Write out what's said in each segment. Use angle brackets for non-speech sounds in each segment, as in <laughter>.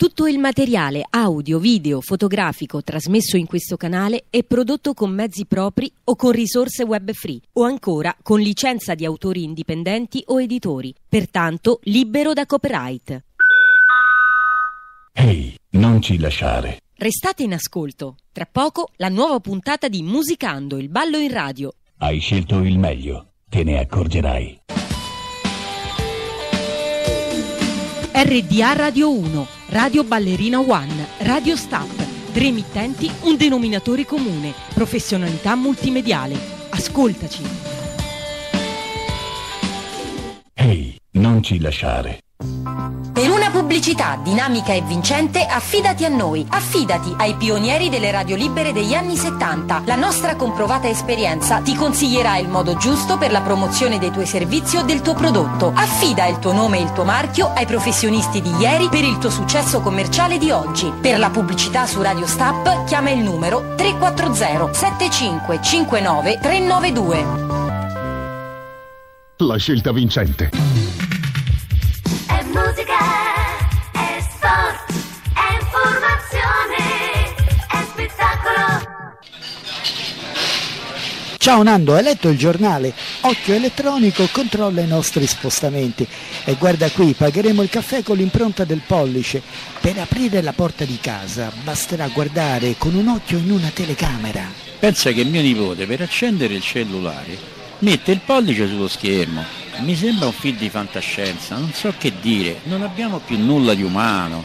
Tutto il materiale audio, video, fotografico trasmesso in questo canale è prodotto con mezzi propri o con risorse web free o ancora con licenza di autori indipendenti o editori, pertanto libero da copyright. Ehi, hey, non ci lasciare. Restate in ascolto. Tra poco la nuova puntata di Musicando il ballo in radio. Hai scelto il meglio, te ne accorgerai. RDA Radio 1 Radio Ballerina One, Radio Stap, tre emittenti, un denominatore comune, professionalità multimediale. Ascoltaci. Ehi, hey, non ci lasciare. Per una pubblicità dinamica e vincente affidati a noi, affidati ai pionieri delle radio libere degli anni 70. La nostra comprovata esperienza ti consiglierà il modo giusto per la promozione dei tuoi servizi o del tuo prodotto. Affida il tuo nome e il tuo marchio ai professionisti di ieri per il tuo successo commerciale di oggi. Per la pubblicità su Radio Stapp chiama il numero 340 7559 392. La scelta vincente è musica, è sport, è informazione, è spettacolo. Ciao Nando, hai letto il giornale? Occhio elettronico controlla i nostri spostamenti. E guarda qui, pagheremo il caffè con l'impronta del pollice. Per aprire la porta di casa basterà guardare con un occhio in una telecamera. Pensa che mio nipote per accendere il cellulare mette il pollice sullo schermo. Mi sembra un film di fantascienza, non so che dire, non abbiamo più nulla di umano.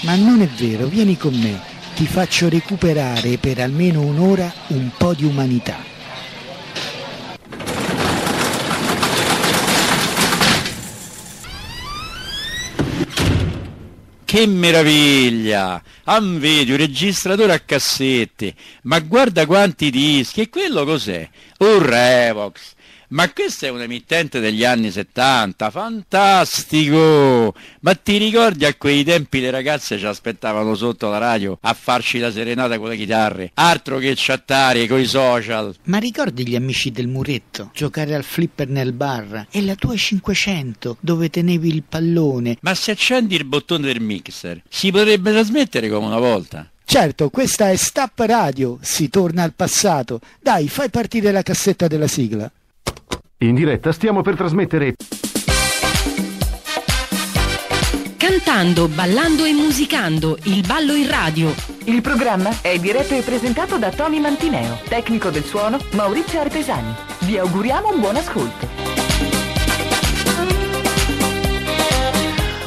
Ma non è vero, vieni con me, ti faccio recuperare per almeno un'ora un po' di umanità. Che meraviglia! Han ah, vedi un registratore a cassette, ma guarda quanti dischi, e quello cos'è? Un Revox, ma questa è un'emittente degli anni 70, fantastico! Ma ti ricordi a quei tempi le ragazze ci aspettavano sotto la radio a farci la serenata con le chitarre, altro che chattare coi social. Ma ricordi gli amici del muretto, giocare al flipper nel bar e la tua 500 dove tenevi il pallone? Ma se accendi il bottone del mixer, si potrebbe trasmettere come una volta. Certo, questa è Stap Radio, si torna al passato. Dai, fai partire la cassetta della sigla. In diretta stiamo per trasmettere. Cantando, ballando e musicando, il ballo in radio. Il programma è diretto e presentato da Tony Mantineo, tecnico del suono Maurizio Artesani. Vi auguriamo un buon ascolto.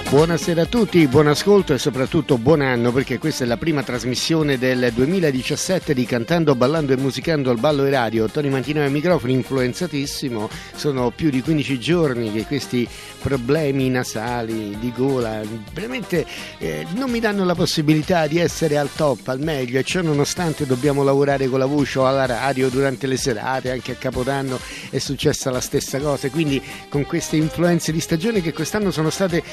Buonasera a tutti, buon ascolto e soprattutto buon anno perché questa è la prima trasmissione del 2017 di Cantando, Ballando e Musicando al Ballo e Radio. Tony Mantino ai microfoni, influenzatissimo, sono più di 15 giorni che questi problemi nasali, di gola, veramente eh, non mi danno la possibilità di essere al top, al meglio e ciò nonostante dobbiamo lavorare con la voce o alla radio durante le serate, anche a Capodanno è successa la stessa cosa, quindi con queste influenze di stagione che quest'anno sono state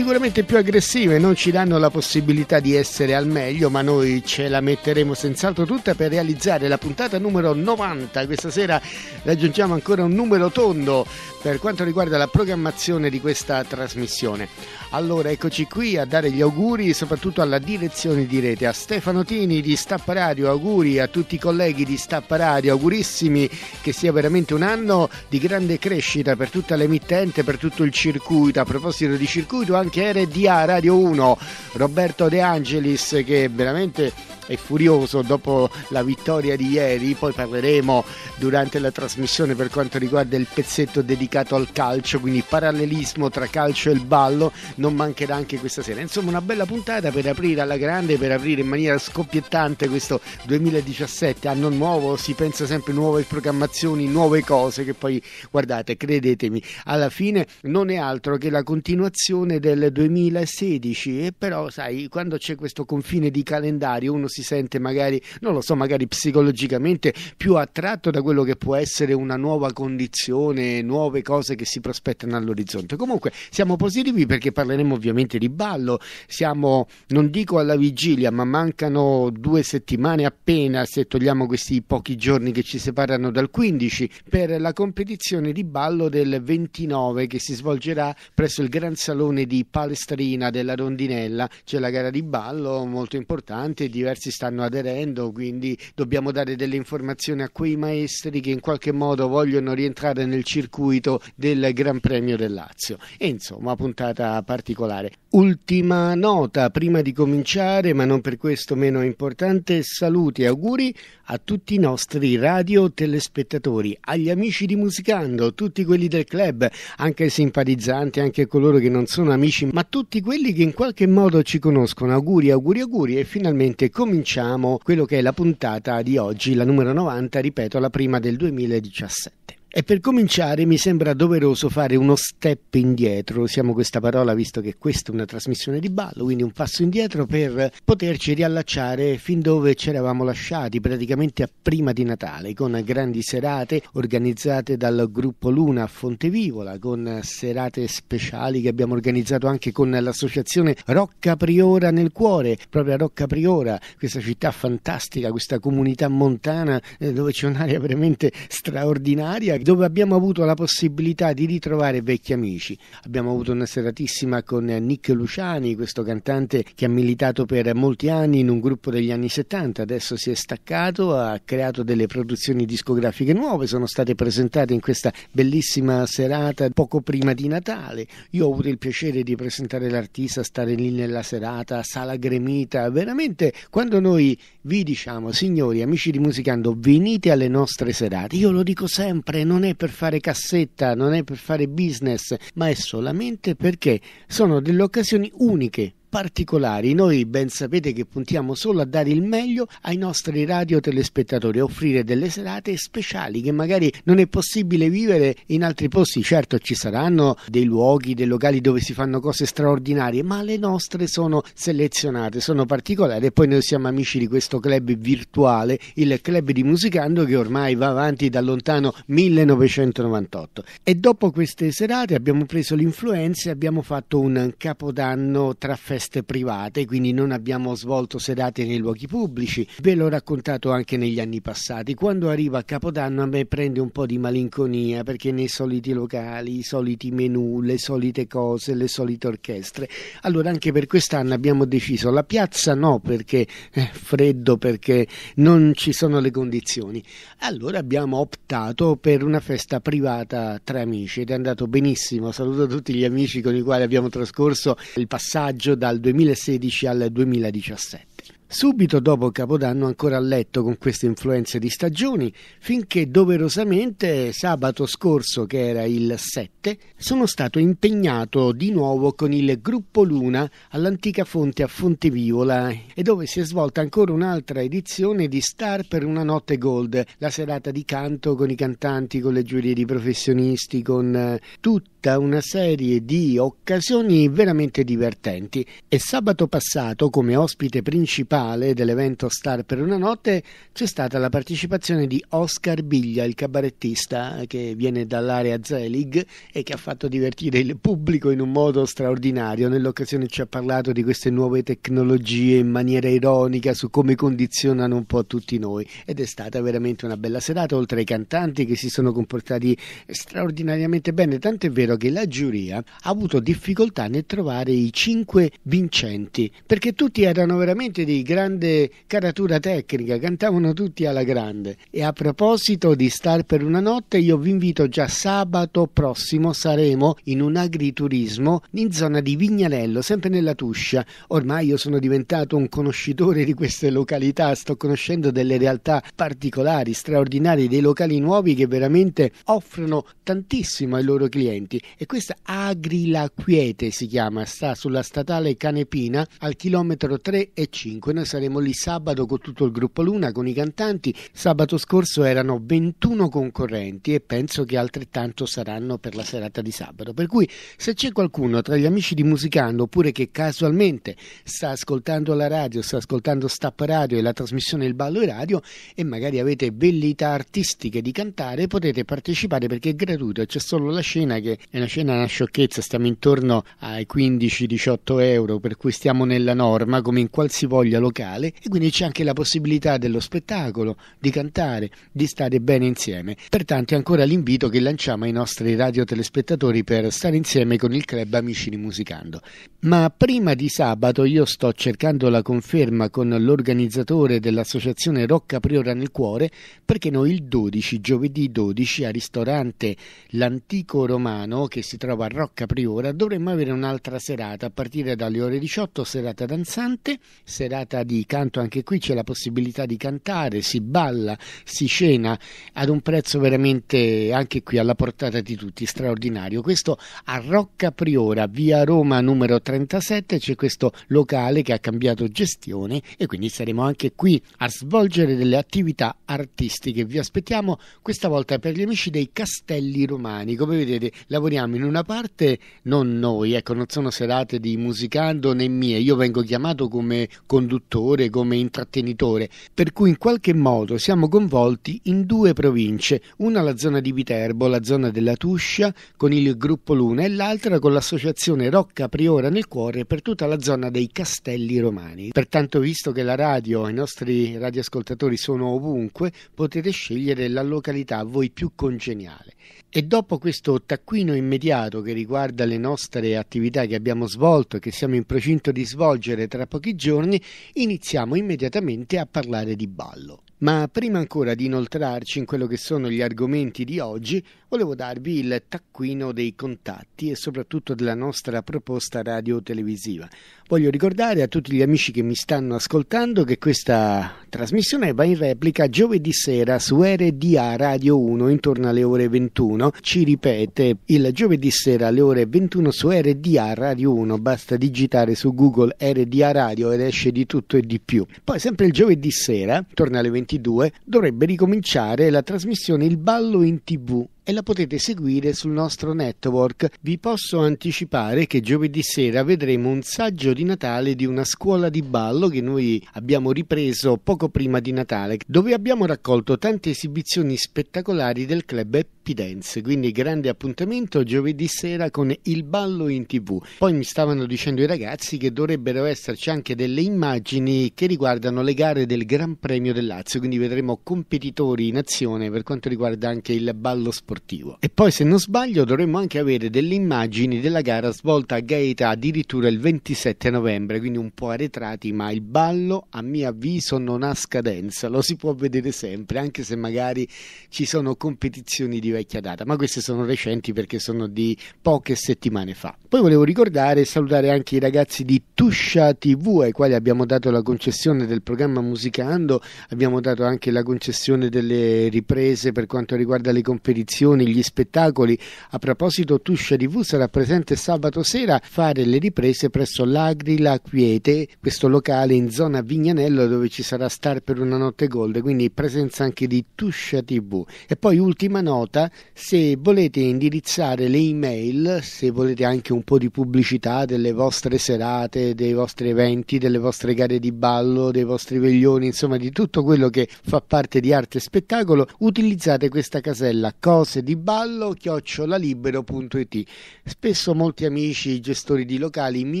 sicuramente più aggressive, non ci danno la possibilità di essere al meglio, ma noi ce la metteremo senz'altro tutta per realizzare la puntata numero 90. Questa sera raggiungiamo ancora un numero tondo per quanto riguarda la programmazione di questa trasmissione. Allora eccoci qui a dare gli auguri soprattutto alla direzione di rete, a Stefano Tini di Stappa Radio, auguri a tutti i colleghi di Stappa Radio, augurissimi che sia veramente un anno di grande crescita per tutta l'emittente, per tutto il circuito. A proposito di circuito anche RDA Radio 1, Roberto De Angelis che veramente e furioso dopo la vittoria di ieri, poi parleremo durante la trasmissione per quanto riguarda il pezzetto dedicato al calcio, quindi parallelismo tra calcio e ballo, non mancherà anche questa sera. Insomma una bella puntata per aprire alla grande, per aprire in maniera scoppiettante questo 2017, anno nuovo, si pensa sempre nuove programmazioni, nuove cose che poi guardate, credetemi, alla fine non è altro che la continuazione del 2016 e però sai, quando c'è questo confine di calendario uno si si sente magari, non lo so, magari psicologicamente più attratto da quello che può essere una nuova condizione, nuove cose che si prospettano all'orizzonte. Comunque siamo positivi perché parleremo ovviamente di ballo, siamo, non dico alla vigilia, ma mancano due settimane appena se togliamo questi pochi giorni che ci separano dal 15 per la competizione di ballo del 29 che si svolgerà presso il Gran Salone di Palestrina della Rondinella. C'è la gara di ballo molto importante, diversi ragazzi stanno aderendo, quindi dobbiamo dare delle informazioni a quei maestri che in qualche modo vogliono rientrare nel circuito del Gran Premio del Lazio. E insomma, puntata particolare. Ultima nota prima di cominciare, ma non per questo meno importante, saluti e auguri a tutti i nostri radio telespettatori, agli amici di Musicando, tutti quelli del club, anche i simpatizzanti, anche coloro che non sono amici, ma tutti quelli che in qualche modo ci conoscono. Auguri, auguri, auguri e finalmente cominciamo quello che è la puntata di oggi, la numero 90, ripeto, la prima del 2017. E per cominciare mi sembra doveroso fare uno step indietro, usiamo questa parola visto che questa è una trasmissione di ballo, quindi un passo indietro per poterci riallacciare fin dove ci eravamo lasciati, praticamente a prima di Natale, con grandi serate organizzate dal gruppo Luna a Fontevivola, con serate speciali che abbiamo organizzato anche con l'associazione Rocca Priora nel cuore, proprio a Rocca Priora, questa città fantastica, questa comunità montana eh, dove c'è un'area veramente straordinaria dove abbiamo avuto la possibilità di ritrovare vecchi amici. Abbiamo avuto una seratissima con Nick Luciani, questo cantante che ha militato per molti anni in un gruppo degli anni 70, adesso si è staccato, ha creato delle produzioni discografiche nuove, sono state presentate in questa bellissima serata poco prima di Natale. Io ho avuto il piacere di presentare l'artista, stare lì nella serata, sala gremita, veramente quando noi vi diciamo signori, amici di Musicando, venite alle nostre serate, io lo dico sempre, non è per fare cassetta, non è per fare business, ma è solamente perché sono delle occasioni uniche particolari. Noi ben sapete che puntiamo solo a dare il meglio ai nostri radio telespettatori, a offrire delle serate speciali che magari non è possibile vivere in altri posti. Certo ci saranno dei luoghi, dei locali dove si fanno cose straordinarie, ma le nostre sono selezionate, sono particolari e poi noi siamo amici di questo club virtuale, il club di Musicando che ormai va avanti da lontano 1998. E dopo queste serate abbiamo preso l'influenza e abbiamo fatto un capodanno tra feste feste private, quindi non abbiamo svolto serate nei luoghi pubblici. Ve l'ho raccontato anche negli anni passati. Quando arriva a Capodanno a me prende un po' di malinconia perché nei soliti locali, i soliti menù, le solite cose, le solite orchestre. Allora anche per quest'anno abbiamo deciso la piazza no perché è eh, freddo, perché non ci sono le condizioni. Allora abbiamo optato per una festa privata tra amici ed è andato benissimo. Saluto tutti gli amici con i quali abbiamo trascorso il passaggio da dal 2016 al 2017. Subito dopo Capodanno ancora a letto con queste influenze di stagioni, finché doverosamente sabato scorso, che era il 7, sono stato impegnato di nuovo con il gruppo Luna all'antica fonte a Fontevivola e dove si è svolta ancora un'altra edizione di Star per una notte gold, la serata di canto con i cantanti, con le giurie di professionisti, con eh, tutti tutta una serie di occasioni veramente divertenti e sabato passato come ospite principale dell'evento Star per una notte c'è stata la partecipazione di Oscar Biglia, il cabarettista che viene dall'area Zelig e che ha fatto divertire il pubblico in un modo straordinario. Nell'occasione ci ha parlato di queste nuove tecnologie in maniera ironica su come condizionano un po' tutti noi ed è stata veramente una bella serata oltre ai cantanti che si sono comportati straordinariamente bene, tant'è vero ovvero che la giuria ha avuto difficoltà nel trovare i cinque vincenti, perché tutti erano veramente di grande caratura tecnica, cantavano tutti alla grande. E a proposito di Star per una notte, io vi invito già sabato prossimo, saremo in un agriturismo in zona di Vignanello, sempre nella Tuscia. Ormai io sono diventato un conoscitore di queste località, sto conoscendo delle realtà particolari, straordinarie, dei locali nuovi che veramente offrono tantissimo ai loro clienti e questa Agrila Quiete si chiama, sta sulla statale Canepina al chilometro 3 e 5. Noi saremo lì sabato con tutto il gruppo Luna, con i cantanti. Sabato scorso erano 21 concorrenti e penso che altrettanto saranno per la serata di sabato. Per cui se c'è qualcuno tra gli amici di Musicando oppure che casualmente sta ascoltando la radio, sta ascoltando Stap Radio e la trasmissione Il Ballo e Radio e magari avete bellità artistiche di cantare, potete partecipare perché è gratuito, c'è solo la scena che è una cena una sciocchezza, stiamo intorno ai 15-18 euro, per cui stiamo nella norma come in qualsivoglia locale e quindi c'è anche la possibilità dello spettacolo, di cantare, di stare bene insieme. Pertanto è ancora l'invito che lanciamo ai nostri radiotelespettatori per stare insieme con il club Amici di Musicando. Ma prima di sabato io sto cercando la conferma con l'organizzatore dell'associazione Rocca Priora nel Cuore perché noi il 12, giovedì 12, al ristorante L'Antico Romano Milano, diciamo che si trova a Rocca Priora, dovremmo avere un'altra serata a partire dalle ore 18, serata danzante, serata di canto, anche qui c'è la possibilità di cantare, si balla, si cena ad un prezzo veramente anche qui alla portata di tutti, straordinario. Questo a Rocca Priora, via Roma numero 37, c'è questo locale che ha cambiato gestione e quindi saremo anche qui a svolgere delle attività artistiche. Vi aspettiamo questa volta per gli amici dei Castelli Romani. Come vedete, lavoriamo lavoriamo in una parte, non noi, ecco, non sono serate di musicando né mie, io vengo chiamato come conduttore, come intrattenitore, per cui in qualche modo siamo coinvolti in due province, una la zona di Viterbo, la zona della Tuscia, con il gruppo Luna, e l'altra con l'associazione Rocca Priora nel Cuore per tutta la zona dei Castelli Romani. Pertanto, visto che la radio e i nostri radioascoltatori sono ovunque, potete scegliere la località a voi più congeniale. E dopo questo taccuino immediato che riguarda le nostre attività che abbiamo svolto e che siamo in procinto di svolgere tra pochi giorni, iniziamo immediatamente a parlare di ballo. Ma prima ancora di inoltrarci in quello che sono gli argomenti di oggi, volevo darvi il taccuino dei contatti e soprattutto della nostra proposta radio-televisiva. Voglio ricordare a tutti gli amici che mi stanno ascoltando che questa trasmissione va in replica giovedì sera su RDA Radio 1 intorno alle ore 21. Ci ripete, il giovedì sera alle ore 21 su RDA Radio 1, basta digitare su Google RDA Radio ed esce di tutto e di più. Poi sempre il giovedì sera, torna alle 21 2022 dovrebbe ricominciare la trasmissione Il ballo in tv e la potete seguire sul nostro network. Vi posso anticipare che giovedì sera vedremo un saggio di Natale di una scuola di ballo che noi abbiamo ripreso poco prima di Natale, dove abbiamo raccolto tante esibizioni spettacolari del club Happy Dance, quindi grande appuntamento giovedì sera con il ballo in tv. Poi mi stavano dicendo i ragazzi che dovrebbero esserci anche delle immagini che riguardano le gare del Gran Premio del Lazio, quindi vedremo competitori in azione per quanto riguarda anche il ballo sportivo sportivo. E poi, se non sbaglio, dovremmo anche avere delle immagini della gara svolta a Gaeta addirittura il 27 novembre, quindi un po' arretrati, ma il ballo a mio avviso non ha scadenza, lo si può vedere sempre, anche se magari ci sono competizioni di vecchia data, ma queste sono recenti perché sono di poche settimane fa. Poi volevo ricordare e salutare anche i ragazzi di Tuscia TV ai quali abbiamo dato la concessione del programma Musicando, abbiamo dato anche la concessione delle riprese per quanto riguarda le competizioni trasmissioni, gli spettacoli. A proposito, Tuscia TV sarà presente sabato sera a fare le riprese presso l'Agri La Quiete, questo locale in zona Vignanello dove ci sarà Star per una notte gold, quindi presenza anche di Tuscia TV. E poi ultima nota, se volete indirizzare le email, se volete anche un po' di pubblicità delle vostre serate, dei vostri eventi, delle vostre gare di ballo, dei vostri veglioni, insomma di tutto quello che fa parte di arte e spettacolo, utilizzate questa casella cosa cose di ballo chiocciolalibero.it. Spesso molti amici gestori di locali mi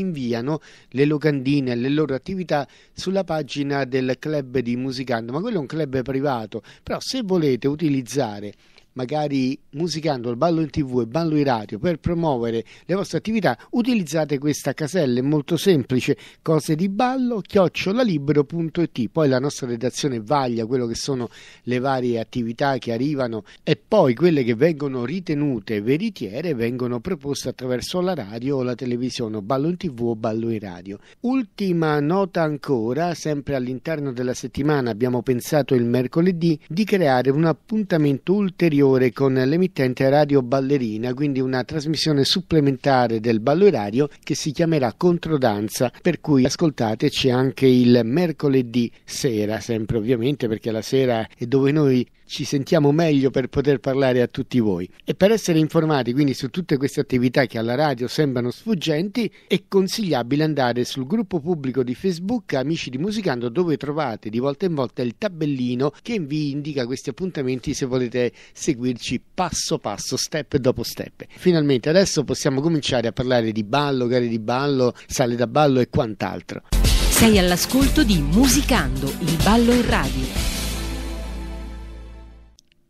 inviano le locandine e le loro attività sulla pagina del club di Musicando, ma quello è un club privato, però se volete utilizzare magari musicando il ballo in tv e ballo in radio per promuovere le vostre attività, utilizzate questa casella, è molto semplice, cose di ballo, chiocciolalibero.it, poi la nostra redazione vaglia quello che sono le varie attività che arrivano e poi quelle che vengono ritenute veritiere vengono proposte attraverso la radio o la televisione, o ballo in tv o ballo in radio. Ultima nota ancora, sempre all'interno della settimana abbiamo pensato il mercoledì di creare un appuntamento ulteriore ore con l'emittente Radio Ballerina, quindi una trasmissione supplementare del ballo erario che si chiamerà Controdanza, per cui ascoltateci anche il mercoledì sera, sempre ovviamente perché la sera è dove noi ci sentiamo meglio per poter parlare a tutti voi. E per essere informati quindi su tutte queste attività che alla radio sembrano sfuggenti, è consigliabile andare sul gruppo pubblico di Facebook Amici di Musicando dove trovate di volta in volta il tabellino che vi indica questi appuntamenti se volete seguirci passo passo, step dopo step. Finalmente adesso possiamo cominciare a parlare di ballo, gare di ballo, sale da ballo e quant'altro. Sei all'ascolto di Musicando, il ballo in radio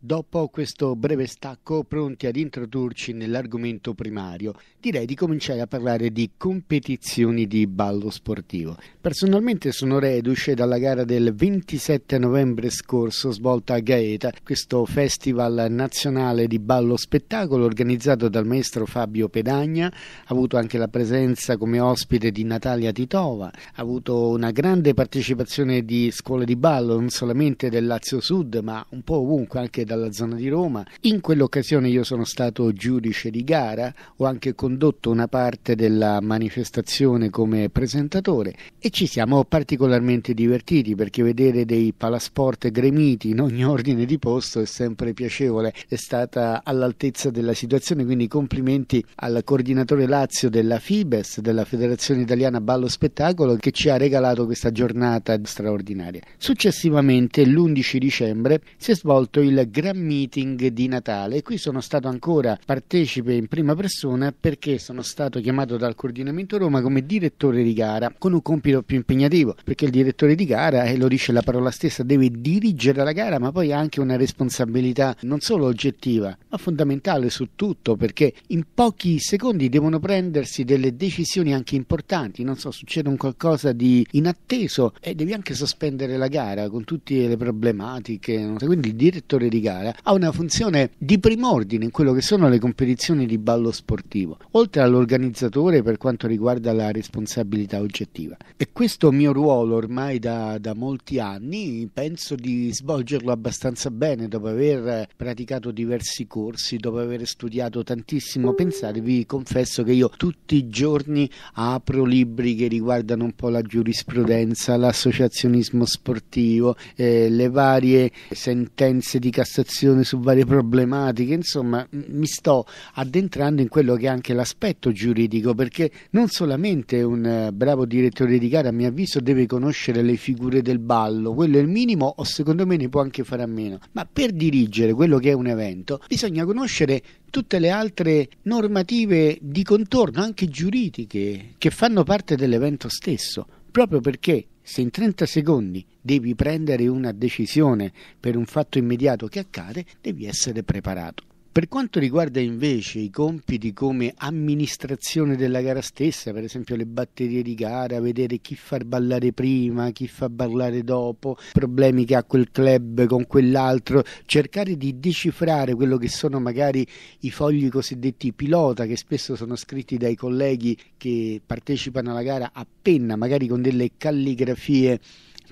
Dopo questo breve stacco, pronti ad introdurci nell'argomento primario, direi di cominciare a parlare di competizioni di ballo sportivo. Personalmente sono reduce dalla gara del 27 novembre scorso svolta a Gaeta, questo festival nazionale di ballo spettacolo organizzato dal maestro Fabio Pedagna, ha avuto anche la presenza come ospite di Natalia Titova, ha avuto una grande partecipazione di scuole di ballo, non solamente del Lazio Sud, ma un po' ovunque anche del dalla zona di Roma. In quell'occasione io sono stato giudice di gara, ho anche condotto una parte della manifestazione come presentatore e ci siamo particolarmente divertiti perché vedere dei palasport gremiti in ogni ordine di posto è sempre piacevole. È stata all'altezza della situazione, quindi complimenti al coordinatore Lazio della FIBES, della Federazione Italiana Ballo Spettacolo, che ci ha regalato questa giornata straordinaria. Successivamente, l'11 dicembre, si è svolto il gran meeting di Natale e qui sono stato ancora partecipe in prima persona perché sono stato chiamato dal coordinamento Roma come direttore di gara con un compito più impegnativo perché il direttore di gara e lo dice la parola stessa deve dirigere la gara ma poi ha anche una responsabilità non solo oggettiva ma fondamentale su tutto perché in pochi secondi devono prendersi delle decisioni anche importanti non so succede un qualcosa di inatteso e devi anche sospendere la gara con tutte le problematiche quindi il direttore di gara gara ha una funzione di prim'ordine in quello che sono le competizioni di ballo sportivo, oltre all'organizzatore per quanto riguarda la responsabilità oggettiva. E questo mio ruolo ormai da, da molti anni penso di svolgerlo abbastanza bene dopo aver praticato diversi corsi, dopo aver studiato tantissimo. Pensate, vi confesso che io tutti i giorni apro libri che riguardano un po' la giurisprudenza, l'associazionismo sportivo, eh, le varie sentenze di Cassazione conversazione su varie problematiche, insomma mi sto addentrando in quello che è anche l'aspetto giuridico, perché non solamente un eh, bravo direttore di gara, a mio avviso, deve conoscere le figure del ballo, quello è il minimo o secondo me ne può anche fare a meno, ma per dirigere quello che è un evento bisogna conoscere tutte le altre normative di contorno, anche giuridiche, che fanno parte dell'evento stesso proprio perché se in 30 secondi devi prendere una decisione per un fatto immediato che accade, devi essere preparato. Per quanto riguarda invece i compiti come amministrazione della gara stessa, per esempio le batterie di gara, vedere chi far ballare prima, chi fa ballare dopo, problemi che ha quel club con quell'altro, cercare di decifrare quello che sono magari i fogli cosiddetti pilota che spesso sono scritti dai colleghi che partecipano alla gara a penna, magari con delle calligrafie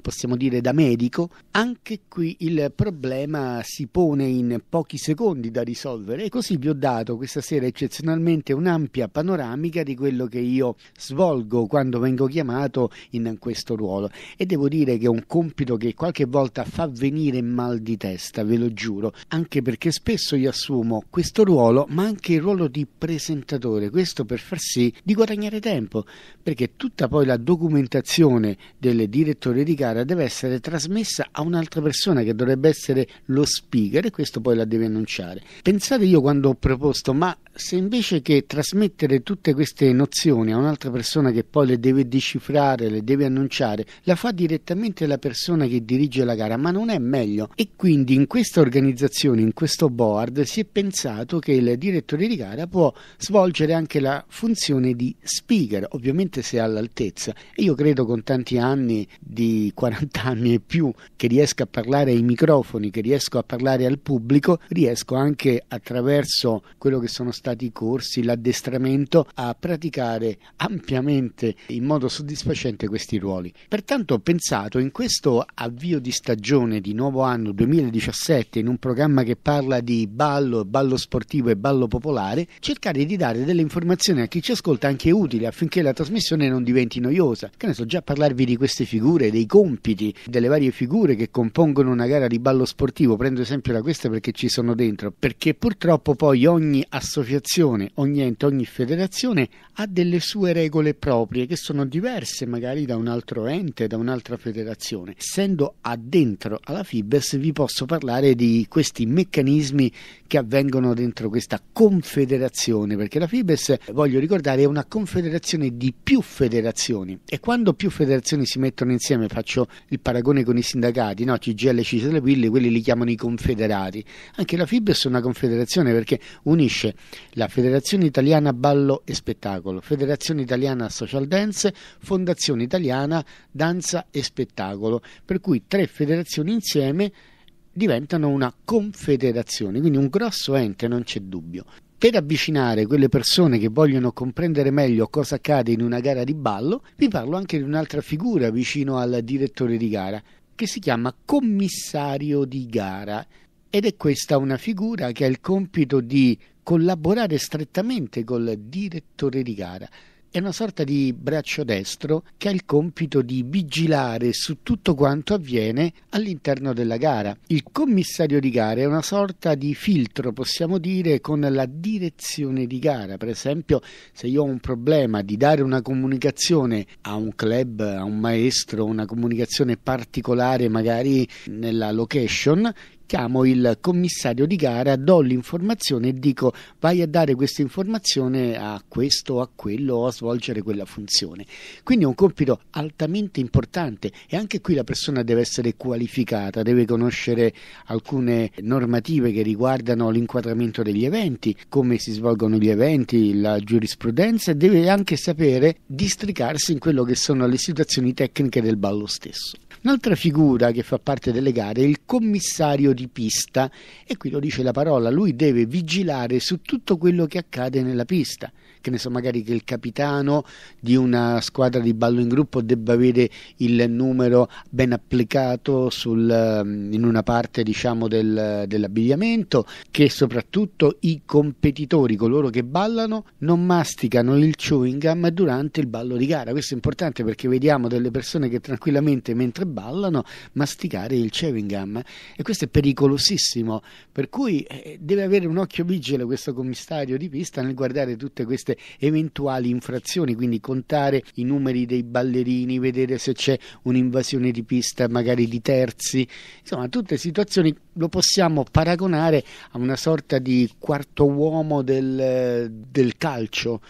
possiamo dire da medico, anche qui il problema si pone in pochi secondi da risolvere e così vi ho dato questa sera eccezionalmente un'ampia panoramica di quello che io svolgo quando vengo chiamato in questo ruolo e devo dire che è un compito che qualche volta fa venire mal di testa, ve lo giuro, anche perché spesso io assumo questo ruolo ma anche il ruolo di presentatore, questo per far sì di guadagnare tempo, perché tutta poi la documentazione del direttore di casa chiara deve essere trasmessa a un'altra persona che dovrebbe essere lo speaker e questo poi la deve annunciare. Pensate io quando ho proposto, ma se invece che trasmettere tutte queste nozioni a un'altra persona che poi le deve decifrare, le deve annunciare, la fa direttamente la persona che dirige la gara, ma non è meglio. E quindi in questa organizzazione, in questo board, si è pensato che il direttore di gara può svolgere anche la funzione di speaker, ovviamente se è all'altezza. Io credo con tanti anni di 40 anni e più che riesco a parlare ai microfoni, che riesco a parlare al pubblico, riesco anche attraverso quello che sono stati i corsi, l'addestramento, a praticare ampiamente in modo soddisfacente questi ruoli. Pertanto ho pensato in questo avvio di stagione di nuovo anno 2017, in un programma che parla di ballo, ballo sportivo e ballo popolare, cercare di dare delle informazioni a chi ci ascolta anche utili affinché la trasmissione non diventi noiosa. Che ne so, già parlarvi di queste figure, dei corsi compiti delle varie figure che compongono una gara di ballo sportivo, prendo esempio da questa perché ci sono dentro, perché purtroppo poi ogni associazione, ogni ente, ogni federazione ha delle sue regole proprie che sono diverse magari da un altro ente, da un'altra federazione. Essendo addentro alla FIBES vi posso parlare di questi meccanismi che avvengono dentro questa confederazione, perché la FIBES, voglio ricordare, è una confederazione di più federazioni e quando più federazioni si mettono insieme, faccio faccio il paragone con i sindacati, no? CGL, CISL, Quilli, quelli li chiamano i confederati. Anche la FIBES è una confederazione perché unisce la Federazione Italiana Ballo e Spettacolo, Federazione Italiana Social Dance, Fondazione Italiana Danza e Spettacolo, per cui tre federazioni insieme diventano una confederazione, quindi un grosso ente, non c'è dubbio. Per avvicinare quelle persone che vogliono comprendere meglio cosa accade in una gara di ballo, vi parlo anche di un'altra figura vicino al direttore di gara, che si chiama commissario di gara. Ed è questa una figura che ha il compito di collaborare strettamente col direttore di gara, è una sorta di braccio destro che ha il compito di vigilare su tutto quanto avviene all'interno della gara. Il commissario di gara è una sorta di filtro, possiamo dire, con la direzione di gara. Per esempio, se io ho un problema di dare una comunicazione a un club, a un maestro, una comunicazione particolare magari nella location, becchiamo il commissario di gara, do l'informazione e dico vai a dare questa informazione a questo o a quello o a svolgere quella funzione. Quindi è un compito altamente importante e anche qui la persona deve essere qualificata, deve conoscere alcune normative che riguardano l'inquadramento degli eventi, come si svolgono gli eventi, la giurisprudenza e deve anche sapere districarsi in quello che sono le situazioni tecniche del ballo stesso. Un'altra figura che fa parte delle gare è il commissario di pista e qui lo dice la parola, lui deve vigilare su tutto quello che accade nella pista che ne so, magari che il capitano di una squadra di ballo in gruppo debba avere il numero ben applicato sul, ehm, in una parte diciamo, del, dell'abbigliamento, che soprattutto i competitori, coloro che ballano, non masticano il chewing gum durante il ballo di gara. Questo è importante perché vediamo delle persone che tranquillamente mentre ballano masticare il chewing gum e questo è pericolosissimo, per cui eh, deve avere un occhio vigile questo commissario di pista nel guardare tutte queste queste eventuali infrazioni, quindi contare i numeri dei ballerini, vedere se c'è un'invasione di pista magari di terzi, insomma tutte situazioni lo possiamo paragonare a una sorta di quarto uomo del, del calcio.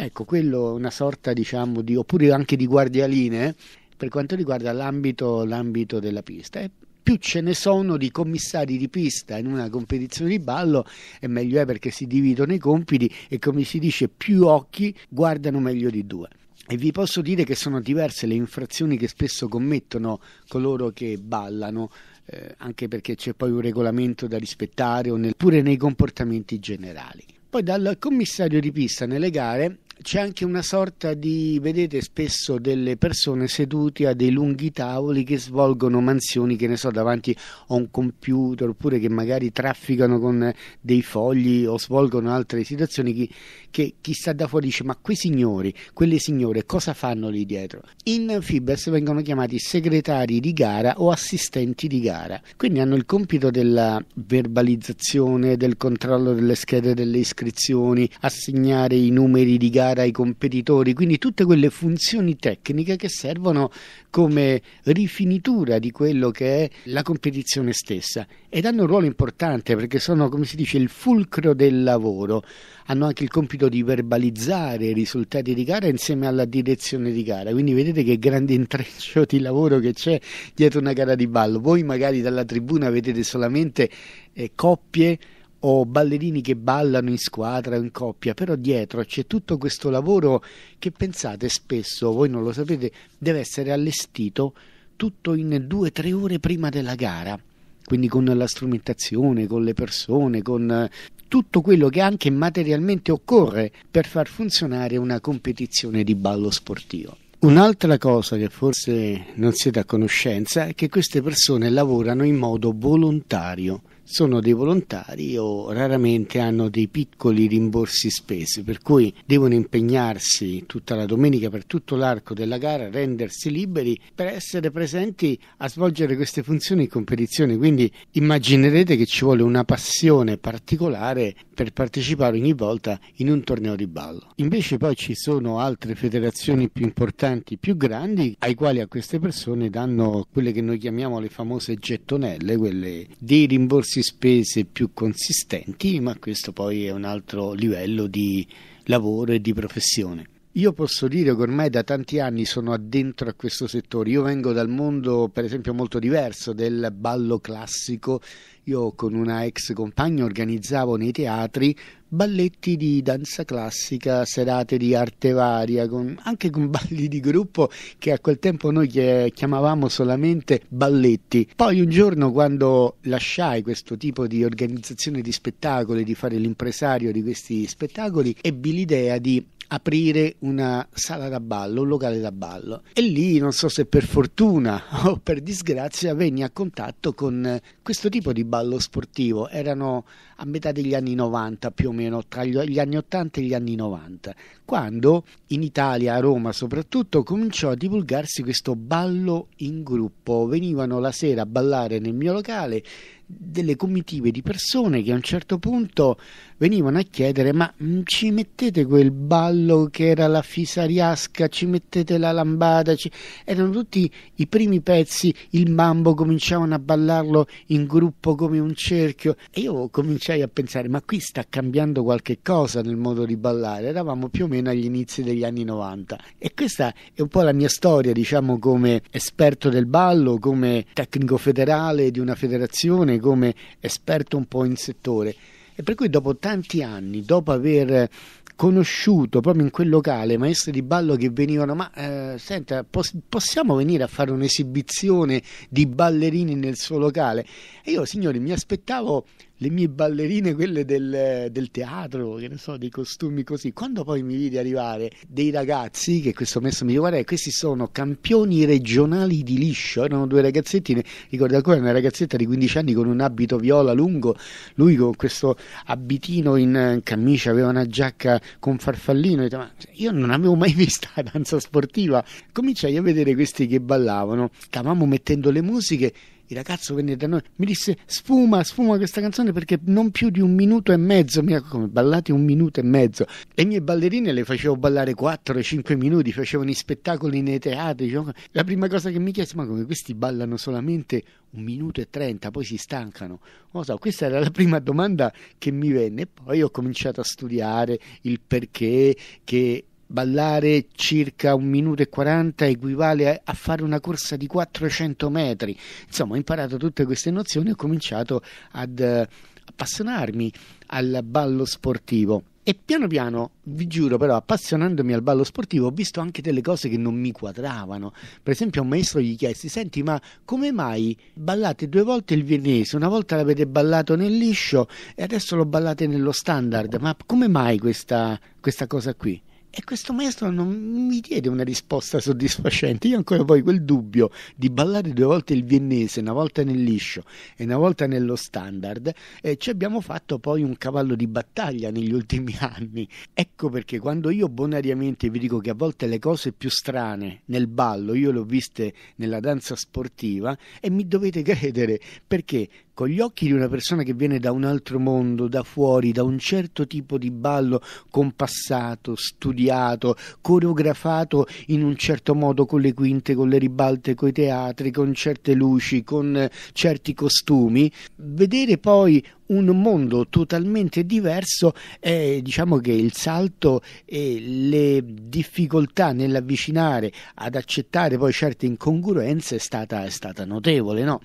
Ecco, quello una sorta, diciamo, di, oppure anche di guardialine eh, per quanto riguarda l'ambito, l'ambito della pista. E più ce ne sono di commissari di pista in una competizione di ballo e meglio è perché si dividono i compiti e come si dice più occhi guardano meglio di due. E vi posso dire che sono diverse le infrazioni che spesso commettono coloro che ballano, eh, anche perché c'è poi un regolamento da rispettare o nel, nei comportamenti generali. Poi dal commissario di pista nelle gare c'è anche una sorta di, vedete spesso delle persone sedute a dei lunghi tavoli che svolgono mansioni, che ne so, davanti a un computer oppure che magari trafficano con dei fogli o svolgono altre situazioni che, che chi sta da fuori dice ma quei signori, quelle signore cosa fanno lì dietro? In FIBES vengono chiamati segretari di gara o assistenti di gara, quindi hanno il compito della verbalizzazione, del controllo delle schede delle iscrizioni, assegnare i numeri di gara gara ai competitori, quindi tutte quelle funzioni tecniche che servono come rifinitura di quello che è la competizione stessa ed hanno un ruolo importante perché sono, come si dice, il fulcro del lavoro, hanno anche il compito di verbalizzare i risultati di gara insieme alla direzione di gara, quindi vedete che grande intreccio di lavoro che c'è dietro una gara di ballo, voi magari dalla tribuna vedete solamente eh, coppie o ballerini che ballano in squadra o in coppia, però dietro c'è tutto questo lavoro che pensate spesso, voi non lo sapete, deve essere allestito tutto in due o tre ore prima della gara, quindi con la strumentazione, con le persone, con eh, tutto quello che anche materialmente occorre per far funzionare una competizione di ballo sportivo. Un'altra cosa che forse non siete a conoscenza è che queste persone lavorano in modo volontario sono dei volontari o raramente hanno dei piccoli rimborsi spese, per cui devono impegnarsi tutta la domenica per tutto l'arco della gara, rendersi liberi per essere presenti a svolgere queste funzioni in competizione. Quindi immaginerete che ci vuole una passione particolare per partecipare ogni volta in un torneo di ballo. Invece poi ci sono altre federazioni più importanti, più grandi, ai quali a queste persone danno quelle che noi chiamiamo le famose gettonelle, quelle dei rimborsi farsi spese più consistenti, ma questo poi è un altro livello di lavoro e di professione. Io posso dire che ormai da tanti anni sono addentro a questo settore. Io vengo dal mondo, per esempio, molto diverso del ballo classico io con una ex compagna organizzavo nei teatri balletti di danza classica, serate di arte varia, con, anche con <laughs> balli di gruppo che a quel tempo noi chiamavamo solamente balletti. Poi un giorno quando lasciai questo tipo di organizzazione di spettacoli, di fare l'impresario di questi spettacoli, ebbi l'idea di aprire una sala da ballo, un locale da ballo. E lì, non so se per fortuna <laughs> o per disgrazia, venni a contatto con questo tipo di ballo Alba sportivo erano a metà degli anni 90 più o meno, tra gli anni 80 e gli anni 90, quando in Italia, a Roma soprattutto, cominciò a divulgarsi questo ballo in gruppo. Venivano la sera a ballare nel mio locale delle comitive di persone che a un certo punto venivano a chiedere ma mm, ci mettete quel ballo che era la fisariasca, ci mettete la lambada, ci... erano tutti i primi pezzi, il mambo cominciavano a ballarlo in gruppo come un cerchio e io cominciai a pensare ma qui sta cambiando qualche cosa nel modo di ballare, eravamo più o meno agli inizi degli anni 90 e questa è un po' la mia storia diciamo come esperto del ballo, come tecnico federale di una federazione, come esperto un po' in settore. E per cui dopo tanti anni, dopo aver conosciuto proprio in quel locale maestri di ballo che venivano, ma eh, senta, pos- possiamo venire a fare un'esibizione di ballerini nel suo locale? E io, signori, mi aspettavo le mie ballerine, quelle del, del, teatro, che ne so, dei costumi così. Quando poi mi vidi arrivare dei ragazzi, che questo messo mi dice, guarda, questi sono campioni regionali di liscio, erano due ragazzettine, ricordo ancora una ragazzetta di 15 anni con un abito viola lungo, lui con questo abitino in camicia, aveva una giacca con farfallino, dice, ma io non avevo mai <laughs> visto la danza sportiva. Cominciai a vedere questi che ballavano, stavamo mettendo le musiche il ragazzo venne da noi, mi disse sfuma, sfuma questa canzone perché non più di un minuto e mezzo, mi come ballate un minuto e mezzo. Le mie ballerine le facevo ballare 4-5 minuti, facevano i spettacoli nei teatri. Cioè, la prima cosa che mi chiese, ma come questi ballano solamente un minuto e trenta, poi si stancano. Non so, questa era la prima domanda che mi venne. Poi ho cominciato a studiare il perché che ballare circa un minuto e 40 equivale a, fare una corsa di 400 metri. Insomma, ho imparato tutte queste nozioni e ho cominciato ad eh, appassionarmi al ballo sportivo. E piano piano, vi giuro però, appassionandomi al ballo sportivo, ho visto anche delle cose che non mi quadravano. Per esempio, a un maestro gli chiesi: Senti, ma come mai ballate due volte il viennese? Una volta l'avete ballato nel liscio e adesso lo ballate nello standard. Ma come mai questa, questa cosa qui? E questo maestro non mi diede una risposta soddisfacente. Io ancora poi quel dubbio di ballare due volte il viennese, una volta nel liscio e una volta nello standard, eh, ci abbiamo fatto poi un cavallo di battaglia negli ultimi <laughs> anni. Ecco perché quando io bonariamente vi dico che a volte le cose più strane nel ballo, io le ho viste nella danza sportiva e mi dovete credere perché con gli occhi di una persona che viene da un altro mondo, da fuori, da un certo tipo di ballo compassato, studiato, coreografato in un certo modo con le quinte, con le ribalte, con i teatri, con certe luci, con eh, certi costumi, vedere poi un mondo totalmente diverso è diciamo che il salto e le difficoltà nell'avvicinare ad accettare poi certe incongruenze è stata, è stata notevole no?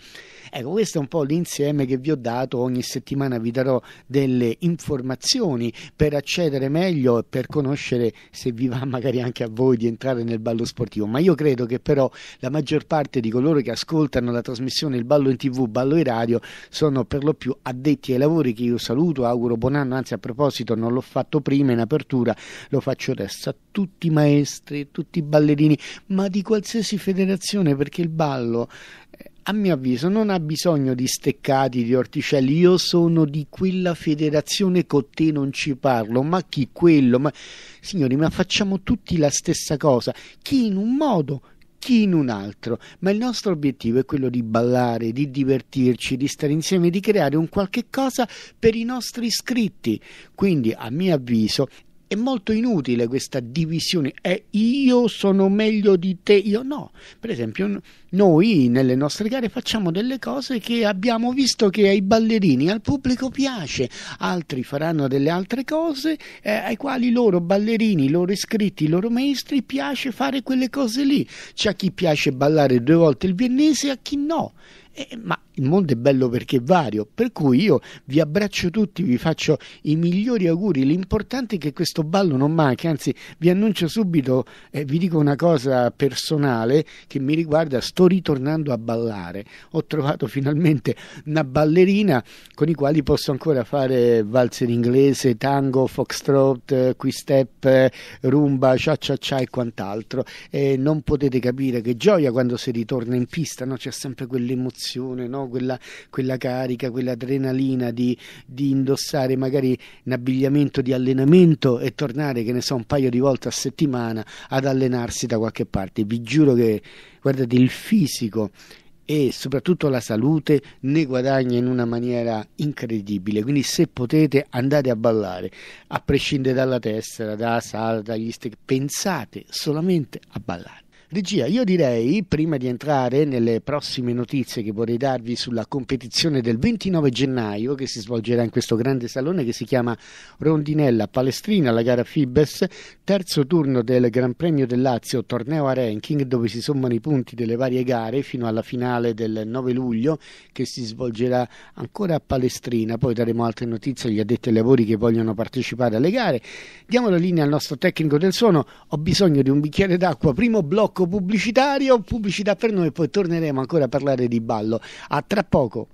Ecco, questo è un po' l'insieme che vi ho dato. Ogni settimana vi darò delle informazioni per accedere meglio e per conoscere se vi va magari anche a voi di entrare nel ballo sportivo. Ma io credo che però la maggior parte di coloro che ascoltano la trasmissione Il ballo in tv, ballo in radio, sono per lo più addetti ai lavori che io saluto, auguro buon anno, anzi a proposito non l'ho fatto prima in apertura, lo faccio adesso a tutti i maestri, tutti i ballerini, ma di qualsiasi federazione, perché il ballo eh, a mio avviso non ha bisogno di steccati, di orticelli, io sono di quella federazione con te non ci parlo, ma chi quello, ma... signori ma facciamo tutti la stessa cosa, chi in un modo, chi in un altro, ma il nostro obiettivo è quello di ballare, di divertirci, di stare insieme, di creare un qualche cosa per i nostri iscritti, quindi a mio avviso è molto inutile questa divisione, è io sono meglio di te, io no. Per esempio noi nelle nostre gare facciamo delle cose che abbiamo visto che ai ballerini, al pubblico piace, altri faranno delle altre cose eh, ai quali loro ballerini, i loro iscritti, i loro maestri piace fare quelle cose lì. C'è a chi piace ballare due volte il viennese, a chi no. Eh, ma il mondo è bello perché è vario, per cui io vi abbraccio tutti, vi faccio i migliori auguri. L'importante è che questo ballo non manchi, anzi vi annuncio subito, eh, vi dico una cosa personale che mi riguarda, sto ritornando a ballare. Ho trovato finalmente una ballerina con i quali posso ancora fare valzer inglese, tango, foxtrot, eh, quistep, eh, rumba, cha cha cha e quant'altro. Eh, non potete capire che gioia quando si ritorna in pista, no? c'è sempre quell'emozione sensazione, no? quella, quella, carica, quell'adrenalina di, di, indossare magari un abbigliamento di allenamento e tornare, che ne so, un paio di volte a settimana ad allenarsi da qualche parte. Vi giuro che, guardate, il fisico e soprattutto la salute ne guadagna in una maniera incredibile. Quindi, se potete, andate a ballare, a prescindere dalla tessera, da sala, dagli stick, pensate solamente a ballare. Regia, io direi, prima di entrare nelle prossime notizie che vorrei darvi sulla competizione del 29 gennaio che si svolgerà in questo grande salone che si chiama Rondinella Palestrina, la gara Fibes, terzo turno del Gran Premio del Lazio, torneo a ranking dove si sommano i punti delle varie gare fino alla finale del 9 luglio che si svolgerà ancora a Palestrina, poi daremo altre notizie agli addetti ai lavori che vogliono partecipare alle gare. Diamo la linea al nostro tecnico del suono, ho bisogno di un bicchiere d'acqua, primo blocco blocco pubblicitario, pubblicità per noi, poi torneremo ancora a parlare di ballo. A tra poco.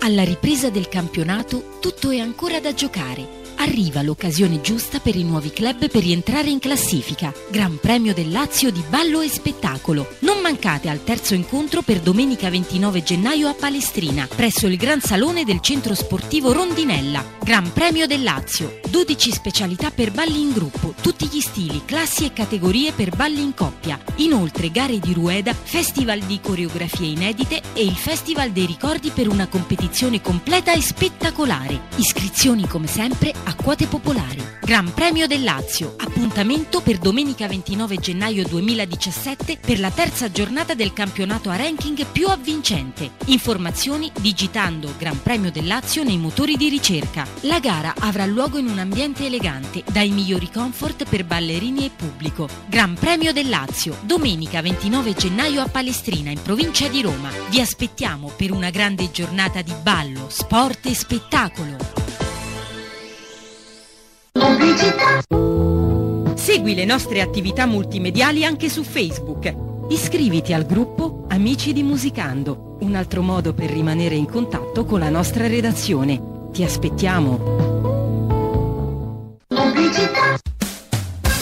Alla ripresa del campionato tutto è ancora da giocare Arriva l'occasione giusta per i nuovi club per rientrare in classifica. Gran Premio del Lazio di ballo e spettacolo. Non mancate al terzo incontro per domenica 29 gennaio a Palestrina, presso il Gran Salone del Centro Sportivo Rondinella. Gran Premio del Lazio. 12 specialità per balli in gruppo, tutti gli stili, classi e categorie per balli in coppia. Inoltre gare di rueda, festival di coreografie inedite e il Festival dei Ricordi per una competizione completa e spettacolare. Iscrizioni come sempre a a quote popolari. Gran Premio del Lazio, appuntamento per domenica 29 gennaio 2017 per la terza giornata del campionato a ranking più avvincente. Informazioni digitando Gran Premio del Lazio nei motori di ricerca. La gara avrà luogo in un ambiente elegante, dai migliori comfort per ballerini e pubblico. Gran Premio del Lazio, domenica 29 gennaio a Palestrina in provincia di Roma. Vi aspettiamo per una grande giornata di ballo, sport e spettacolo. Segui le nostre attività multimediali anche su Facebook. Iscriviti al gruppo Amici di Musicando, un altro modo per rimanere in contatto con la nostra redazione. Ti aspettiamo! Pubblicità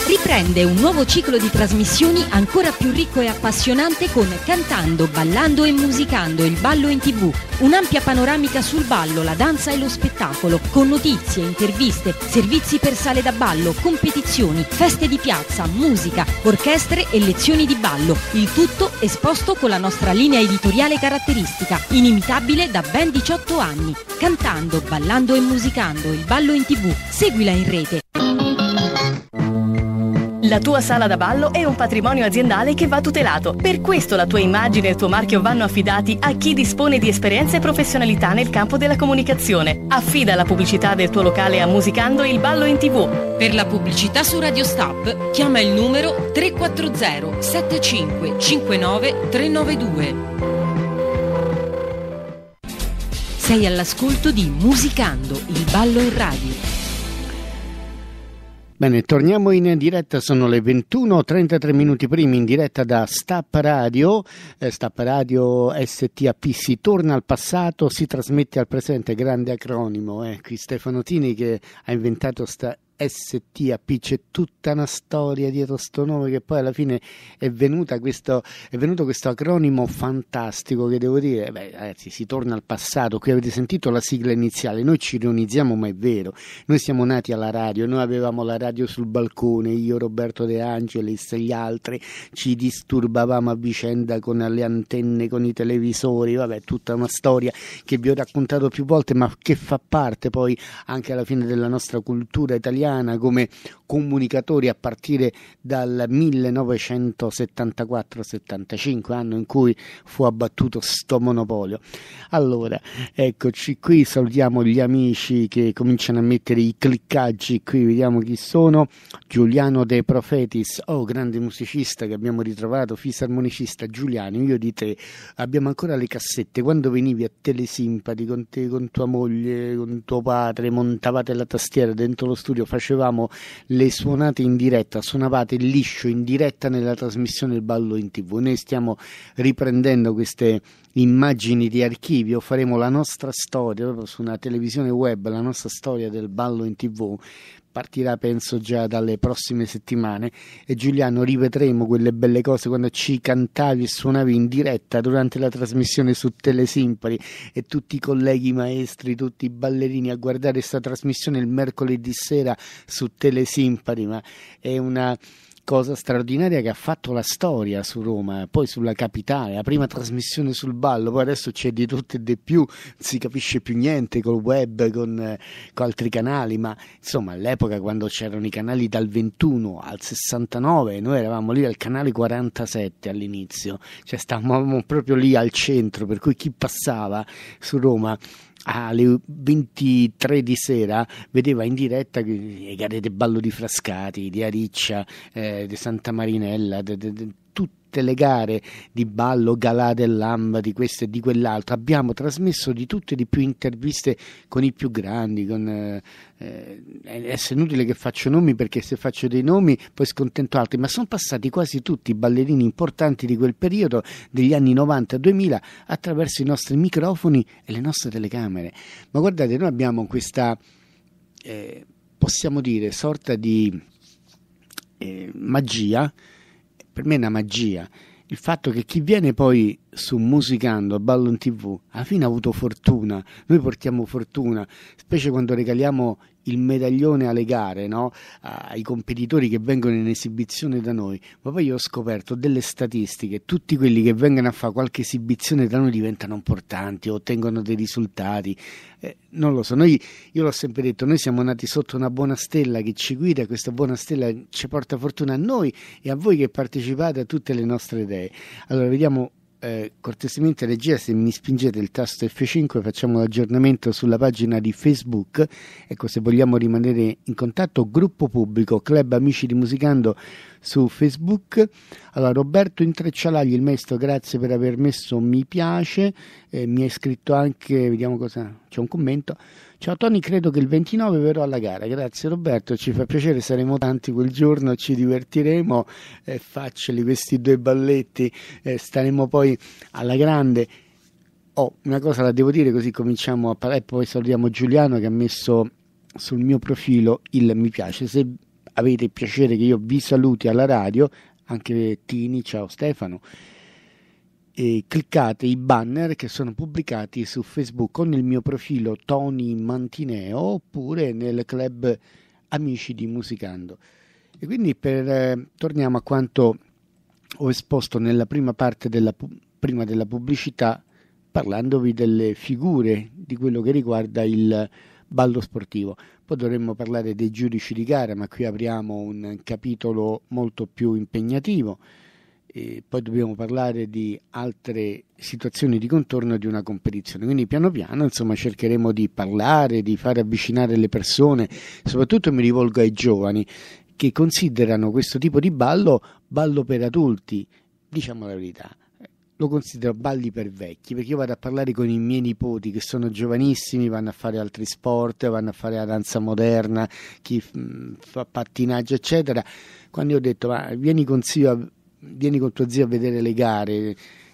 riprende un nuovo ciclo di trasmissioni ancora più ricco e appassionante con Cantando, Ballando e Musicando, il ballo in tv, un'ampia panoramica sul ballo, la danza e lo spettacolo, con notizie, interviste, servizi per sale da ballo, competizioni, feste di piazza, musica, orchestre e lezioni di ballo, il tutto esposto con la nostra linea editoriale caratteristica, inimitabile da ben 18 anni. Cantando, Ballando e Musicando, il ballo in tv, seguila in rete. La tua sala da ballo è un patrimonio aziendale che va tutelato. Per questo la tua immagine e il tuo marchio vanno affidati a chi dispone di esperienza e professionalità nel campo della comunicazione. Affida la pubblicità del tuo locale a Musicando il ballo in TV. Per la pubblicità su Radio Stab chiama il numero 340 7559 392. Sei all'ascolto di Musicando il ballo in radio Bene, torniamo in diretta, sono le 21.33 minuti primi in diretta da Stapp Radio, eh, Stap Radio STAP si torna al passato, si trasmette al presente, grande acronimo, eh. qui Stefano Tini che ha inventato sta STAP, c'è tutta una storia dietro questo nome che poi alla fine è, questo, è venuto questo acronimo fantastico che devo dire, eh, beh ragazzi si torna al passato, qui avete sentito la sigla iniziale, noi ci ironizziamo ma è vero, noi siamo nati alla radio, noi avevamo la radio sul balcone, io Roberto De Angelis e gli altri, ci disturbavamo a vicenda con le antenne, con i televisori, vabbè tutta una storia che vi ho raccontato più volte ma che fa parte poi anche alla fine della nostra cultura italiana italiana come comunicatori a partire dal 1974-75, anno in cui fu abbattuto sto monopolio. Allora, eccoci qui, salutiamo gli amici che cominciano a mettere i cliccaggi qui, vediamo chi sono. Giuliano De Profetis, oh grande musicista che abbiamo ritrovato, fisarmonicista Giuliano, io di te abbiamo ancora le cassette, quando venivi a Telesimpati con te, con tua moglie, con tuo padre, montavate la tastiera dentro lo studio, facevamo le le suonate in diretta, suonavate liscio in diretta nella trasmissione Il Ballo in TV. Noi stiamo riprendendo queste immagini di archivio, faremo la nostra storia proprio su una televisione web, la nostra storia del ballo in TV partirà penso già dalle prossime settimane e Giuliano rivedremo quelle belle cose quando ci cantavi e suonavi in diretta durante la trasmissione su Telesimpari e tutti i colleghi maestri, tutti i ballerini a guardare questa trasmissione il mercoledì sera su Telesimpari, ma è una cosa straordinaria che ha fatto la storia su Roma, poi sulla capitale, la prima trasmissione sul ballo, poi adesso c'è di tutto e di più, non si capisce più niente col web, con, eh, con altri canali, ma insomma all'epoca quando c'erano i canali dal 21 al 69, noi eravamo lì al canale 47 all'inizio, cioè stavamo proprio lì al centro, per cui chi passava su Roma alle 23 di sera vedeva in diretta le gare del ballo di Frascati, di Ariccia, eh, di Santa Marinella, de, de, de, tutte le gare di ballo, galà dell'AM, di questo e di quell'altro. Abbiamo trasmesso di tutte e di più interviste con i più grandi. Con, eh, eh è inutile che faccio nomi perché se faccio dei nomi poi scontento altri, ma sono passati quasi tutti i ballerini importanti di quel periodo, degli anni 90-2000, attraverso i nostri microfoni e le nostre telecamere. Ma guardate, noi abbiamo questa, eh, possiamo dire, sorta di eh, magia per me è una magia. Il fatto che chi viene poi su Musicando a Ballo in TV alla fine ha avuto fortuna, noi portiamo fortuna, specie quando regaliamo il medaglione alle gare, no? ai competitori che vengono in esibizione da noi, ma poi io ho scoperto delle statistiche, tutti quelli che vengono a fare qualche esibizione da noi diventano importanti, ottengono dei risultati, eh, non lo so, noi, io l'ho sempre detto, noi siamo nati sotto una buona stella che ci guida, questa buona stella ci porta fortuna a noi e a voi che partecipate a tutte le nostre idee. Allora vediamo eh, cortesemente regia se mi spingete il tasto F5 facciamo l'aggiornamento sulla pagina di Facebook ecco se vogliamo rimanere in contatto gruppo pubblico club amici di musicando su Facebook. Allora, Roberto Intreccialagli, il maestro, grazie per aver messo mi piace. Eh, mi ha scritto anche, vediamo cosa, c'è un commento. Ciao Tony, credo che il 29 verrò alla gara. Grazie Roberto, ci fa piacere, saremo tanti quel giorno, ci divertiremo, eh, facceli questi due balletti, eh, staremo poi alla grande. Oh, una cosa la devo dire così cominciamo a parlare e poi salutiamo Giuliano che ha messo sul mio profilo il mi piace. Se avete il piacere che io vi saluti alla radio, anche Tini, ciao Stefano. E cliccate i banner che sono pubblicati su Facebook con il mio profilo Tony Mantineo oppure nel club Amici di Musicando. E quindi per, eh, torniamo a quanto ho esposto nella prima parte della, prima della pubblicità parlandovi delle figure di quello che riguarda il ballo sportivo. Poi dovremmo parlare dei giudici di gara, ma qui apriamo un capitolo molto più impegnativo. E poi dobbiamo parlare di altre situazioni di contorno di una competizione. Quindi piano piano insomma, cercheremo di parlare, di far avvicinare le persone, soprattutto mi rivolgo ai giovani che considerano questo tipo di ballo ballo per adulti, diciamo la verità lo considero balli per vecchi perché io vado a parlare con i miei nipoti che sono giovanissimi, vanno a fare altri sport, vanno a fare la danza moderna, chi fa pattinaggio, eccetera. Quando io ho detto, ma vieni con, zio, vieni con tuo zio a vedere le gare,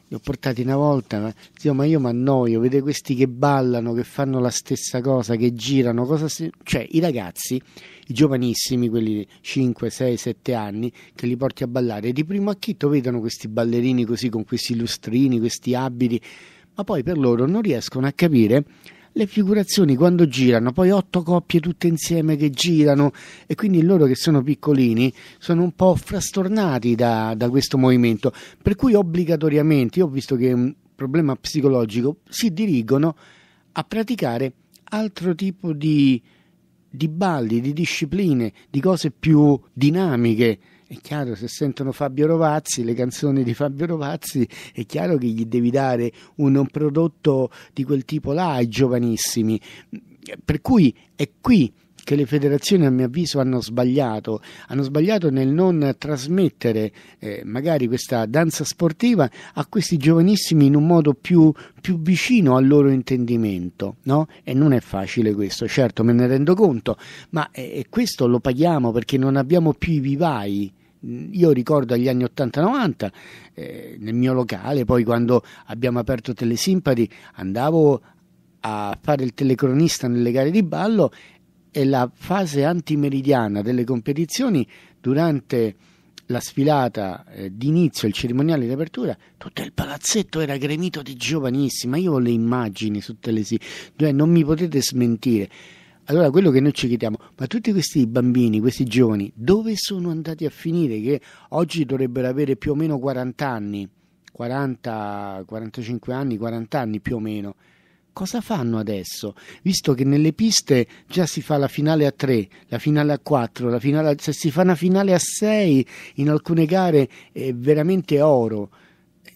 li ho portati una volta, ma, zio, ma io mi annoio, vede questi che ballano, che fanno la stessa cosa, che girano, cosa si... cioè i ragazzi i giovanissimi, quelli di 5, 6, 7 anni, che li porti a ballare di primo acchito vedono questi ballerini così con questi lustrini, questi abiti, ma poi per loro non riescono a capire le figurazioni quando girano, poi otto coppie tutte insieme che girano e quindi loro che sono piccolini sono un po' frastornati da, da questo movimento, per cui obbligatoriamente, io ho visto che è un problema psicologico, si dirigono a praticare altro tipo di di balli, di discipline, di cose più dinamiche. È chiaro, se sentono Fabio Rovazzi, le canzoni di Fabio Rovazzi, è chiaro che gli devi dare un, un prodotto di quel tipo là ai giovanissimi. Per cui è qui che le federazioni a mio avviso hanno sbagliato, hanno sbagliato nel non trasmettere eh, magari questa danza sportiva a questi giovanissimi in un modo più, più vicino al loro intendimento, no? E non è facile questo, certo me ne rendo conto, ma eh, questo lo paghiamo perché non abbiamo più i vivai io ricordo agli anni 80-90 eh, nel mio locale, poi quando abbiamo aperto Telesimpati andavo a fare il telecronista nelle gare di ballo e la fase antimeridiana delle competizioni durante la sfilata eh, d'inizio, il cerimoniale di apertura, tutto il palazzetto era gremito di giovanissimi, io ho le immagini su Telesi, cioè non mi potete smentire. Allora quello che noi ci chiediamo, ma tutti questi bambini, questi giovani, dove sono andati a finire che oggi dovrebbero avere più o meno 40 anni, 40, 45 anni, 40 anni più o meno? cosa fanno adesso? Visto che nelle piste già si fa la finale a 3, la finale a 4, la finale a... se si fa una finale a 6 in alcune gare è veramente oro.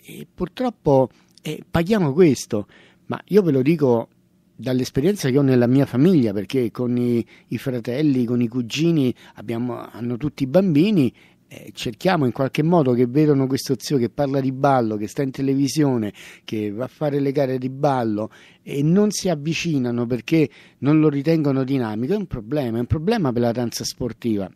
E purtroppo eh, paghiamo questo, ma io ve lo dico dall'esperienza che ho nella mia famiglia, perché con i, i fratelli, con i cugini abbiamo, hanno tutti i bambini eh, cerchiamo in qualche modo che vedano questo zio che parla di ballo, che sta in televisione, che va a fare le gare di ballo e non si avvicinano perché non lo ritengono dinamico, è un problema, è un problema per la danza sportiva.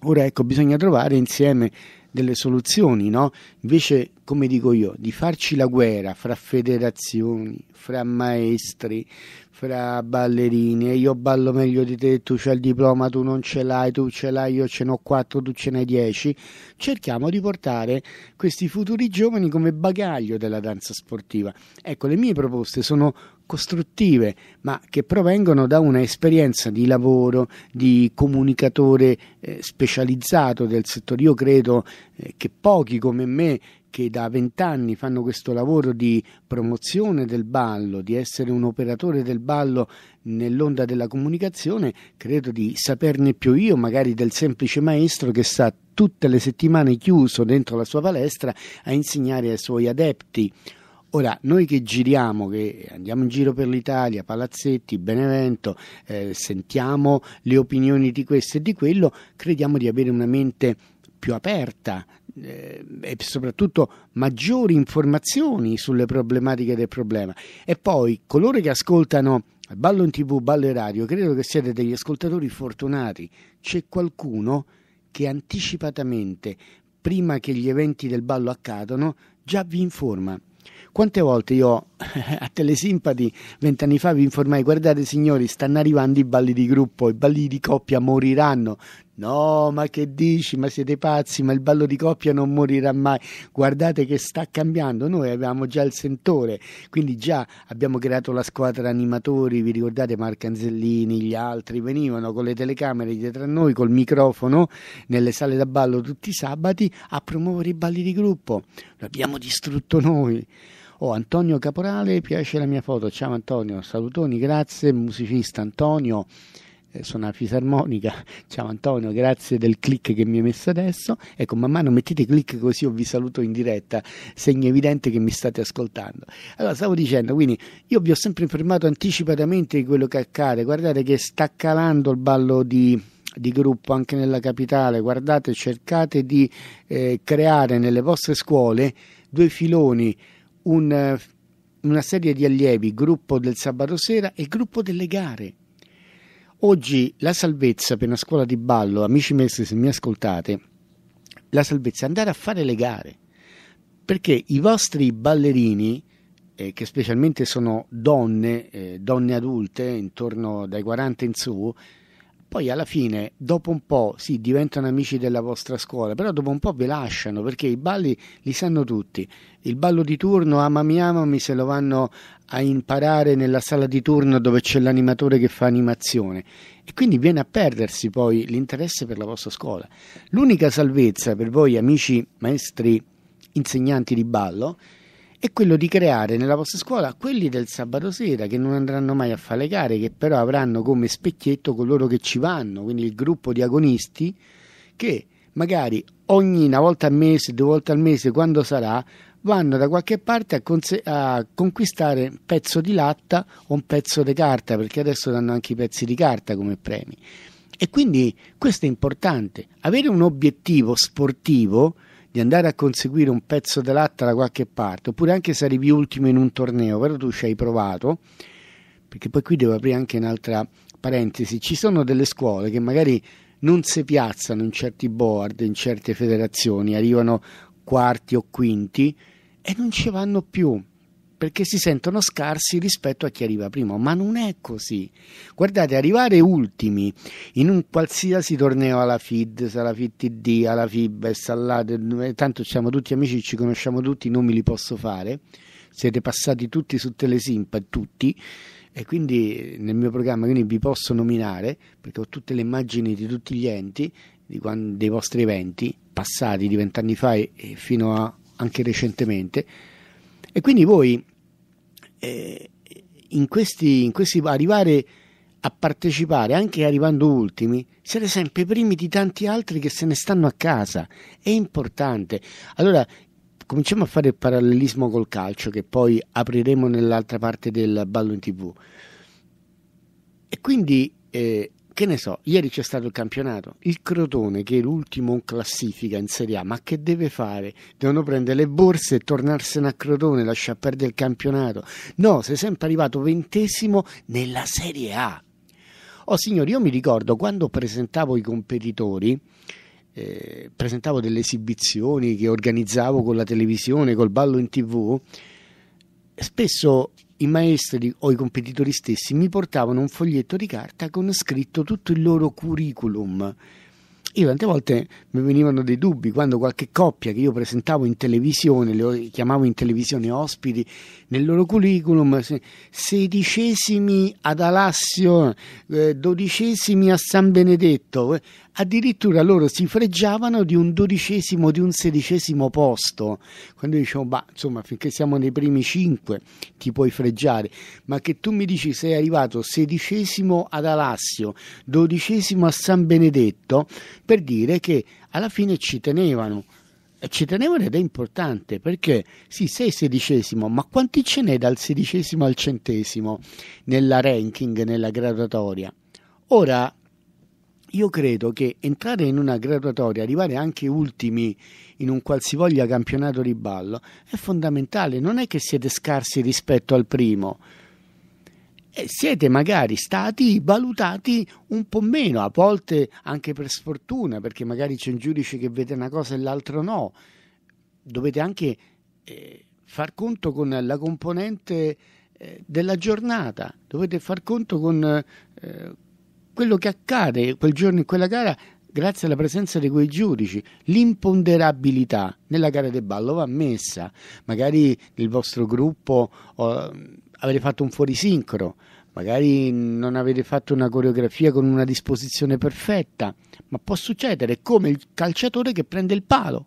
Ora ecco, bisogna trovare insieme delle soluzioni, no? Invece come dico io, di farci la guerra fra federazioni, fra maestri, fra ballerini, io ballo meglio di te, tu c'hai il diploma, tu non ce l'hai, tu ce l'hai, io ce n'ho quattro, tu ce n'hai dieci, cerchiamo di portare questi futuri giovani come bagaglio della danza sportiva. Ecco, le mie proposte sono costruttive, ma che provengono da un'esperienza di lavoro, di comunicatore eh, specializzato del settore. Io credo eh, che pochi come me che da vent'anni fanno questo lavoro di promozione del ballo, di essere un operatore del ballo nell'onda della comunicazione, credo di saperne più io, magari del semplice maestro che sta tutte le settimane chiuso dentro la sua palestra a insegnare ai suoi adepti. Ora, noi che giriamo, che andiamo in giro per l'Italia, Palazzetti, Benevento, eh, sentiamo le opinioni di questo e di quello, crediamo di avere una mente più aperta, eh, e soprattutto maggiori informazioni sulle problematiche del problema. E poi coloro che ascoltano Ballo in TV, Ballo in Radio, credo che siete degli ascoltatori fortunati. C'è qualcuno che anticipatamente, prima che gli eventi del ballo accadano, già vi informa. Quante volte io <laughs> a Telesimpati vent'anni fa vi informai, guardate signori, stanno arrivando i balli di gruppo, i balli di coppia moriranno. No, ma che dici? Ma siete pazzi, ma il ballo di coppia non morirà mai. Guardate che sta cambiando. Noi avevamo già il sentore, quindi già abbiamo creato la squadra animatori, vi ricordate Marco Anzellini gli altri venivano con le telecamere dietro a noi, col microfono nelle sale da ballo tutti i sabati a promuovere i balli di gruppo. L'abbiamo distrutto noi. Oh, Antonio Caporale, piace la mia foto. Ciao Antonio, salutoni, grazie, musicista Antonio eh, suona fisarmonica. <laughs> Ciao Antonio, grazie del click che mi hai messo adesso. Ecco, man mano mettete click così io vi saluto in diretta, segno evidente che mi state ascoltando. Allora, stavo dicendo, quindi io vi ho sempre informato anticipatamente di quello che accade. Guardate che sta calando il ballo di, di gruppo anche nella capitale. Guardate, cercate di eh, creare nelle vostre scuole due filoni un, eh, una serie di allievi, gruppo del sabato sera e gruppo delle gare. Oggi la salvezza per una scuola di ballo, amici messi se mi ascoltate, la salvezza è andare a fare le gare, perché i vostri ballerini, eh, che specialmente sono donne, eh, donne adulte, intorno dai 40 in su, poi alla fine, dopo un po', sì, diventano amici della vostra scuola, però dopo un po' vi lasciano perché i balli li sanno tutti. Il ballo di turno, amami amami, se lo vanno a imparare nella sala di turno dove c'è l'animatore che fa animazione e quindi viene a perdersi poi l'interesse per la vostra scuola. L'unica salvezza per voi amici maestri insegnanti di ballo è quello di creare nella vostra scuola quelli del sabato sera che non andranno mai a fare le gare, che però avranno come specchietto coloro che ci vanno, quindi il gruppo di agonisti che magari ogni una volta al mese, due volte al mese, quando sarà, vanno da qualche parte a, conse- a, conquistare un pezzo di latta o un pezzo di carta, perché adesso danno anche i pezzi di carta come premi. E quindi questo è importante, avere un obiettivo sportivo di andare a conseguire un pezzo di latta da qualche parte, oppure anche se arrivi ultimo in un torneo, però tu ci hai provato, perché poi qui devo aprire anche un'altra parentesi, ci sono delle scuole che magari non si piazzano in certi board, in certe federazioni, arrivano quarti o quinti e non ci vanno più perché si sentono scarsi rispetto a chi arriva primo, ma non è così. Guardate, arrivare ultimi in un qualsiasi torneo alla FID, alla FITD, alla FIB, alla, eh, tanto siamo tutti amici, ci conosciamo tutti, non me li posso fare, siete passati tutti su Telesimpa, tutti, e quindi nel mio programma quindi vi posso nominare, perché ho tutte le immagini di tutti gli enti, quando, dei vostri eventi, passati di vent'anni fa e fino a anche recentemente, e quindi voi eh, in questi, in questi arrivare a partecipare, anche arrivando ultimi, siete sempre i primi di tanti altri che se ne stanno a casa. È importante. Allora, cominciamo a fare il parallelismo col calcio, che poi apriremo nell'altra parte del ballo in tv. E quindi eh, che ne so, ieri c'è stato il campionato. Il Crotone, che è l'ultimo in classifica in Serie A, ma che deve fare? Devono prendere le borse e tornarsene a Crotone, lasciar perdere il campionato. No, sei sempre arrivato ventesimo nella Serie A. Oh signori, io mi ricordo quando presentavo i competitori. Eh, presentavo delle esibizioni che organizzavo con la televisione, col ballo in tv. Spesso i maestri o i competitori stessi mi portavano un foglietto di carta con scritto tutto il loro curriculum. Io tante volte mi venivano dei dubbi quando qualche coppia che io presentavo in televisione, le chiamavo in televisione ospiti, nel loro curriculum sedicesimi ad Alassio, eh, dodicesimi a San Benedetto, eh, addirittura loro si freggiavano di un dodicesimo, di un sedicesimo posto, quando dicevo, ma insomma finché siamo nei primi cinque ti puoi freggiare, ma che tu mi dici sei arrivato sedicesimo ad Alassio, dodicesimo a San Benedetto, per dire che alla fine ci tenevano. Eh, ci tenevano ed è importante perché sì, sei sedicesimo, ma quanti ce n'è dal sedicesimo al centesimo nella ranking, nella graduatoria? Ora, io credo che entrare in una graduatoria, arrivare anche ultimi in un qualsivoglia campionato di ballo, è fondamentale. Non è che siete scarsi rispetto al primo siete magari stati valutati un po' meno, a volte anche per sfortuna, perché magari c'è un giudice che vede una cosa e l'altro no. Dovete anche eh, far conto con la componente eh, della giornata, dovete far conto con eh, quello che accade quel giorno in quella gara grazie alla presenza di quei giudici. L'imponderabilità nella gara di ballo va messa, magari nel vostro gruppo avete fatto un fuorisincro, magari non avete fatto una coreografia con una disposizione perfetta, ma può succedere come il calciatore che prende il palo.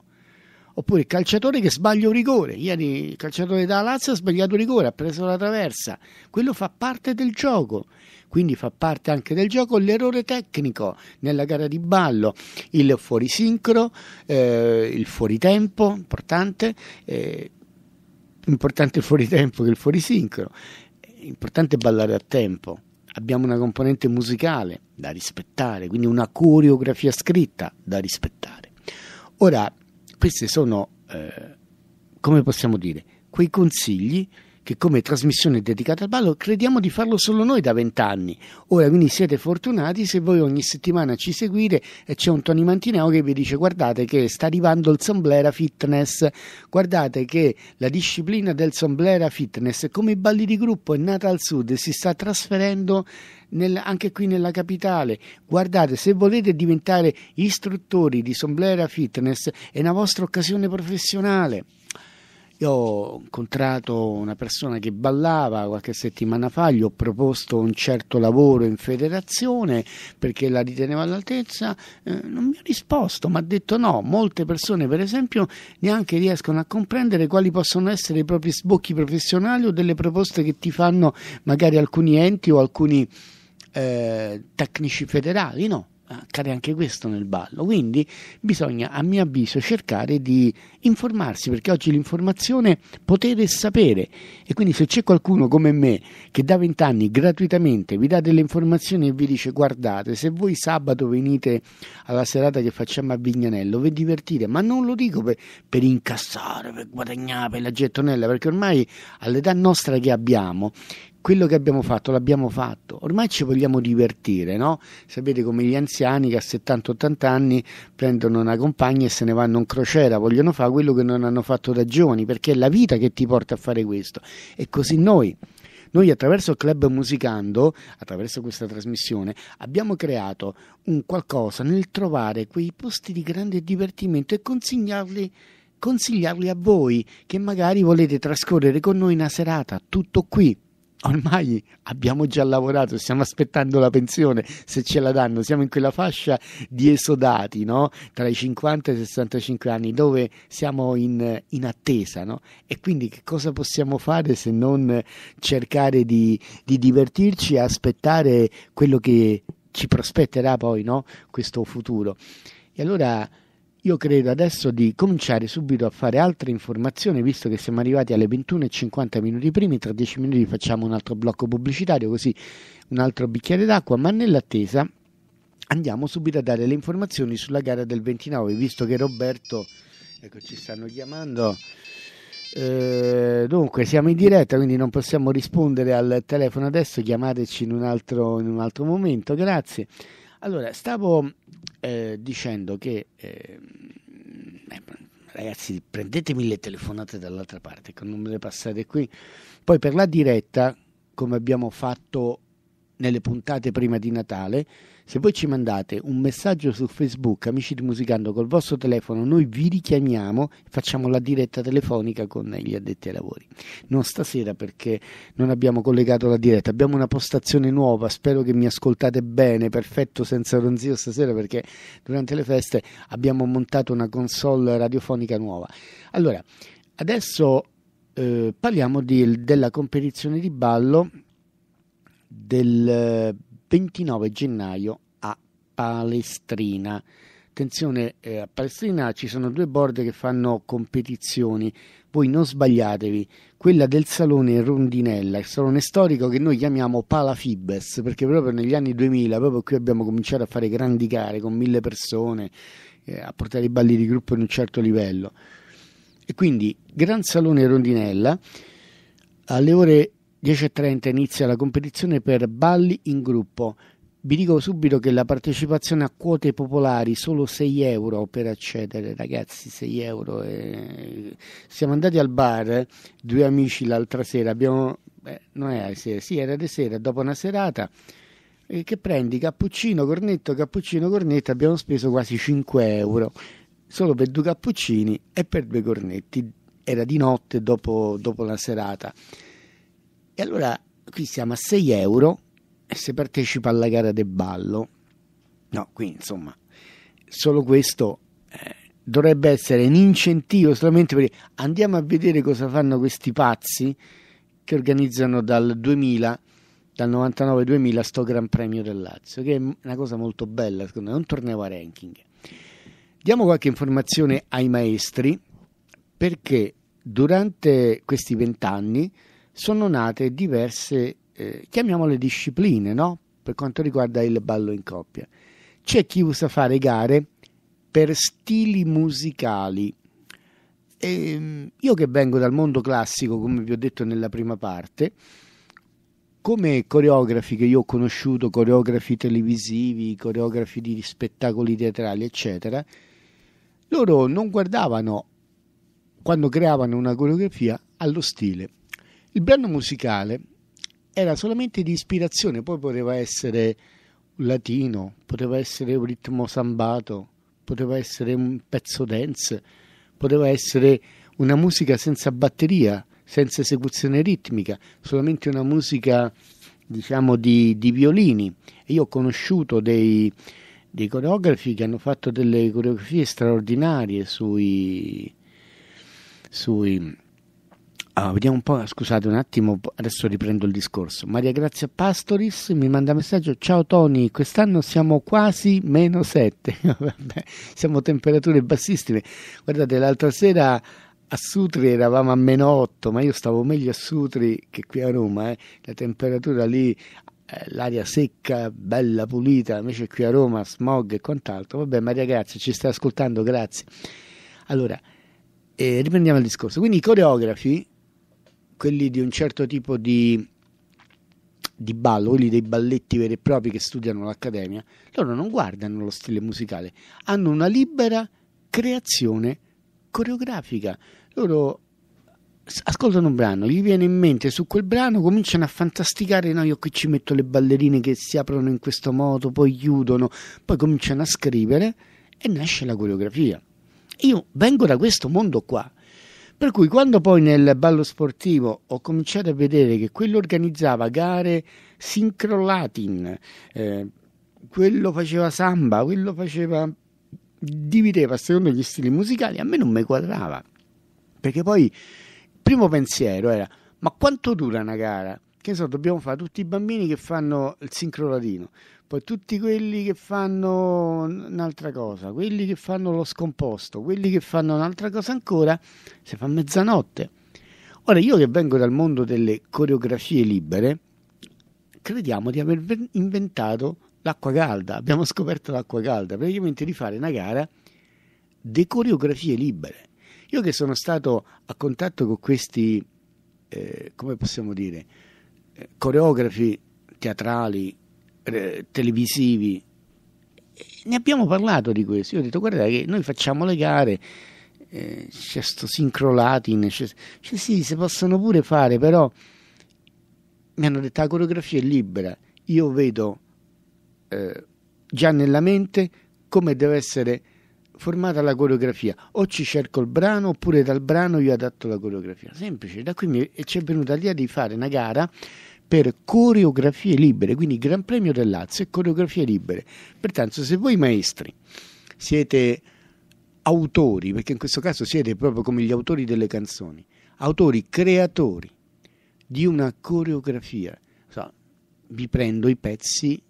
Oppure il calciatore che sbaglia un rigore. Ieri il calciatore della Lazio ha sbagliato un rigore, ha preso la traversa. Quello fa parte del gioco. Quindi fa parte anche del gioco l'errore tecnico nella gara di ballo, il fuorisincro, eh, il fuoritempo, importante. Eh, importante il tempo che il fuorisincrono, è importante ballare a tempo. Abbiamo una componente musicale da rispettare, quindi una coreografia scritta da rispettare. Ora, questi sono, eh, come possiamo dire, quei consigli che come trasmissione dedicata al ballo crediamo di farlo solo noi da vent'anni. Ora quindi siete fortunati se voi ogni settimana ci seguite e c'è un Tony Mantineo che vi dice guardate che sta arrivando il Somblera Fitness, guardate che la disciplina del Somblera Fitness come i balli di gruppo è nata al sud e si sta trasferendo nel, anche qui nella capitale. Guardate, se volete diventare istruttori di Somblera Fitness è una vostra occasione professionale. Io ho incontrato una persona che ballava qualche settimana fa, gli ho proposto un certo lavoro in federazione perché la riteneva all'altezza, eh, non mi ha risposto, mi ha detto no. Molte persone, per esempio, neanche riescono a comprendere quali possono essere i propri sbocchi professionali o delle proposte che ti fanno magari alcuni enti o alcuni eh, tecnici federali, no? accade ah, anche questo nel ballo, quindi bisogna a mio avviso cercare di informarsi perché oggi l'informazione potere e sapere e quindi se c'è qualcuno come me che da vent'anni gratuitamente vi dà delle informazioni e vi dice guardate se voi sabato venite alla serata che facciamo a Vignanello vi divertite ma non lo dico per, per incassare, per guadagnare, per la gettonella perché ormai all'età nostra che abbiamo quello che abbiamo fatto l'abbiamo fatto, ormai ci vogliamo divertire, no? Sapete come gli anziani che a 70-80 anni prendono una compagna e se ne vanno in crociera, vogliono fare quello che non hanno fatto da giovani, perché è la vita che ti porta a fare questo. E così noi, noi attraverso Club Musicando, attraverso questa trasmissione, abbiamo creato un qualcosa nel trovare quei posti di grande divertimento e consegnarli consigliarli a voi che magari volete trascorrere con noi una serata, tutto qui ormai abbiamo già lavorato, stiamo aspettando la pensione se ce la danno, siamo in quella fascia di esodati no? tra i 50 e i 65 anni dove siamo in, in attesa no? e quindi che cosa possiamo fare se non cercare di, di divertirci e aspettare quello che ci prospetterà poi no? questo futuro. E allora io credo adesso di cominciare subito a fare altre informazioni, visto che siamo arrivati alle 21.50 minuti primi, tra 10 minuti facciamo un altro blocco pubblicitario, così un altro bicchiere d'acqua, ma nell'attesa andiamo subito a dare le informazioni sulla gara del 29, visto che Roberto, ecco ci stanno chiamando, eh, dunque, siamo in diretta, quindi non possiamo rispondere al telefono adesso, chiamateci in un altro, in un altro momento, grazie. Allora, stavo eh, dicendo che ehm, eh, ragazzi prendetemi le telefonate dall'altra parte, non me le passate qui. Poi per la diretta, come abbiamo fatto nelle puntate prima di Natale, se voi ci mandate un messaggio su Facebook, amici di Musicando, col vostro telefono, noi vi richiamiamo e facciamo la diretta telefonica con gli addetti ai lavori. Non stasera perché non abbiamo collegato la diretta, abbiamo una postazione nuova, spero che mi ascoltate bene, perfetto senza ronzio stasera perché durante le feste abbiamo montato una console radiofonica nuova. Allora, adesso eh, parliamo di, della competizione di ballo del 29 gennaio a Palestrina. Attenzione, eh, a Palestrina ci sono due board che fanno competizioni, voi non sbagliatevi, quella del Salone Rondinella, il salone storico che noi chiamiamo Palafibes, perché proprio negli anni 2000, proprio qui abbiamo cominciato a fare grandi gare con mille persone, eh, a portare i balli di gruppo in un certo livello. E quindi Gran Salone Rondinella, alle ore 10.30 inizia la competizione per balli in gruppo. Vi dico subito che la partecipazione a quote popolari solo 6 euro per accedere, ragazzi. 6 euro. E... Eh. Siamo andati al bar, due amici l'altra sera. Abbiamo. Beh, non era sera, sì, era di sera, dopo una serata. E che prendi? Cappuccino, cornetto, cappuccino, cornetto. Abbiamo speso quasi 5 euro solo per due cappuccini e per due cornetti. Era di notte dopo, dopo la serata. E allora qui siamo a 6 euro e se partecipa alla gara del ballo. No, qui insomma, solo questo eh, dovrebbe essere un incentivo solamente perché andiamo a vedere cosa fanno questi pazzi che organizzano dal 2000 dal 99-2000 sto Gran Premio del Lazio, che è una cosa molto bella, secondo me, non un a ranking. Diamo qualche informazione ai maestri perché durante questi vent'anni sono nate diverse, eh, chiamiamole discipline, no? per quanto riguarda il ballo in coppia. C'è chi usa fare gare per stili musicali. E ehm, io che vengo dal mondo classico, come vi ho detto nella prima parte, come coreografi che io ho conosciuto, coreografi televisivi, coreografi di spettacoli teatrali, eccetera, loro non guardavano, quando creavano una coreografia, allo stile, il brano musicale era solamente di ispirazione, poi poteva essere un latino, poteva essere un ritmo sambato, poteva essere un pezzo dance, poteva essere una musica senza batteria, senza esecuzione ritmica, solamente una musica diciamo di, di violini. E io ho conosciuto dei, dei coreografi che hanno fatto delle coreografie straordinarie sui, sui allora, ah, vediamo un po', scusate un attimo, adesso riprendo il discorso. Maria Grazia Pastoris mi manda un messaggio, ciao Tony, quest'anno siamo quasi meno 7, <laughs> Vabbè, siamo temperature bassissime. Guardate, l'altra sera a Sutri eravamo a meno 8, ma io stavo meglio a Sutri che qui a Roma, eh. la temperatura lì, eh, l'aria secca, bella, pulita, invece qui a Roma smog e quant'altro. Vabbè Maria Grazia, ci stai ascoltando, grazie. Allora, eh, riprendiamo il discorso. Quindi i coreografi quelli di un certo tipo di, di ballo, quelli dei balletti veri e propri che studiano l'accademia, loro non guardano lo stile musicale, hanno una libera creazione coreografica. Loro ascoltano un brano, gli viene in mente su quel brano, cominciano a fantasticare, no, io qui ci metto le ballerine che si aprono in questo modo, poi chiudono, poi cominciano a scrivere e nasce la coreografia. Io vengo da questo mondo qua, per cui quando poi nel ballo sportivo ho cominciato a vedere che quello organizzava gare sincro latin, eh, quello faceva samba, quello faceva divideva secondo gli stili musicali, a me non mi quadrava. Perché poi il primo pensiero era ma quanto dura una gara? Che so, dobbiamo fare tutti i bambini che fanno il sincro latino poi tutti quelli che fanno un'altra cosa, quelli che fanno lo scomposto, quelli che fanno un'altra cosa ancora, si fa mezzanotte. Ora, io che vengo dal mondo delle coreografie libere, crediamo di aver inventato l'acqua calda, abbiamo scoperto l'acqua calda, praticamente di fare una gara di coreografie libere. Io che sono stato a contatto con questi, eh, come possiamo dire, eh, coreografi teatrali eh, televisivi. Ne abbiamo parlato di questo. Io ho detto, guardate che noi facciamo le gare, eh, c'è sto sincrolatin, c'è, cioè, sì, si possono pure fare, però mi hanno detto la coreografia è libera. Io vedo eh, già nella mente come deve essere formata la coreografia. O ci cerco il brano, oppure dal brano io adatto la coreografia. Semplice. Da qui mi, ci è venuta l'idea di fare una gara per coreografie libere, quindi Gran Premio del Lazio e coreografie libere. Pertanto se voi maestri siete autori, perché in questo caso siete proprio come gli autori delle canzoni, autori creatori di una coreografia, so, vi prendo i pezzi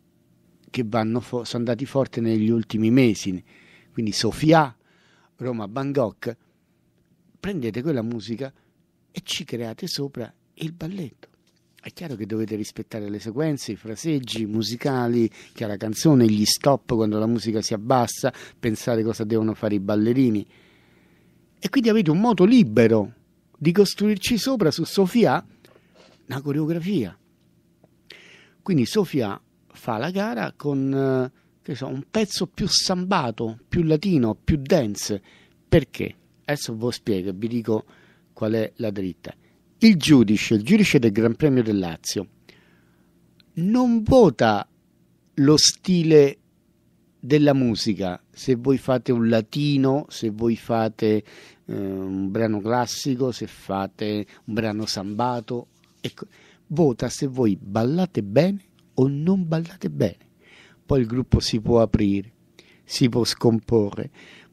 che vanno fo- sono andati forte negli ultimi mesi, quindi Sofia, Roma, Bangkok, prendete quella musica e ci create sopra il balletto. È chiaro che dovete rispettare le sequenze, i fraseggi musicali che ha la canzone, gli stop quando la musica si abbassa, pensare cosa devono fare i ballerini. E quindi avete un modo libero di costruirci sopra su Sofia una coreografia. Quindi Sofia fa la gara con eh, so, un pezzo più sambato, più latino, più dance. Perché? Adesso vi spiego, vi dico qual è la dritta il giudice, il giudice del Gran Premio del Lazio, non vota lo stile della musica, se voi fate un latino, se voi fate eh, un brano classico, se fate un brano sambato, ecco, vota se voi ballate bene o non ballate bene. Poi il gruppo si può aprire, si può scomporre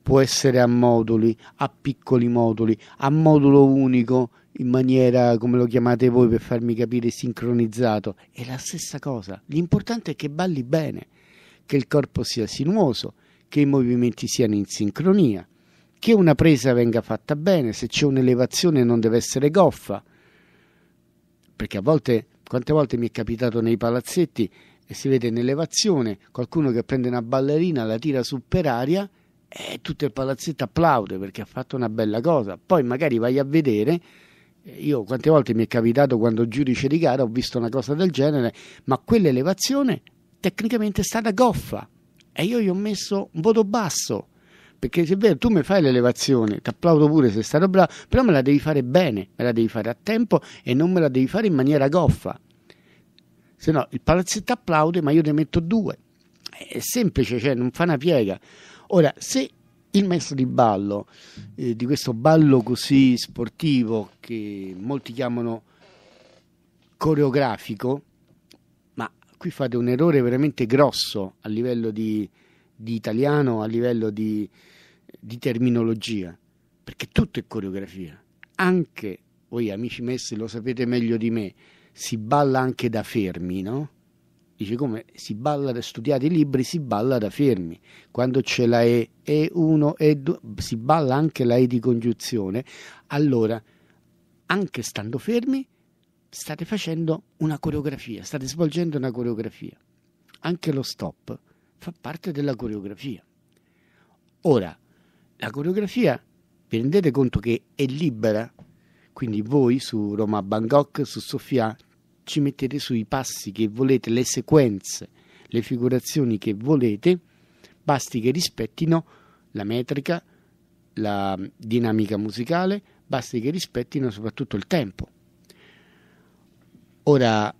può essere a moduli, a piccoli moduli, a modulo unico in maniera come lo chiamate voi per farmi capire sincronizzato, è la stessa cosa. L'importante è che balli bene, che il corpo sia sinuoso, che i movimenti siano in sincronia, che una presa venga fatta bene, se c'è un'elevazione non deve essere goffa. Perché a volte, quante volte mi è capitato nei palazzetti e si vede in elevazione qualcuno che prende una ballerina, la tira su per aria eh, tutto il palazzetto applaude perché ha fatto una bella cosa. Poi magari vai a vedere. Eh, io quante volte mi è capitato quando giudice di gara ho visto una cosa del genere, ma quell'elevazione tecnicamente è stata goffa e io gli ho messo un voto basso perché se è vero tu mi fai l'elevazione, ti applaudo pure se sei stato bravo, però me la devi fare bene, me la devi fare a tempo e non me la devi fare in maniera goffa. Se no il palazzetto applaude ma io ne metto due. È semplice, cioè non fa una piega. Ora, se il maestro di ballo, eh, di questo ballo così sportivo che molti chiamano coreografico, ma qui fate un errore veramente grosso a livello di, di italiano, a livello di, di terminologia, perché tutto è coreografia. Anche voi amici messi lo sapete meglio di me, si balla anche da fermi, no? Dice come si balla, da, studiate i libri, si balla da fermi. Quando c'è la E, E1, E2, si balla anche la E di congiunzione. Allora, anche stando fermi, state facendo una coreografia, state svolgendo una coreografia. Anche lo stop fa parte della coreografia. Ora, la coreografia, vi rendete conto che è libera? Quindi voi su Roma Bangkok, su Sofia, ci mettete su i passi che volete, le sequenze, le figurazioni che volete, basti che rispettino la metrica, la dinamica musicale, basti che rispettino soprattutto il tempo. Ora,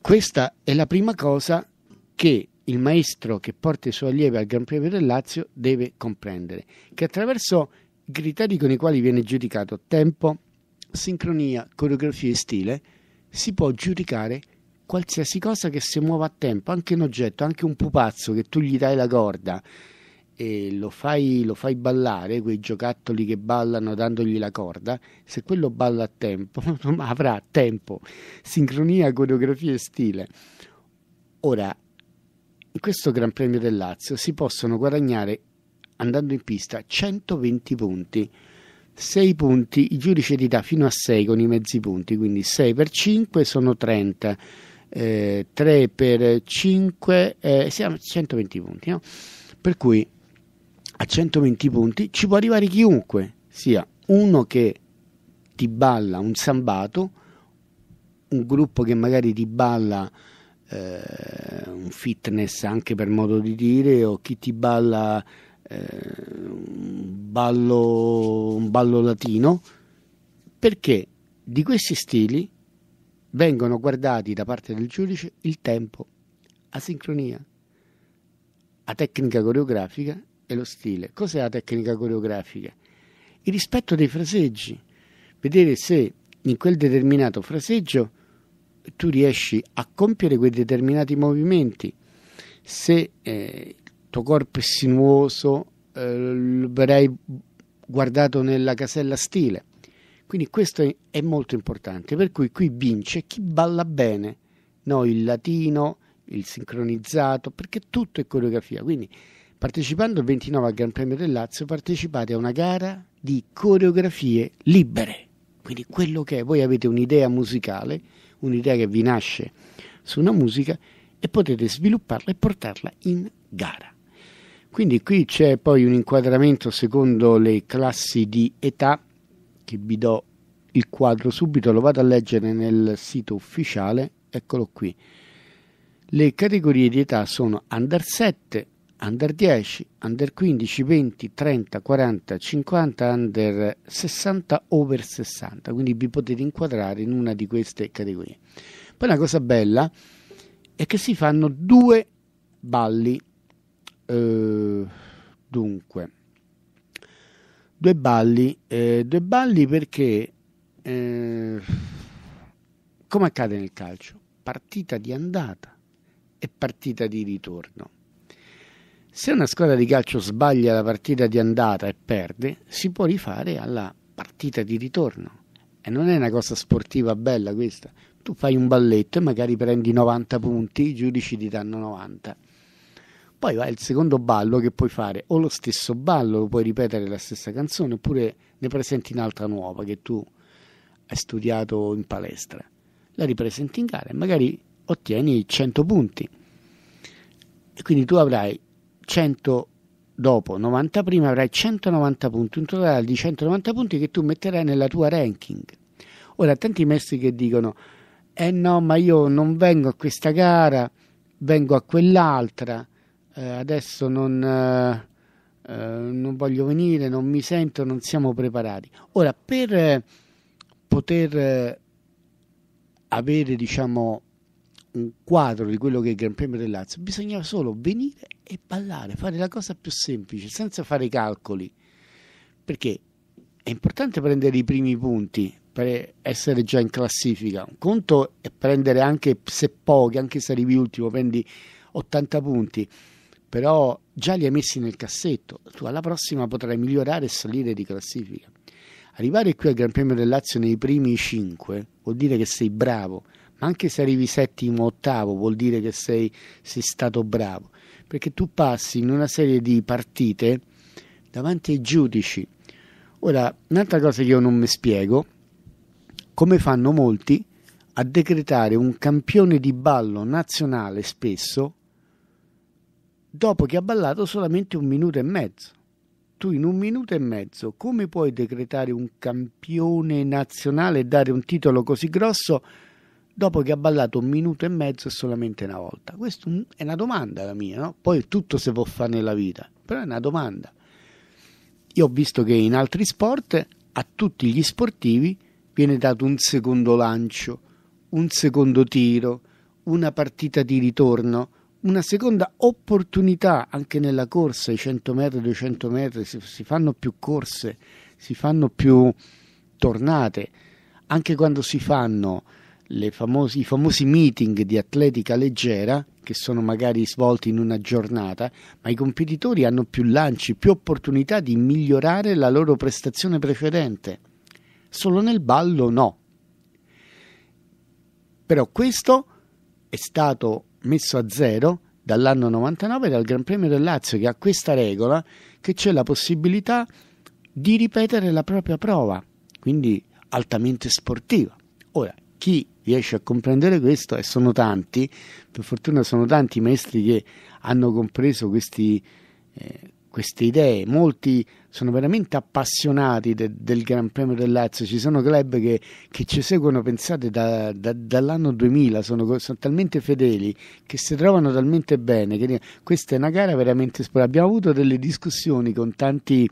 questa è la prima cosa che il maestro che porta i suoi allievi al Gran Premio del Lazio deve comprendere, che attraverso i criteri con i quali viene giudicato tempo, sincronia, coreografia e stile, si può giudicare qualsiasi cosa che si muova a tempo, anche un oggetto, anche un pupazzo che tu gli dai la corda e lo fai, lo fai ballare, quei giocattoli che ballano dandogli la corda, se quello balla a tempo, <laughs> avrà tempo, sincronia, coreografia e stile. Ora, in questo Gran Premio del Lazio si possono guadagnare, andando in pista, 120 punti 6 punti, il giudice ti dà fino a 6 con i mezzi punti, quindi 6 per 5 sono 30, eh, 3 per 5 eh, siamo 120 punti, no? per cui a 120 punti ci può arrivare chiunque, sia uno che ti balla un sambato, un gruppo che magari ti balla eh, un fitness anche per modo di dire, o chi ti balla un ballo, un ballo latino, perché di questi stili vengono guardati da parte del giudice il tempo, a sincronia, la tecnica coreografica e lo stile. Cos'è la tecnica coreografica? Il rispetto dei fraseggi, vedere se in quel determinato fraseggio tu riesci a compiere quei determinati movimenti, se eh, tuo corpo è sinuoso, eh, verrai guardato nella casella stile. Quindi questo è, è molto importante, per cui qui vince chi balla bene, no, il latino, il sincronizzato, perché tutto è coreografia. Quindi partecipando al 29 al Gran Premio del Lazio partecipate a una gara di coreografie libere. Quindi quello che è, voi avete un'idea musicale, un'idea che vi nasce su una musica e potete svilupparla e portarla in gara. Quindi qui c'è poi un inquadramento secondo le classi di età, che vi do il quadro subito, lo vado a leggere nel sito ufficiale, eccolo qui. Le categorie di età sono under 7, under 10, under 15, 20, 30, 40, 50, under 60, over 60. Quindi vi potete inquadrare in una di queste categorie. Poi una cosa bella è che si fanno due balli eh, dunque, due balli, eh, due balli perché eh, come accade nel calcio? Partita di andata e partita di ritorno. Se una squadra di calcio sbaglia la partita di andata e perde, si può rifare alla partita di ritorno. E non è una cosa sportiva bella questa. Tu fai un balletto e magari prendi 90 punti, i giudici ti danno 90. Poi va il secondo ballo che puoi fare, o lo stesso ballo, puoi ripetere la stessa canzone, oppure ne presenti un'altra nuova che tu hai studiato in palestra. La ripresenti in gara e magari ottieni 100 punti. E quindi tu avrai 100 dopo 90 prima avrai 190 punti, un totale di 190 punti che tu metterai nella tua ranking. Ora, tanti maestri che dicono: Eh no, ma io non vengo a questa gara, vengo a quell'altra eh, adesso non, eh, eh, non, voglio venire, non mi sento, non siamo preparati. Ora, per eh, poter eh, avere diciamo, un quadro di quello che è il Gran Premio del Lazio, bisognava solo venire e ballare, fare la cosa più semplice, senza fare calcoli, perché è importante prendere i primi punti per essere già in classifica. Un conto è prendere anche se pochi, anche se arrivi ultimo, prendi 80 punti però già li hai messi nel cassetto, tu alla prossima potrai migliorare e salire di classifica. Arrivare qui al Gran Premio del Lazio nei primi 5 vuol dire che sei bravo, ma anche se arrivi settimo o ottavo vuol dire che sei, sei stato bravo, perché tu passi in una serie di partite davanti ai giudici. Ora, un'altra cosa che io non mi spiego, come fanno molti a decretare un campione di ballo nazionale spesso dopo che ha ballato solamente un minuto e mezzo. Tu in un minuto e mezzo come puoi decretare un campione nazionale e dare un titolo così grosso dopo che ha ballato un minuto e mezzo e solamente una volta? Questa è una domanda la mia, no? Poi tutto si può fare nella vita, però è una domanda. Io ho visto che in altri sport a tutti gli sportivi viene dato un secondo lancio, un secondo tiro, una partita di ritorno, una seconda opportunità anche nella corsa, i 100 metri, 200 metri, si, si fanno più corse, si fanno più tornate, anche quando si fanno famosi, i famosi meeting di atletica leggera, che sono magari svolti in una giornata, ma i competitori hanno più lanci, più opportunità di migliorare la loro prestazione precedente. Solo nel ballo no. Però questo è stato messo a zero dall'anno 99 dal Gran Premio del Lazio che ha questa regola che c'è la possibilità di ripetere la propria prova, quindi altamente sportiva. Ora, chi riesce a comprendere questo, e sono tanti, per fortuna sono tanti i maestri che hanno compreso questi, eh, queste idee, molti sono veramente appassionati de, del Gran Premio del Lazio, ci sono club che, che ci seguono, pensate, da, da, dall'anno 2000, sono, sono, talmente fedeli, che si trovano talmente bene, che questa è una gara veramente sportiva. Abbiamo avuto delle discussioni con tanti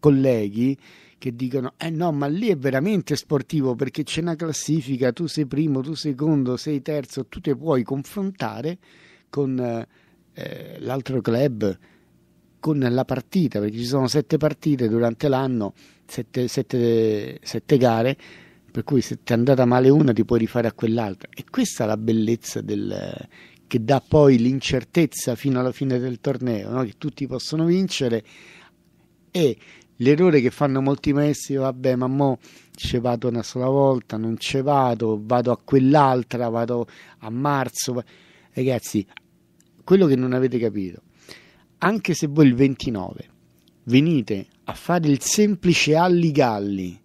colleghi che dicono eh no ma lì è veramente sportivo perché c'è una classifica tu sei primo tu secondo sei terzo tu te puoi confrontare con eh, l'altro club con la partita, perché ci sono sette partite durante l'anno, sette, sette, sette gare, per cui se ti è andata male una ti puoi rifare a quell'altra. E questa è la bellezza del, che dà poi l'incertezza fino alla fine del torneo, no? che tutti possono vincere e l'errore che fanno molti maestri, vabbè, ma mo ci vado una sola volta, non ci vado, vado a quell'altra, vado a marzo. Ragazzi, quello che non avete capito anche se voi il 29 venite a fare il semplice alligalli,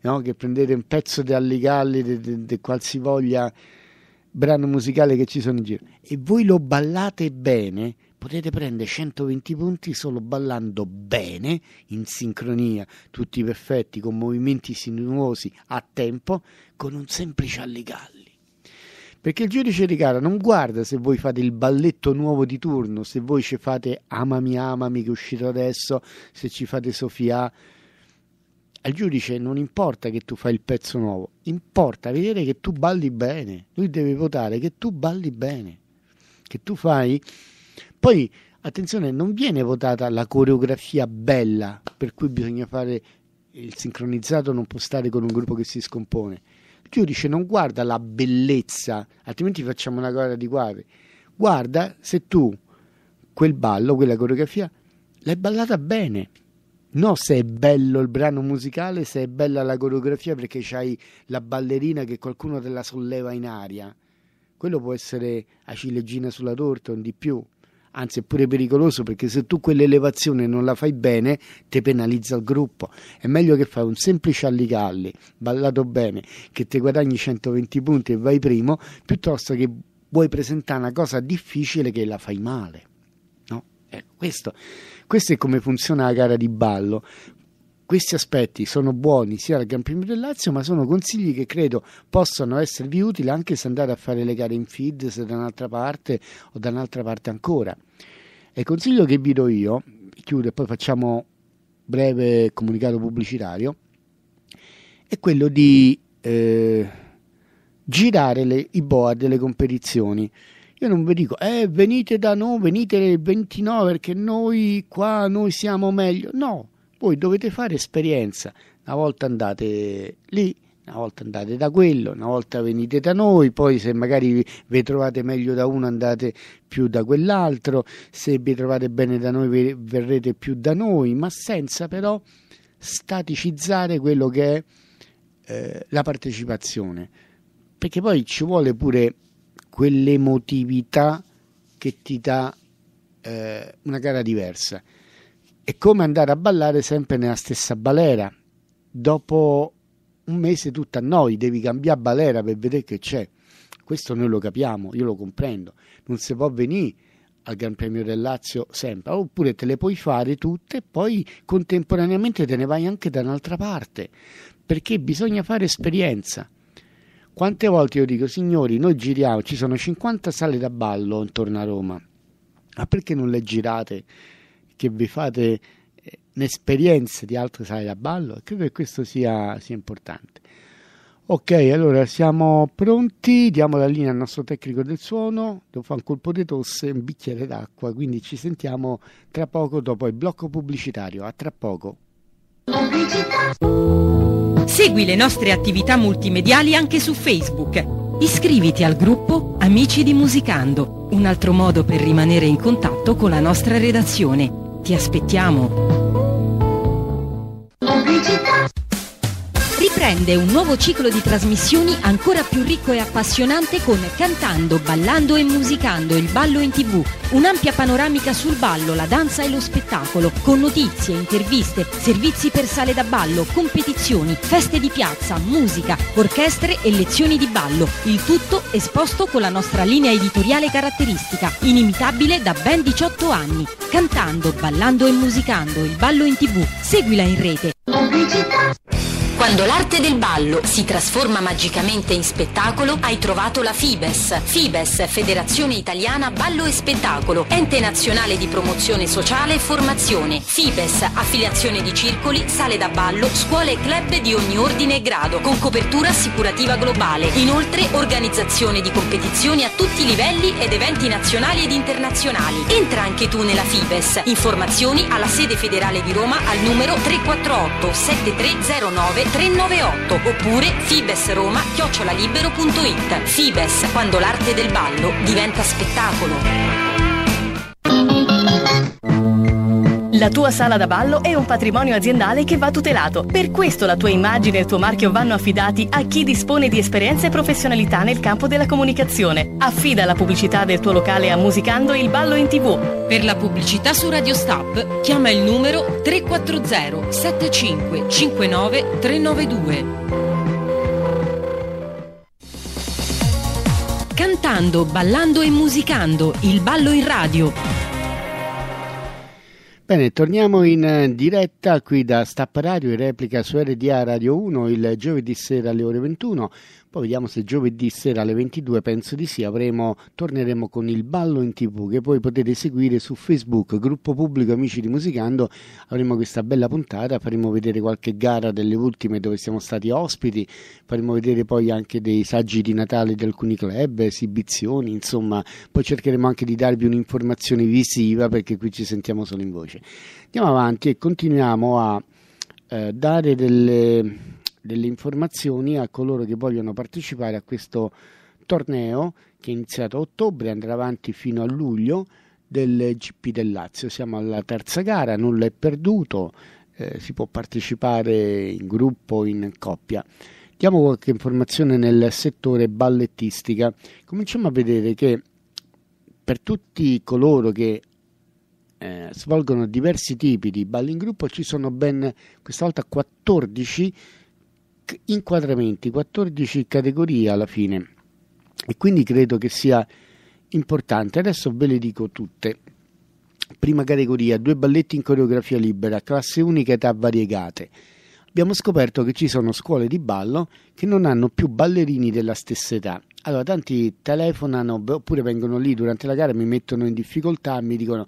no? che prendete un pezzo di alligalli di qualsivoglia brano musicale che ci sono in giro, e voi lo ballate bene, potete prendere 120 punti solo ballando bene, in sincronia, tutti perfetti, con movimenti sinuosi, a tempo, con un semplice alligalli. Perché il giudice di gara non guarda se voi fate il balletto nuovo di turno, se voi ci fate amami amami che è uscito adesso, se ci fate Sofia. Al giudice non importa che tu fai il pezzo nuovo, importa vedere che tu balli bene. Lui deve votare che tu balli bene, che tu fai. Poi, attenzione, non viene votata la coreografia bella, per cui bisogna fare il sincronizzato, non può stare con un gruppo che si scompone giudice non guarda la bellezza, altrimenti facciamo una gara di quadri. Guarda se tu quel ballo, quella coreografia, l'hai ballata bene. No, se è bello il brano musicale, se è bella la coreografia perché c'hai la ballerina che qualcuno te la solleva in aria. Quello può essere a ciliegina sulla torta o di più anzi è pure pericoloso perché se tu quell'elevazione non la fai bene ti penalizza il gruppo. È meglio che fai un semplice alligalli ballato bene, che ti guadagni 120 punti e vai primo, piuttosto che vuoi presentare una cosa difficile che la fai male. No? Ecco, questo. questo è come funziona la gara di ballo questi aspetti sono buoni sia al Gran Premio del Lazio, ma sono consigli che credo possano esservi utili anche se andate a fare le gare in feed, se da un'altra parte o da un'altra parte ancora. E il consiglio che vi do io, chiudo e poi facciamo breve comunicato pubblicitario, è quello di eh, girare le, i board delle competizioni. Io non vi dico, eh, venite da noi, venite nel 29 perché noi qua noi siamo meglio. No, voi dovete fare esperienza, una volta andate lì, una volta andate da quello, una volta venite da noi, poi se magari vi trovate meglio da uno andate più da quell'altro, se vi trovate bene da noi verrete più da noi, ma senza però staticizzare quello che è eh, la partecipazione, perché poi ci vuole pure quell'emotività che ti dà eh, una gara diversa è come andare a ballare sempre nella stessa balera. Dopo un mese tutta a noi, devi cambiare balera per vedere che c'è. Questo noi lo capiamo, io lo comprendo. Non si può venire al Gran Premio del Lazio sempre, oppure te le puoi fare tutte e poi contemporaneamente te ne vai anche da un'altra parte, perché bisogna fare esperienza. Quante volte io dico, signori, noi giriamo, ci sono 50 sale da ballo intorno a Roma, ma perché non le girate? che vi fate eh, esperienze di altre sale da ballo e credo che questo sia, sia importante. Ok, allora siamo pronti, diamo la linea al nostro tecnico del suono, devo fare un colpo di tosse e un bicchiere d'acqua, quindi ci sentiamo tra poco dopo il blocco pubblicitario, a tra poco. Segui le nostre attività multimediali anche su Facebook. Iscriviti al gruppo Amici di Musicando, un altro modo per rimanere in contatto con la nostra redazione ti aspettiamo! Pubblicità riprende un nuovo ciclo di trasmissioni ancora più ricco e appassionante con Cantando, Ballando e Musicando, il ballo in tv, un'ampia panoramica sul ballo, la danza e lo spettacolo, con notizie, interviste, servizi per sale da ballo, competizioni, feste di piazza, musica, orchestre e lezioni di ballo, il tutto esposto con la nostra linea editoriale caratteristica, inimitabile da ben 18 anni. Cantando, ballando e musicando, il ballo in tv, seguila in rete. Quando l'arte del ballo si trasforma magicamente in spettacolo, hai trovato la Fibes. Fibes, Federazione Italiana Ballo e Spettacolo, ente nazionale di promozione sociale e formazione. Fibes, affiliazione di circoli, sale da ballo, scuole e club di ogni ordine e grado, con copertura assicurativa globale. Inoltre, organizzazione di competizioni a tutti i livelli ed eventi nazionali ed internazionali. Entra anche tu nella Fibes. Informazioni alla sede federale di Roma al numero 348 7309 398 oppure fibesroma chiocciolalibero.it Fibes, quando l'arte del ballo diventa spettacolo. La tua sala da ballo è un patrimonio aziendale che va tutelato. Per questo la tua immagine e il tuo marchio vanno affidati a chi dispone di esperienza e professionalità nel campo della comunicazione. Affida la pubblicità del tuo locale a Musicando il ballo in TV. Per la pubblicità su Radio Stab, chiama il numero 340 75 59 392. Cantando, ballando e musicando, il ballo in radio Bene, torniamo in eh, diretta qui da Stappa Radio, in replica su RDA Radio 1 il giovedì sera alle ore 21. Poi vediamo se giovedì sera alle 22, penso di sì, avremo, torneremo con il ballo in tv che poi potete seguire su Facebook, gruppo pubblico Amici di Musicando. Avremo questa bella puntata, faremo vedere qualche gara delle ultime dove siamo stati ospiti, faremo vedere poi anche dei saggi di Natale di alcuni club, esibizioni, insomma. Poi cercheremo anche di darvi un'informazione visiva perché qui ci sentiamo solo in voce. Andiamo avanti e continuiamo a eh, dare delle delle informazioni a coloro che vogliono partecipare a questo torneo che è iniziato a ottobre e andrà avanti fino a luglio del GP del Lazio. Siamo alla terza gara, nulla è perduto, eh, si può partecipare in gruppo, in coppia. Diamo qualche informazione nel settore ballettistica. Cominciamo a vedere che per tutti coloro che eh, svolgono diversi tipi di balli in gruppo ci sono ben questa volta 14 inquadramenti, 14 categorie alla fine e quindi credo che sia importante. Adesso ve le dico tutte. Prima categoria, due balletti in coreografia libera, classe unica, età variegate. Abbiamo scoperto che ci sono scuole di ballo che non hanno più ballerini della stessa età. Allora, tanti telefonano oppure vengono lì durante la gara, mi mettono in difficoltà, mi dicono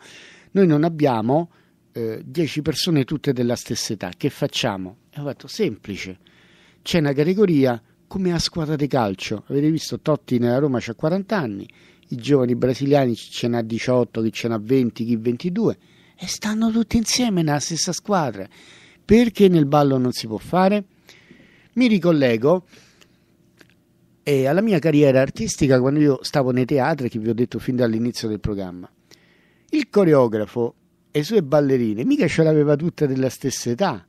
noi non abbiamo eh, 10 persone tutte della stessa età, che facciamo? E ho fatto semplice c'è una categoria come a squadra di calcio. Avete visto Totti nella Roma c'ha 40 anni, i giovani brasiliani ce n'ha 18, chi ce n'ha 20, chi 22 e stanno tutti insieme nella stessa squadra. Perché nel ballo non si può fare? Mi ricollego eh, alla mia carriera artistica quando io stavo nei teatri che vi ho detto fin dall'inizio del programma. Il coreografo e le sue ballerine mica ce l'aveva tutte della stessa età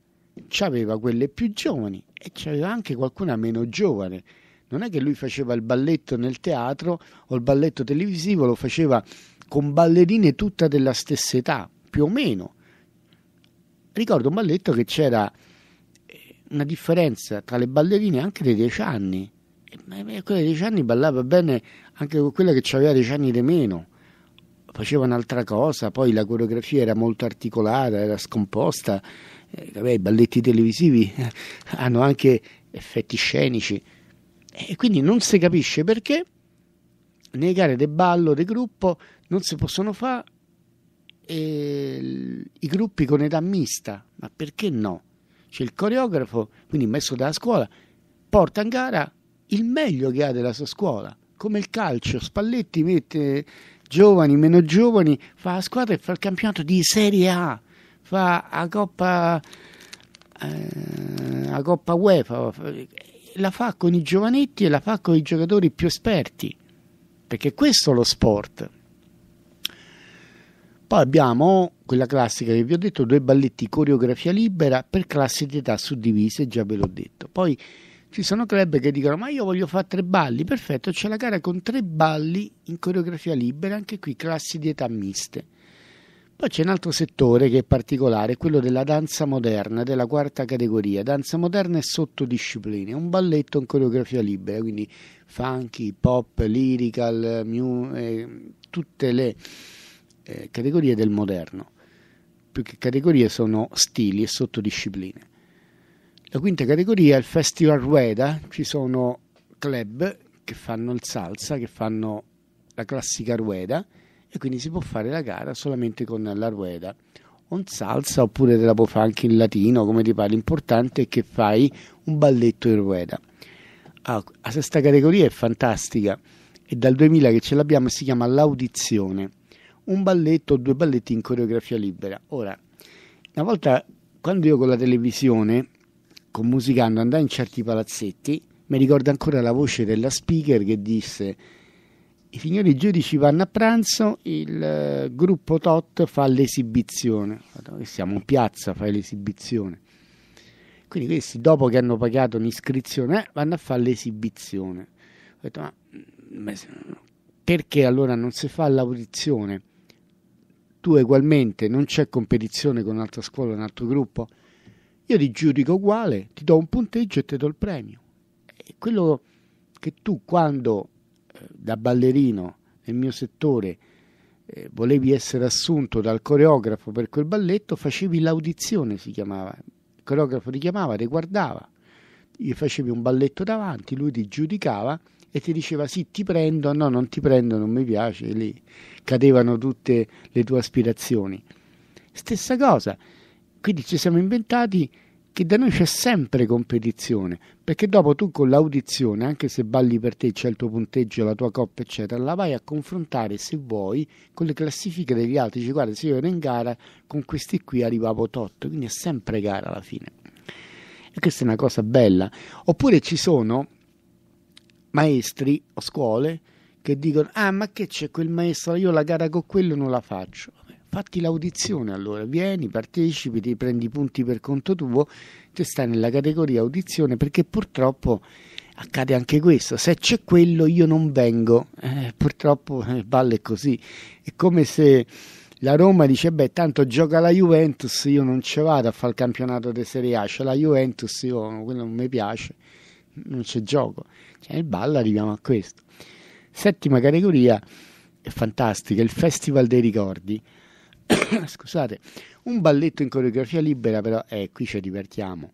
c'aveva quelle più giovani e c'aveva anche qualcuna meno giovane. Non è che lui faceva il balletto nel teatro o il balletto televisivo, lo faceva con ballerine tutta della stessa età, più o meno. Ricordo un balletto che c'era eh, una differenza tra le ballerine anche dei dieci anni. E quella di dieci anni ballava bene anche con quella che aveva dieci anni di meno. Faceva un'altra cosa, poi la coreografia era molto articolata, era scomposta eh, vabbè, i balletti televisivi eh, hanno anche effetti scenici e eh, quindi non si capisce perché le gare di ballo, di gruppo non si possono fare i gruppi con età mista, ma perché no? C'è il coreografo, quindi messo dalla scuola, porta in gara il meglio che ha della sua scuola, come il calcio, Spalletti mette giovani, meno giovani, fa la squadra e fa il campionato di Serie A fa a Coppa, eh, a Coppa UEFA, la fa con i giovanetti e la fa con i giocatori più esperti, perché questo è lo sport. Poi abbiamo quella classica che vi ho detto, due balletti coreografia libera per classi di età suddivise, già ve l'ho detto. Poi ci sono club che dicono ma io voglio fare tre balli, perfetto, c'è la gara con tre balli in coreografia libera, anche qui classi di età miste. Poi c'è un altro settore che è particolare, quello della danza moderna, della quarta categoria. Danza moderna e sottodiscipline, un balletto in coreografia libera, quindi funky, pop, lyrical, mu, eh, tutte le eh, categorie del moderno. Più che categorie sono stili e sottodiscipline. La quinta categoria è il Festival Rueda, ci sono club che fanno il salsa, che fanno la classica rueda e quindi si può fare la gara solamente con la rueda o in salsa oppure te la puoi fare anche in latino come ti pare l'importante è che fai un balletto in rueda ah, la sesta categoria è fantastica è dal 2000 che ce l'abbiamo e si chiama l'audizione un balletto o due balletti in coreografia libera ora una volta quando io con la televisione con Musicando andai in certi palazzetti mi ricordo ancora la voce della speaker che disse i signori giudici vanno a pranzo, il eh, gruppo Tot fa l'esibizione. Siamo in piazza, fai l'esibizione. Quindi questi, dopo che hanno pagato un'iscrizione, eh, vanno a fare l'esibizione. Ho detto, ma, ma perché allora non si fa l'audizione? Tu ugualmente non c'è competizione con un'altra scuola, un altro gruppo? Io ti giudico uguale, ti do un punteggio e ti do il premio. E quello che tu quando da ballerino nel mio settore eh, volevi essere assunto dal coreografo per quel balletto, facevi l'audizione, si chiamava. Il coreografo ti chiamava, ti guardava, gli facevi un balletto davanti, lui ti giudicava e ti diceva sì, ti prendo, no, non ti prendo, non mi piace, e lì cadevano tutte le tue aspirazioni. Stessa cosa, quindi ci siamo inventati che da noi c'è sempre competizione, perché dopo tu con l'audizione, anche se balli per te, c'è il tuo punteggio, la tua coppa, eccetera, la vai a confrontare, se vuoi, con le classifiche degli altri. Dici, guarda, se io ero in gara, con questi qui arrivavo tot, quindi è sempre gara alla fine. E questa è una cosa bella. Oppure ci sono maestri o scuole che dicono, ah, ma che c'è quel maestro, io la gara con quello non la faccio fatti l'audizione allora, vieni, partecipi, ti prendi i punti per conto tuo, tu stai nella categoria audizione perché purtroppo accade anche questo, se c'è quello io non vengo, eh, purtroppo eh, vale così, è come se la Roma dice beh tanto gioca la Juventus, io non ci vado a fare il campionato di Serie A, c'è la Juventus, io, quello non mi piace, non c'è gioco, cioè nel ballo arriviamo a questo. Settima categoria è fantastica, il Festival dei Ricordi. <coughs> scusate, un balletto in coreografia libera, però eh, qui ci divertiamo,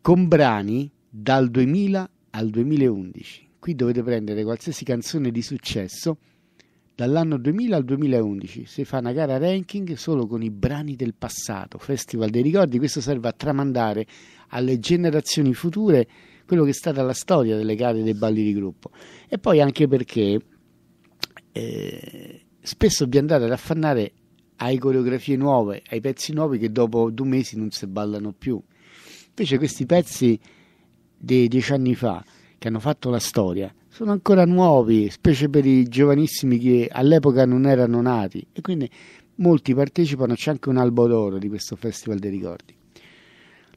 con brani dal 2000 al 2011. Qui dovete prendere qualsiasi canzone di successo dall'anno 2000 al 2011. Si fa una gara ranking solo con i brani del passato, Festival dei ricordi. Questo serve a tramandare alle generazioni future quello che è stata la storia delle gare dei balli di gruppo. E poi anche perché eh, spesso vi andate ad affannare hai coreografie nuove, hai pezzi nuovi che dopo due mesi non si ballano più. Invece questi pezzi dei dieci anni fa, che hanno fatto la storia, sono ancora nuovi, specie per i giovanissimi che all'epoca non erano nati e quindi molti partecipano, c'è anche un albo d'oro di questo Festival dei Ricordi.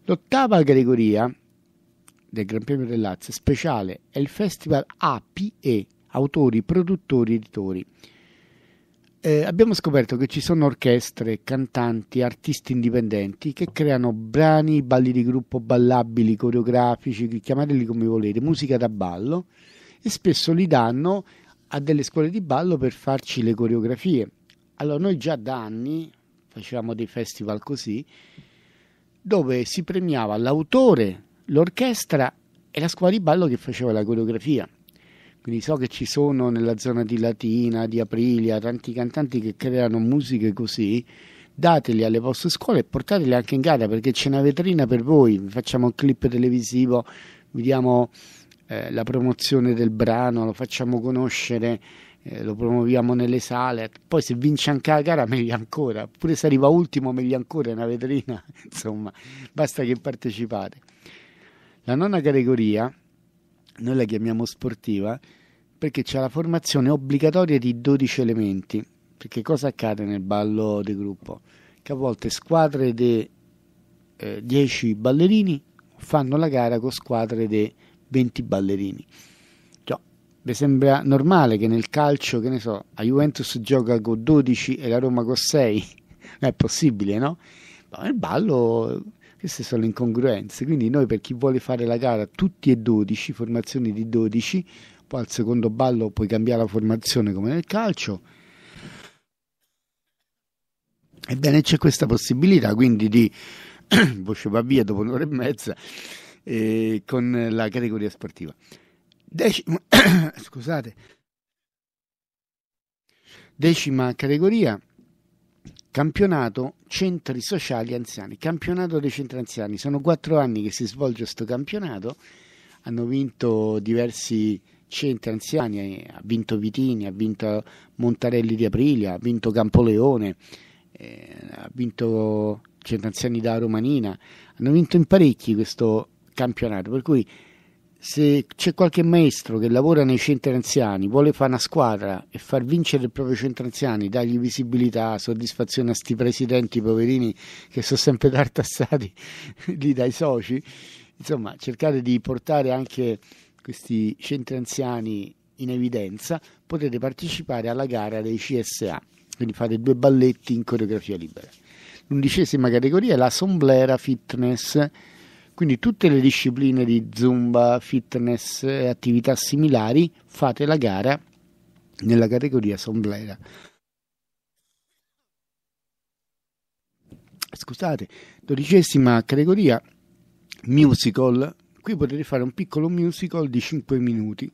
L'ottava categoria del Gran Premio del Lazio speciale è il Festival APE, autori, produttori, editori eh, abbiamo scoperto che ci sono orchestre, cantanti, artisti indipendenti che creano brani, balli di gruppo ballabili, coreografici, chiamateli come volete, musica da ballo e spesso li danno a delle scuole di ballo per farci le coreografie. Allora noi già da anni facevamo dei festival così dove si premiava l'autore, l'orchestra e la scuola di ballo che faceva la coreografia. Quindi so che ci sono nella zona di Latina, di Aprilia, tanti cantanti che creano musiche così. Dateli alle vostre scuole e portateli anche in gara perché c'è una vetrina per voi. Facciamo un clip televisivo, vediamo eh, la promozione del brano, lo facciamo conoscere. Eh, lo promuoviamo nelle sale, poi se vince anche la gara meglio ancora, pure se arriva ultimo meglio ancora, è una vetrina, <laughs> insomma, basta che partecipate. La nona categoria noi la chiamiamo sportiva perché c'è la formazione obbligatoria di 12 elementi. Perché cosa accade nel ballo di gruppo? Che a volte squadre di eh, 10 ballerini fanno la gara con squadre di 20 ballerini. Cioè, mi sembra normale che nel calcio, che ne so, la Juventus gioca con 12 e la Roma con 6. <laughs> Non è possibile, no? Ma nel ballo queste sono le incongruenze, quindi noi per chi vuole fare la gara tutti e 12, formazioni di 12, poi al secondo ballo puoi cambiare la formazione come nel calcio. Ebbene c'è questa possibilità quindi di <clears throat> voce va via dopo un'ora e mezza eh, con la categoria sportiva. Decima, <clears throat> scusate, decima categoria, campionato centri sociali anziani, campionato dei centri anziani. Sono quattro anni che si svolge questo campionato, hanno vinto diversi centri anziani, ha vinto Vitini, ha vinto Montarelli di Aprilia, ha vinto Campoleone, eh, ha vinto centri anziani da Romanina, hanno vinto in parecchi questo campionato, per cui se c'è qualche maestro che lavora nei centri anziani, vuole fare una squadra e far vincere il proprio centro anziani, dargli visibilità, soddisfazione a sti presidenti poverini che sono sempre tartassati <laughs> lì dai soci, insomma cercate di portare anche questi centri anziani in evidenza, potete partecipare alla gara dei CSA, quindi fate due balletti in coreografia libera. L'undicesima categoria è la somblera fitness quindi tutte le discipline di zumba, fitness e attività similari fate la gara nella categoria sombrera. Scusate, dodicesima categoria musical. Qui potete fare un piccolo musical di 5 minuti.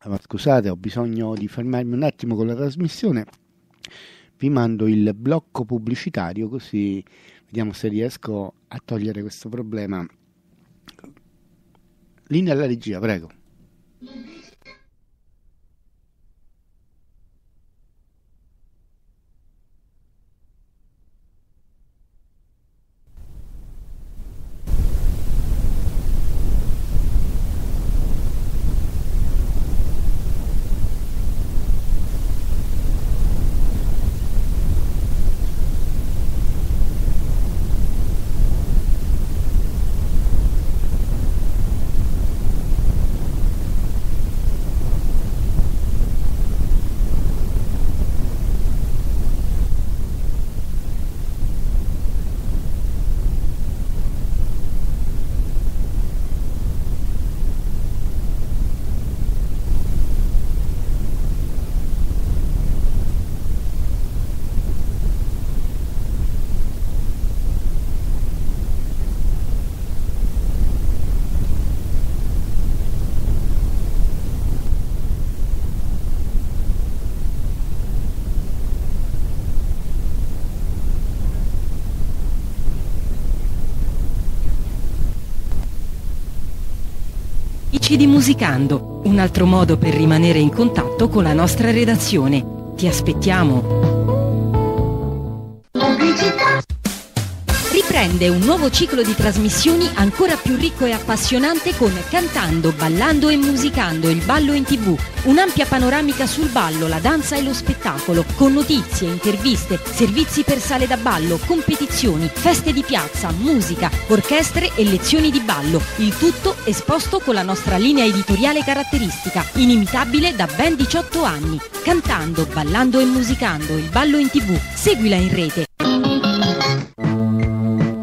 Ah, ma scusate, ho bisogno di fermarmi un attimo con la trasmissione. Vi mando il blocco pubblicitario così Vediamo se riesco a togliere questo problema. Linea alla regia, prego. amici di Musicando, un altro modo per rimanere in contatto con la nostra redazione. Ti aspettiamo! Pubblicità riprende un nuovo ciclo di trasmissioni ancora più ricco e appassionante con Cantando, Ballando e Musicando, il ballo in tv. Un'ampia panoramica sul ballo, la danza e lo spettacolo, con notizie, interviste, servizi per sale da ballo, competizioni, feste di piazza, musica, orchestre e lezioni di ballo. Il tutto esposto con la nostra linea editoriale caratteristica, inimitabile da ben 18 anni. Cantando, Ballando e Musicando, il ballo in tv. Seguila in rete.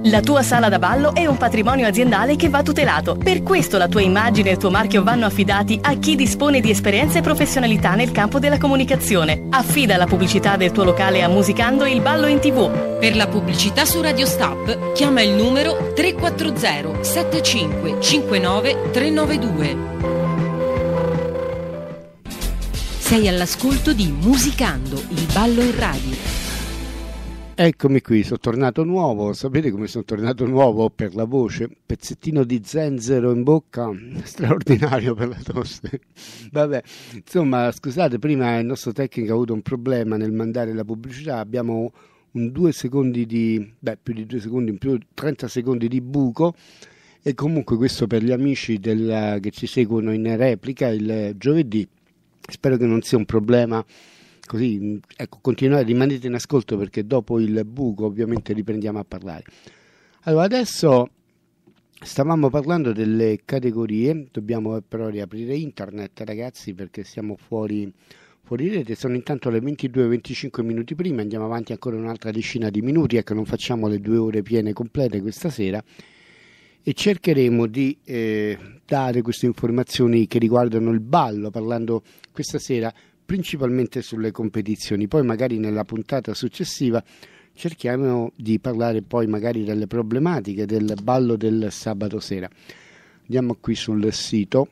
La tua sala da ballo è un patrimonio aziendale che va tutelato. Per questo la tua immagine e il tuo marchio vanno affidati a chi dispone di esperienza e professionalità nel campo della comunicazione. Affida la pubblicità del tuo locale a Musicando il ballo in TV. Per la pubblicità su Radio Stab chiama il numero 340 7559 392. Sei all'ascolto di Musicando il ballo in radio Eccomi qui, sono tornato nuovo, sapete come sono tornato nuovo per la voce? Pezzettino di zenzero in bocca, <laughs> straordinario per la tosse. Vabbè, insomma, scusate, prima il nostro tecnico ha avuto un problema nel mandare la pubblicità, abbiamo un due secondi di, beh, più di due secondi in più, 30 secondi di buco e comunque questo per gli amici della, che ci seguono in replica il giovedì, spero che non sia un problema così ecco, continuare, rimanete in ascolto perché dopo il buco ovviamente riprendiamo a parlare. Allora, adesso stavamo parlando delle categorie, dobbiamo però riaprire internet ragazzi perché siamo fuori, fuori rete, sono intanto le 22-25 minuti prima, andiamo avanti ancora un'altra decina di minuti, ecco non facciamo le due ore piene complete questa sera e cercheremo di eh, dare queste informazioni che riguardano il ballo, parlando questa sera principalmente sulle competizioni. Poi magari nella puntata successiva cerchiamo di parlare poi magari delle problematiche del ballo del sabato sera. Andiamo qui sul sito.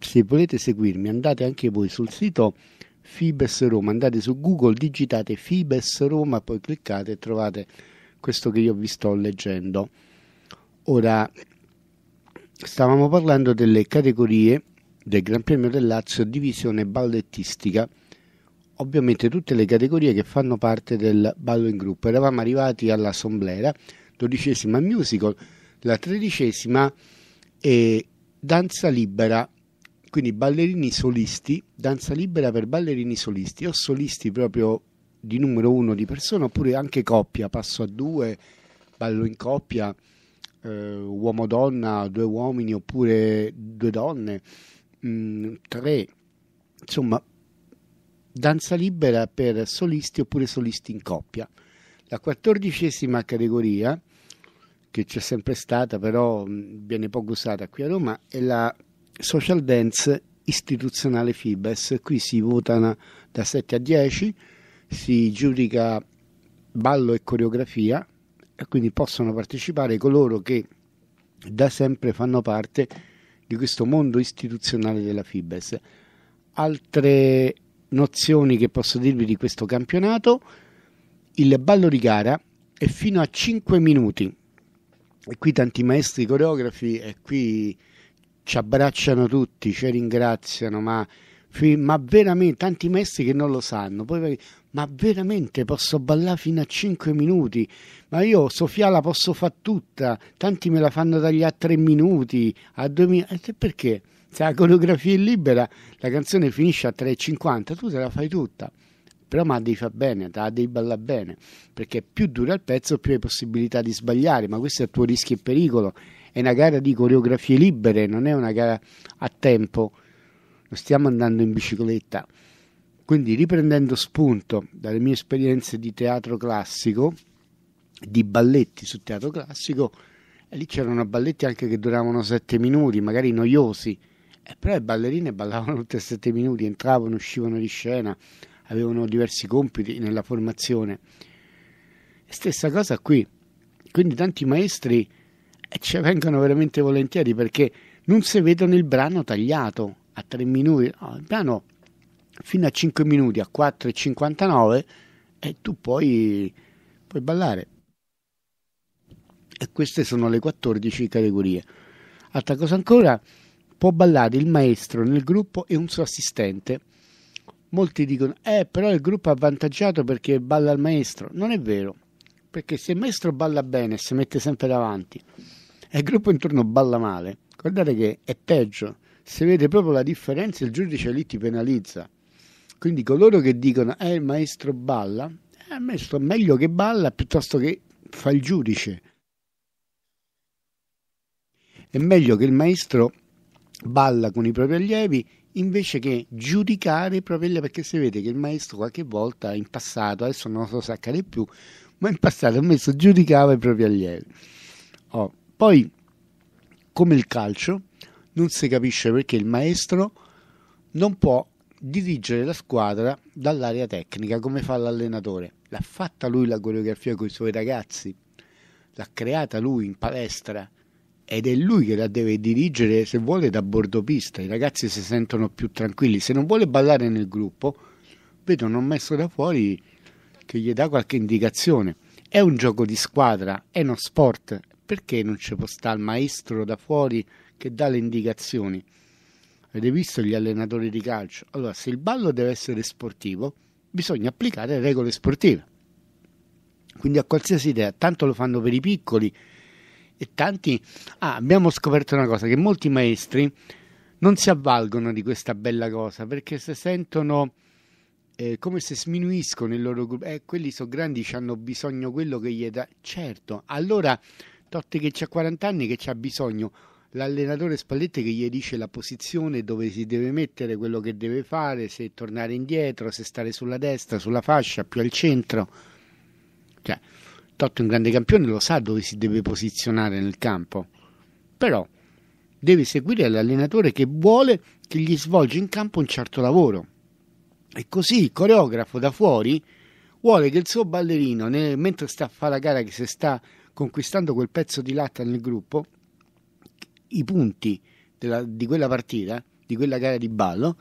Se volete seguirmi andate anche voi sul sito Fibes Roma, andate su Google, digitate Fibes Roma, poi cliccate e trovate questo che io vi sto leggendo. Ora stavamo parlando delle categorie del Gran Premio del Lazio divisione ballettistica, ovviamente tutte le categorie che fanno parte del ballo in gruppo. Eravamo arrivati alla somblera, dodicesima musical, la tredicesima e danza libera, quindi ballerini solisti, danza libera per ballerini solisti o solisti proprio di numero uno di persona oppure anche coppia, passo a due, ballo in coppia, eh, uomo-donna, due uomini oppure due donne mh, mm, tre insomma danza libera per solisti oppure solisti in coppia. La quattordicesima categoria, che c'è sempre stata però mh, mm, viene poco usata qui a Roma, è la social dance istituzionale FIBES. Qui si votano da 7 a 10, si giudica ballo e coreografia, e quindi possono partecipare coloro che da sempre fanno parte di questo mondo istituzionale della Fibes. Altre nozioni che posso dirvi di questo campionato, il ballo di gara è fino a 5 minuti. E qui tanti maestri coreografi e qui ci abbracciano tutti, ci ringraziano, ma, ma veramente tanti maestri che non lo sanno, poi ma veramente posso ballare fino a 5 minuti? ma io Sofia la posso fare tutta, tanti me la fanno tagliare a tre minuti, a due minuti, perché? Se la coreografia è libera, la canzone finisce a 3,50, tu te la fai tutta però ma devi far bene, te la devi ballare bene, perché più dura il pezzo più hai possibilità di sbagliare, ma questo è il tuo rischio e pericolo, è una gara di coreografie libere, non è una gara a tempo, non stiamo andando in bicicletta. Quindi riprendendo spunto dalle mie esperienze di teatro classico, di balletti sul teatro classico e lì c'erano balletti anche che duravano sette minuti, magari noiosi, eh, però le ballerine ballavano tutte sette minuti, entravano, uscivano di scena, avevano diversi compiti nella formazione. Stessa cosa qui, quindi tanti maestri ci vengono veramente volentieri perché non si vedono il brano tagliato a 3 minuti, no, il brano fino a 5 minuti, a 4,59 e tu puoi, puoi ballare e queste sono le 14 categorie. Altra cosa ancora, può ballare il maestro nel gruppo e un suo assistente. Molti dicono, eh però il gruppo è avvantaggiato perché balla il maestro. Non è vero, perché se il maestro balla bene e si mette sempre davanti e il gruppo intorno balla male, guardate che è peggio. Se vede proprio la differenza il giudice lì ti penalizza. Quindi coloro che dicono, eh il maestro balla, eh, il maestro è meglio che balla piuttosto che fa il giudice. È meglio che il maestro balla con i propri allievi invece che giudicare i propri allievi, perché se vede che il maestro qualche volta in passato, adesso non lo so accade più, ma in passato il maestro giudicava i propri allievi. Oh, poi, come il calcio, non si capisce perché il maestro non può dirigere la squadra dall'area tecnica come fa l'allenatore. L'ha fatta lui la coreografia con i suoi ragazzi, l'ha creata lui in palestra, ed è lui che la deve dirigere se vuole da bordopista i ragazzi si sentono più tranquilli se non vuole ballare nel gruppo vedono un messo da fuori che gli dà qualche indicazione è un gioco di squadra è uno sport perché non ci può stare il maestro da fuori che dà le indicazioni avete visto gli allenatori di calcio allora se il ballo deve essere sportivo bisogna applicare regole sportive quindi a qualsiasi idea tanto lo fanno per i piccoli e tanti ah, abbiamo scoperto una cosa, che molti maestri non si avvalgono di questa bella cosa perché se sentono eh, come se sminuiscono il loro gruppo, eh, quelli sono grandi, hanno bisogno quello che gli dà, certo, allora Totti che ha 40 anni che ha bisogno l'allenatore Spalletti che gli dice la posizione dove si deve mettere, quello che deve fare, se tornare indietro, se stare sulla destra, sulla fascia, più al centro. Cioè, Totto è un grande campione, lo sa dove si deve posizionare nel campo, però deve seguire l'allenatore che vuole che gli svolge in campo un certo lavoro. E così il coreografo da fuori vuole che il suo ballerino, nel, mentre sta a fare la gara che si sta conquistando quel pezzo di latta nel gruppo, i punti della, di quella partita, di quella gara di ballo,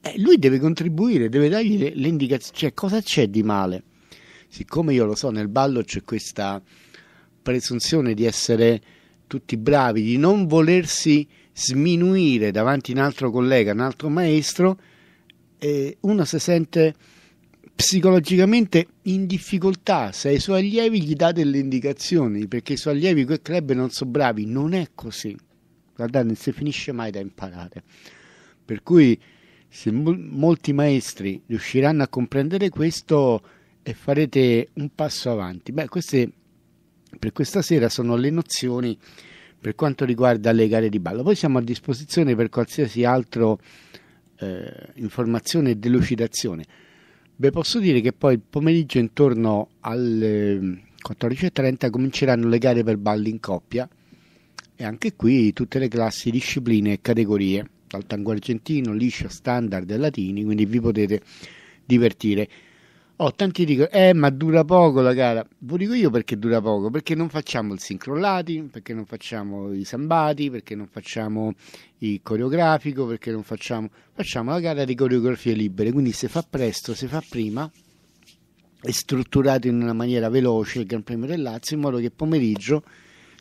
eh, lui deve contribuire, deve dargli le, le indicazioni, cioè cosa c'è di male siccome io lo so, nel ballo c'è questa presunzione di essere tutti bravi, di non volersi sminuire davanti a un altro collega, un altro maestro, eh, uno si sente psicologicamente in difficoltà se ai suoi allievi gli dà delle indicazioni perché i suoi allievi quel club non sono bravi non è così guardate non si finisce mai da imparare per cui se molti maestri riusciranno a comprendere questo e farete un passo avanti. Beh, queste per questa sera sono le nozioni per quanto riguarda le gare di ballo. Poi siamo a disposizione per qualsiasi altra eh, informazione e delucidazione. Beh, posso dire che poi il pomeriggio intorno alle 14.30 mm, cominceranno le gare per balli in coppia e anche qui tutte le classi, discipline e categorie, dal tango argentino, liscio, standard e latini, quindi vi potete divertire. Oh, tanti dicono, eh, ma dura poco la gara. Lo dico io perché dura poco, perché non facciamo il sincrollati, perché non facciamo i sambati, perché non facciamo il coreografico, perché non facciamo... Facciamo la gara di coreografie libere, quindi se fa presto, se fa prima, è strutturato in una maniera veloce il Gran Premio del Lazio, in modo che pomeriggio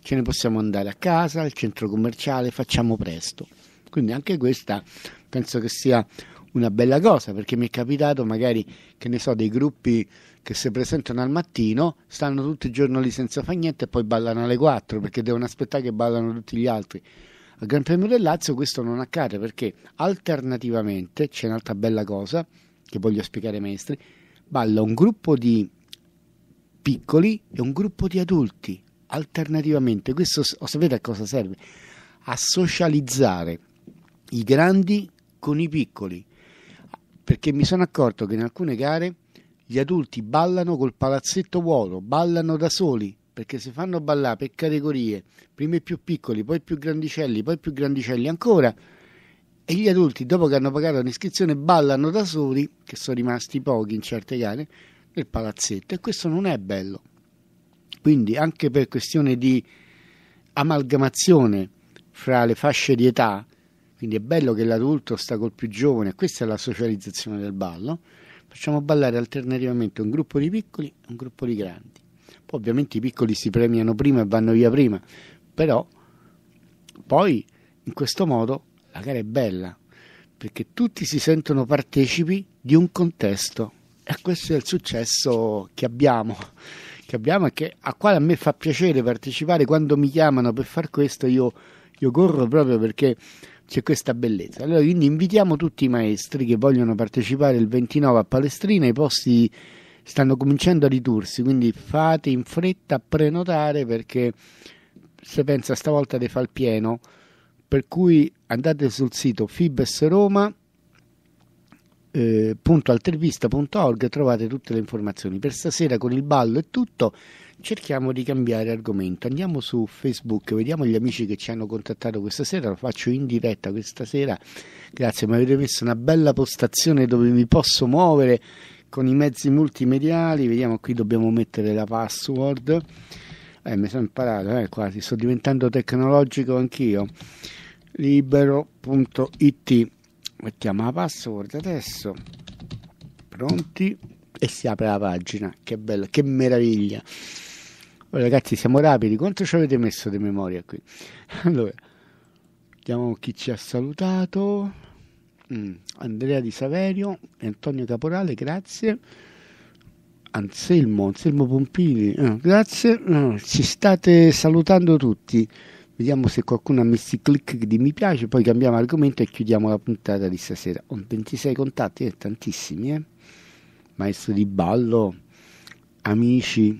ce ne possiamo andare a casa, al centro commerciale, facciamo presto. Quindi anche questa penso che sia una bella cosa perché mi è capitato magari che ne so dei gruppi che si presentano al mattino stanno tutto il giorno lì senza fare niente e poi ballano alle 4 perché devono aspettare che ballano tutti gli altri al Gran Premio del Lazio questo non accade perché alternativamente c'è un'altra bella cosa che voglio spiegare ai maestri balla un gruppo di piccoli e un gruppo di adulti alternativamente questo sapete a cosa serve a socializzare i grandi con i piccoli perché mi sono accorto che in alcune gare gli adulti ballano col palazzetto vuoto, ballano da soli, perché se fanno ballare per categorie, prima i più piccoli, poi i più grandicelli, poi i più grandicelli ancora, e gli adulti dopo che hanno pagato l'iscrizione ballano da soli, che sono rimasti pochi in certe gare, nel palazzetto e questo non è bello. Quindi anche per questione di amalgamazione fra le fasce di età, quindi è bello che l'adulto sta col più giovane, questa è la socializzazione del ballo. Facciamo ballare alternativamente un gruppo di piccoli e un gruppo di grandi. Poi ovviamente i piccoli si premiano prima e vanno via prima, però poi in questo modo la gara è bella, perché tutti si sentono partecipi di un contesto e questo è il successo che abbiamo che abbiamo e che, a quale a me fa piacere partecipare quando mi chiamano per far questo io, io corro proprio perché c'è questa bellezza. Allora, quindi invitiamo tutti i maestri che vogliono partecipare il 29 a Palestrina, i posti stanno cominciando a ridursi, quindi fate in fretta a prenotare perché se pensa stavolta di far pieno, per cui andate sul sito fibesroma.altervista.org eh, e trovate tutte le informazioni. Per stasera con il ballo è tutto cerchiamo di cambiare argomento. Andiamo su Facebook, vediamo gli amici che ci hanno contattato questa sera, lo faccio in diretta questa sera. Grazie, mi avete messo una bella postazione dove mi posso muovere con i mezzi multimediali. Vediamo qui dobbiamo mettere la password. Eh, mi sono imparato, eh, quasi, sto diventando tecnologico anch'io. libero.it mettiamo la password adesso. Pronti? e si apre la pagina. Che bello, che meraviglia. Oh, ragazzi, siamo rapidi. Quanto ci avete messo di memoria qui? <laughs> Allora, vediamo chi ci ha salutato. Mm, Andrea Di Saverio, Antonio Caporale, grazie. Anselmo, Anselmo Pompini, eh, grazie. Eh, ci state salutando tutti. Vediamo se qualcuno ha messo il click di mi piace, poi cambiamo argomento e chiudiamo la puntata di stasera. Ho 26 contatti, eh, tantissimi, eh maestri di ballo, amici.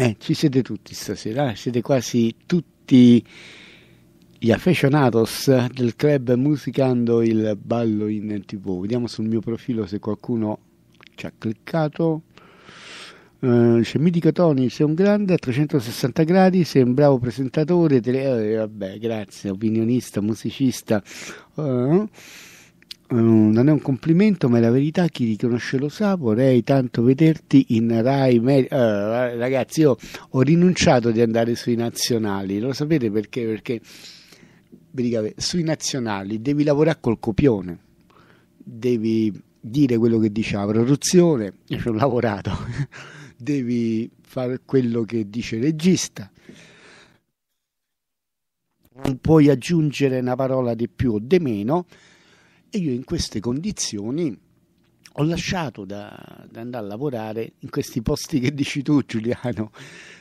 Eh, ci siete tutti stasera, eh? siete quasi tutti gli affezionados del club musicando il ballo in tv. Vediamo sul mio profilo se qualcuno ci ha cliccato. Uh, c'è Mitico Tony, sei un grande a 360 gradi, sei un bravo presentatore, tele... eh, vabbè, grazie, opinionista, musicista. Uh, Mm, non è un complimento, ma è la verità. Chi riconosce lo sa, vorrei tanto vederti in Rai. Mer- eh, ragazzi, io ho rinunciato di andare sui nazionali, lo sapete perché? Perché sui nazionali devi lavorare col copione, devi dire quello che dice la produzione, io ci ho lavorato, <laughs> devi fare quello che dice il regista non puoi aggiungere una parola di più o di meno e io in queste condizioni ho lasciato da, da, andare a lavorare in questi posti che dici tu Giuliano,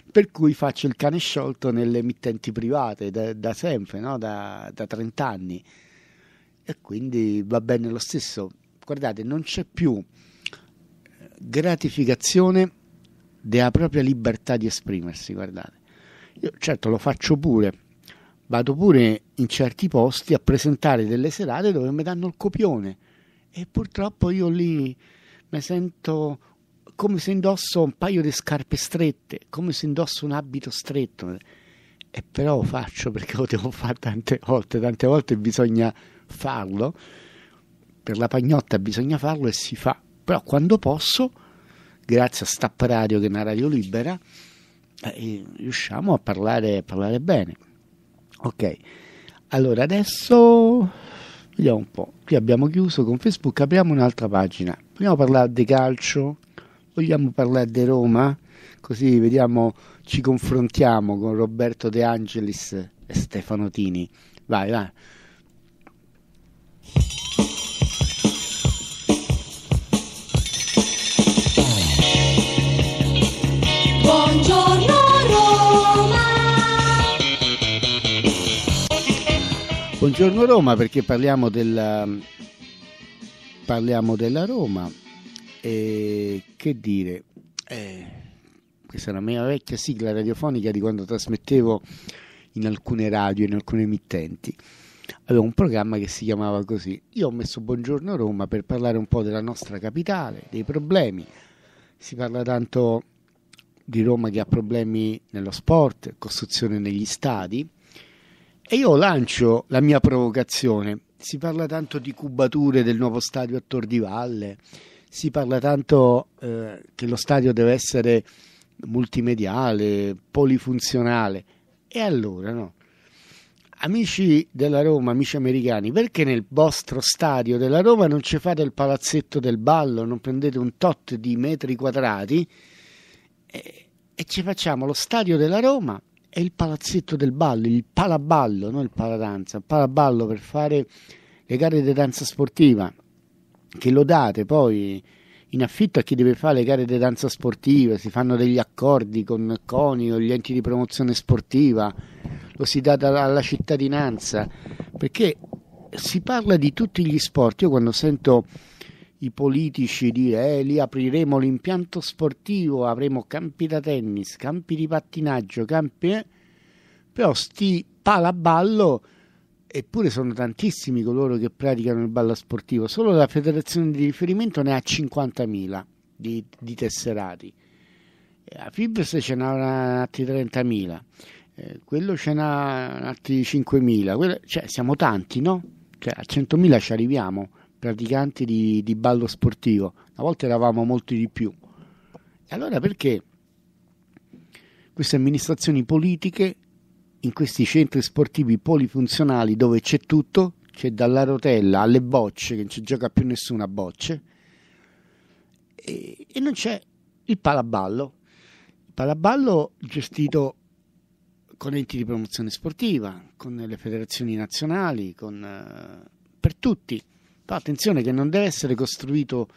per cui faccio il cane sciolto nelle emittenti private da, da sempre, no? da, da 30 anni. E quindi va bene lo stesso. Guardate, non c'è più eh, gratificazione della propria libertà di esprimersi, guardate. Io certo lo faccio pure vado pure in certi posti a presentare delle serate dove mi danno il copione e purtroppo io lì mi sento come se indosso un paio di scarpe strette, come se indosso un abito stretto. E però lo faccio perché lo devo fare tante volte, tante volte bisogna farlo, per la pagnotta bisogna farlo e si fa. Però quando posso, grazie a Stappa Radio che è una radio libera, eh, riusciamo a parlare, a parlare bene ok allora adesso vediamo un po' qui abbiamo chiuso con facebook apriamo un'altra pagina vogliamo parlare di calcio vogliamo parlare di Roma così vediamo ci confrontiamo con Roberto De Angelis e Stefano Tini vai vai Buongiorno Roma perché parliamo della, parliamo della Roma. E che dire, eh, questa è una mia vecchia sigla radiofonica di quando trasmettevo in alcune radio, in alcune emittenti. Avevo un programma che si chiamava così. Io ho messo Buongiorno Roma per parlare un po' della nostra capitale, dei problemi. Si parla tanto di Roma che ha problemi nello sport, costruzione negli stadi e io lancio la mia provocazione. Si parla tanto di cubature del nuovo stadio a Tor di Valle, si parla tanto eh, che lo stadio deve essere multimediale, polifunzionale. E allora no? Amici della Roma, amici americani, perché nel vostro stadio della Roma non ci fate il palazzetto del ballo, non prendete un tot di metri quadrati e, e ci facciamo lo stadio della Roma è il palazzetto del ballo, il palaballo, non il paladanza, il palaballo per fare le gare di danza sportiva, che lo date poi in affitto a chi deve fare le gare di danza sportiva, si fanno degli accordi con CONI o gli enti di promozione sportiva, lo si dà alla cittadinanza, perché si parla di tutti gli sport. Io quando sento i politici dire eh, lì apriremo l'impianto sportivo, avremo campi da tennis, campi di pattinaggio, campi... Eh, però sti palaballo, eppure sono tantissimi coloro che praticano il ballo sportivo, solo la federazione di riferimento ne ha 50.000 di, di tesserati, a Fibres ce n'ha altri 30.000, eh, quello ce n'ha altri 5.000, quello, cioè siamo tanti, no? Cioè, a 100.000 ci arriviamo praticanti di, di ballo sportivo, una volta eravamo molti di più. E allora perché queste amministrazioni politiche in questi centri sportivi polifunzionali dove c'è tutto, c'è dalla rotella alle bocce, che non ci gioca più nessuno a bocce, e, e non c'è il palaballo. Il palaballo gestito con enti di promozione sportiva, con le federazioni nazionali, con, eh, per tutti. Però attenzione che non deve essere costruito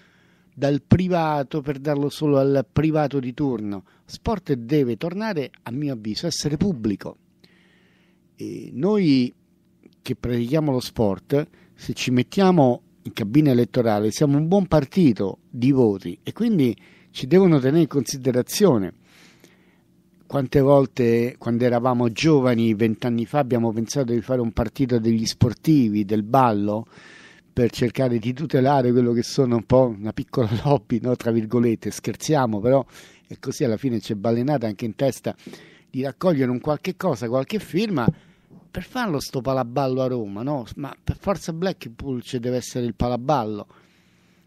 dal privato per darlo solo al privato di turno. Sport deve tornare, a mio avviso, a essere pubblico. E noi che pratichiamo lo sport, se ci mettiamo in cabina elettorale, siamo un buon partito di voti e quindi ci devono tenere in considerazione. Quante volte quando eravamo giovani, vent'anni fa, abbiamo pensato di fare un partito degli sportivi, del ballo, per cercare di tutelare quello che sono un po' una piccola <laughs> lobby, no? tra virgolette, scherziamo, però è così alla fine c'è balenata anche in testa di raccogliere un qualche cosa, qualche firma per farlo sto palaballo a Roma, no? Ma per forza Blackpool ci deve essere il palaballo. Il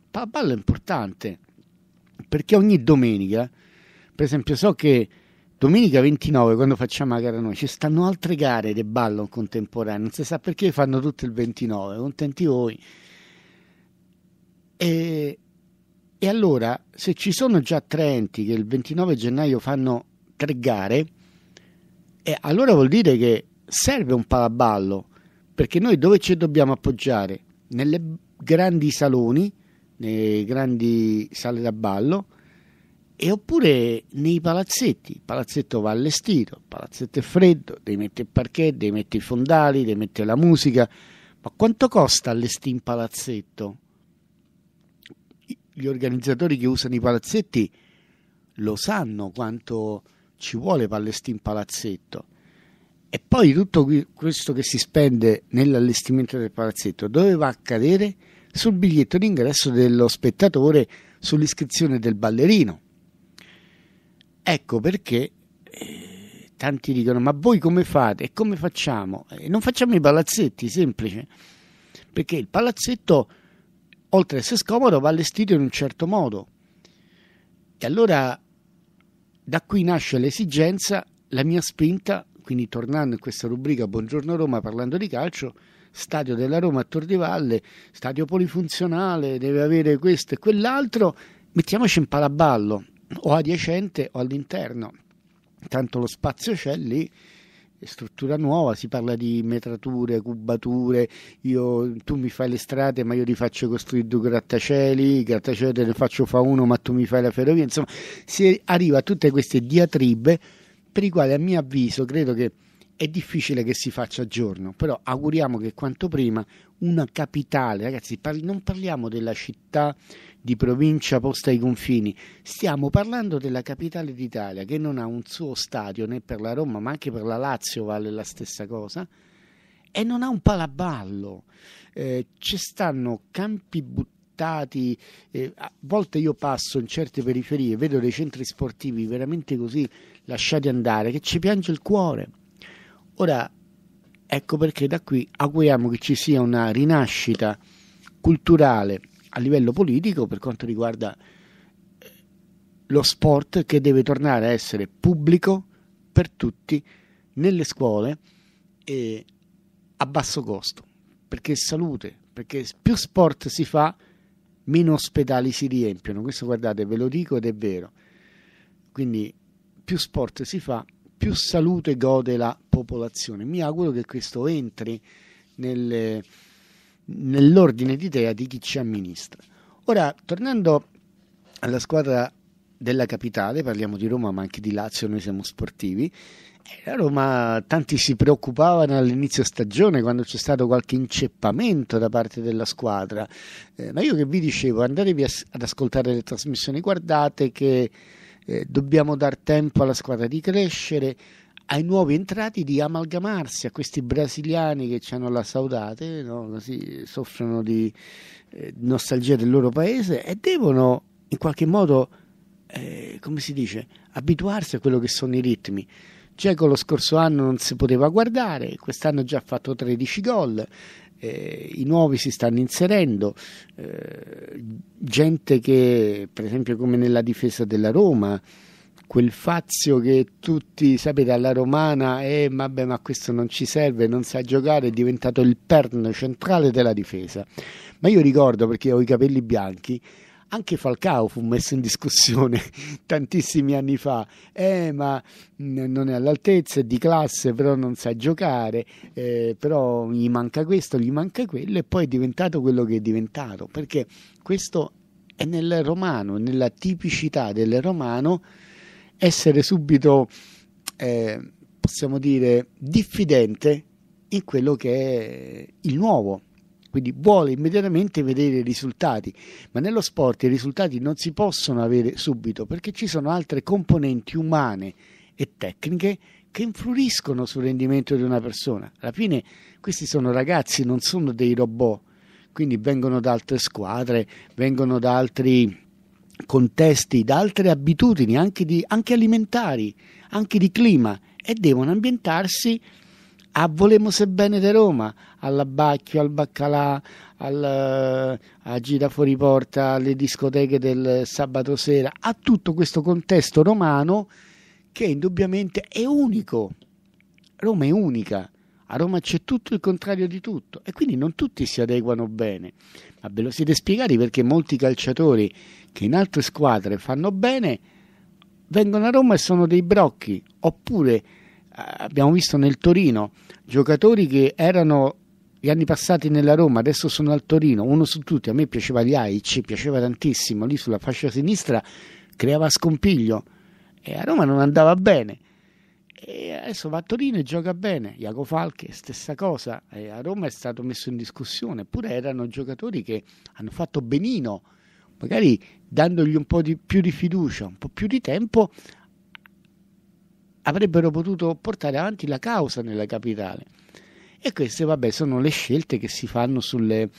palaballo è importante perché ogni domenica, per esempio, so che domenica 29 quando facciamo la gara noi ci stanno altre gare di ballo contemporaneo, non si sa perché fanno tutte il 29, contenti voi. E, e allora, se ci sono già tre enti che il 29 gennaio fanno tre gare, eh, allora vuol dire che serve un palaballo, perché noi dove ci dobbiamo appoggiare? Nelle grandi saloni, nelle grandi sale da ballo, e oppure nei palazzetti. Il palazzetto va allestito, il palazzetto è freddo, devi mettere il parquet, devi mettere i fondali, devi mettere la musica. Ma quanto costa allestire un palazzetto? gli organizzatori che usano i palazzetti lo sanno quanto ci vuole Palestin palazzetto. E poi tutto questo che si spende nell'allestimento del palazzetto dove va a cadere sul biglietto d'ingresso dello spettatore, sull'iscrizione del ballerino. Ecco perché eh, tanti dicono: Ma voi come fate e come facciamo? Eh, non facciamo i palazzetti, semplice. Perché il palazzetto oltre a essere scomodo, va allestito in un certo modo. E allora da qui nasce l'esigenza, la mia spinta, quindi tornando in questa rubrica Buongiorno Roma parlando di calcio, stadio della Roma a Tor di Valle, stadio polifunzionale, deve avere questo e quell'altro, mettiamoci in palaballo, o adiacente o all'interno, tanto lo spazio c'è lì, struttura nuova, si parla di metrature, cubature, io, tu mi fai le strade ma io ti faccio costruire due grattacieli, i grattacieli te ne faccio fa uno ma tu mi fai la ferrovia, insomma si arriva a tutte queste diatribe per i quali a mio avviso credo che è difficile che si faccia a giorno, però auguriamo che quanto prima una capitale, ragazzi, parli, non parliamo della città di provincia posta ai confini. Stiamo parlando della capitale d'Italia che non ha un suo stadio né per la Roma ma anche per la Lazio vale la stessa cosa e non ha un palaballo. Eh, ci stanno campi buttati eh, a volte io passo in certe periferie, vedo dei centri sportivi veramente così lasciati andare che ci piange il cuore. Ora, ecco perché da qui auguriamo che ci sia una rinascita culturale a livello politico per quanto riguarda eh, lo sport che deve tornare a essere pubblico per tutti nelle scuole eh, a basso costo, perché salute, perché più sport si fa, meno ospedali si riempiono. Questo guardate, ve lo dico ed è vero. Quindi più sport si fa, più salute gode la popolazione. Mi auguro che questo entri nelle nell'ordine di idea di chi ci amministra. Ora, tornando alla squadra della capitale, parliamo di Roma ma anche di Lazio, noi siamo sportivi, eh, la Roma tanti si preoccupavano all'inizio stagione quando c'è stato qualche inceppamento da parte della squadra, eh, ma io che vi dicevo, andatevi ad ascoltare le trasmissioni, guardate che eh, dobbiamo dar tempo alla squadra di crescere, ai nuovi entrati di amalgamarsi a questi brasiliani che ci hanno la saudade, eh, no? Così, eh, soffrono di eh, nostalgia del loro paese e devono in qualche modo, eh, come si dice, abituarsi a quello che sono i ritmi. Cieco lo scorso anno non si poteva guardare, quest'anno ha già fatto 13 gol, eh, i nuovi si stanno inserendo, eh, gente che per esempio come nella difesa della Roma, quel fazio che tutti, sapete, alla romana, eh, vabbè, ma questo non ci serve, non sa giocare, è diventato il perno centrale della difesa. Ma io ricordo, perché ho i capelli bianchi, anche Falcao fu messo in discussione <laughs> tantissimi anni fa, eh, ma non è all'altezza, è di classe, però non sa giocare, eh, però gli manca questo, gli manca quello e poi è diventato quello che è diventato, perché questo è nel romano, nella tipicità del romano essere subito, eh, possiamo dire, diffidente in quello che è il nuovo. Quindi vuole immediatamente vedere i risultati, ma nello sport i risultati non si possono avere subito perché ci sono altre componenti umane e tecniche che influiscono sul rendimento di una persona. Alla fine questi sono ragazzi, non sono dei robot, quindi vengono da altre squadre, vengono da altri contesti, da altre abitudini, anche, di, anche alimentari, anche di clima, e devono ambientarsi a Volemose Bene di Roma, all'abbacchio, al baccalà, al, eh, a Gira Fuori Porta, alle discoteche del sabato sera, a tutto questo contesto romano che indubbiamente è unico. Roma è unica a Roma c'è tutto il contrario di tutto e quindi non tutti si adeguano bene. Ma ve lo siete spiegati perché molti calciatori che in altre squadre fanno bene vengono a Roma e sono dei brocchi. Oppure eh, abbiamo visto nel Torino giocatori che erano gli anni passati nella Roma, adesso sono al Torino, uno su tutti, a me piaceva gli Liaic, piaceva tantissimo, lì sulla fascia sinistra creava scompiglio e a Roma non andava bene. E adesso va a Torino e gioca bene. Iaco Falche, stessa cosa. Eh, a Roma è stato messo in discussione, eppure erano giocatori che hanno fatto benino, magari dandogli un po' di, più di fiducia, un po' più di tempo, avrebbero potuto portare avanti la causa nella capitale. E queste, vabbè, sono le scelte che si fanno sulle,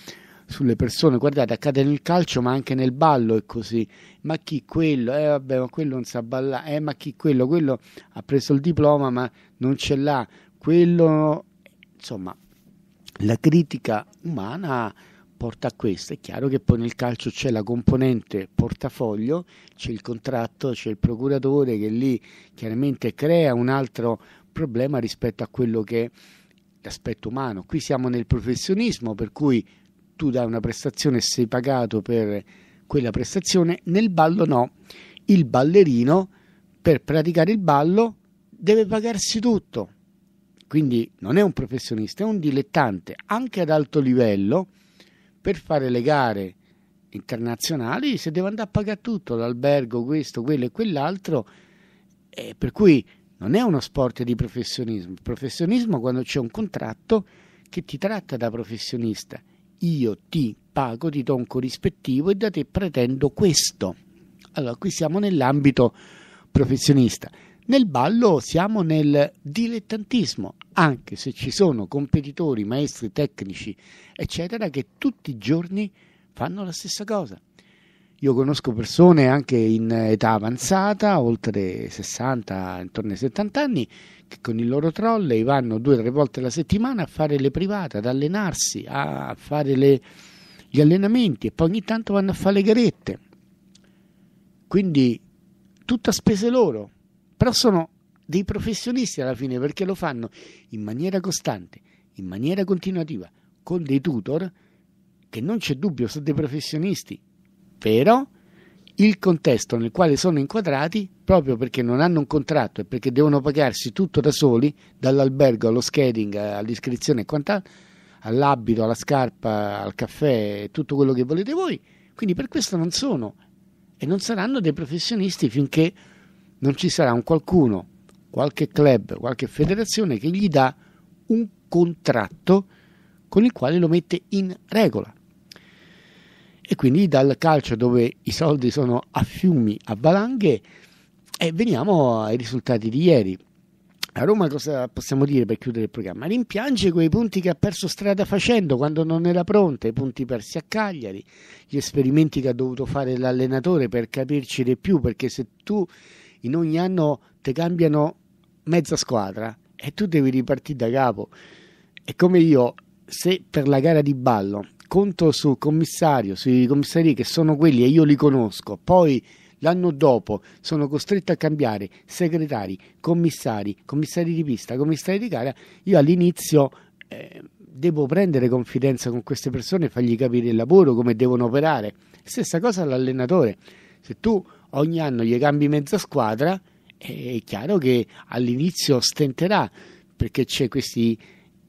sulle persone. Guardate, accade nel calcio, ma anche nel ballo è così. Ma chi quello? Eh vabbè, ma quello non sa ballare. Eh, ma chi quello? Quello ha preso il diploma, ma non ce l'ha. Quello, insomma, la critica umana porta a questo. È chiaro che poi nel calcio c'è la componente portafoglio, c'è il contratto, c'è il procuratore che lì chiaramente crea un altro problema rispetto a quello che è l'aspetto umano. Qui siamo nel professionismo, per cui tu dai una prestazione e sei pagato per quella prestazione, nel ballo no. Il ballerino per praticare il ballo deve pagarsi tutto. Quindi non è un professionista, è un dilettante, anche ad alto livello, per fare le gare internazionali se deve andare a pagare tutto, l'albergo, questo, quello e quell'altro, eh, per cui non è uno sport di professionismo, il professionismo quando c'è un contratto che ti tratta da professionista io ti pago, ti do un corrispettivo e da te pretendo questo. Allora, qui siamo nell'ambito professionista. Nel ballo siamo nel dilettantismo, anche se ci sono competitori, maestri, tecnici, eccetera, che tutti i giorni fanno la stessa cosa. Io conosco persone anche in età avanzata, oltre 60, intorno ai 70 anni, che con il loro trolley vanno due o tre volte alla settimana a fare le private, ad allenarsi, a fare le, gli allenamenti e poi ogni tanto vanno a fare le garette. Quindi tutto a spese loro, però sono dei professionisti alla fine perché lo fanno in maniera costante, in maniera continuativa, con dei tutor che non c'è dubbio sono dei professionisti, però il contesto nel quale sono inquadrati, proprio perché non hanno un contratto e perché devono pagarsi tutto da soli, dall'albergo allo skating, all'iscrizione e quant'altro, all'abito, alla scarpa, al caffè, tutto quello che volete voi. Quindi per questo non sono e non saranno dei professionisti finché non ci sarà un qualcuno, qualche club, qualche federazione che gli dà un contratto con il quale lo mette in regola e quindi dal calcio dove i soldi sono a fiumi, a valanghe, e veniamo ai risultati di ieri. A Roma cosa possiamo dire per chiudere il programma? Rimpiange quei punti che ha perso strada facendo quando non era pronta, i punti persi a Cagliari, gli esperimenti che ha dovuto fare l'allenatore per capirci di più, perché se tu in ogni anno ti cambiano mezza squadra e tu devi ripartire da capo. È come io, se per la gara di ballo conto su commissario, sui commissari che sono quelli e io li conosco, poi l'anno dopo sono costretto a cambiare segretari, commissari, commissari di pista, commissari di gara, io all'inizio eh, devo prendere confidenza con queste persone e fargli capire il lavoro, come devono operare. Stessa cosa all'allenatore, se tu ogni anno gli cambi mezza squadra, è chiaro che all'inizio stenterà perché c'è questi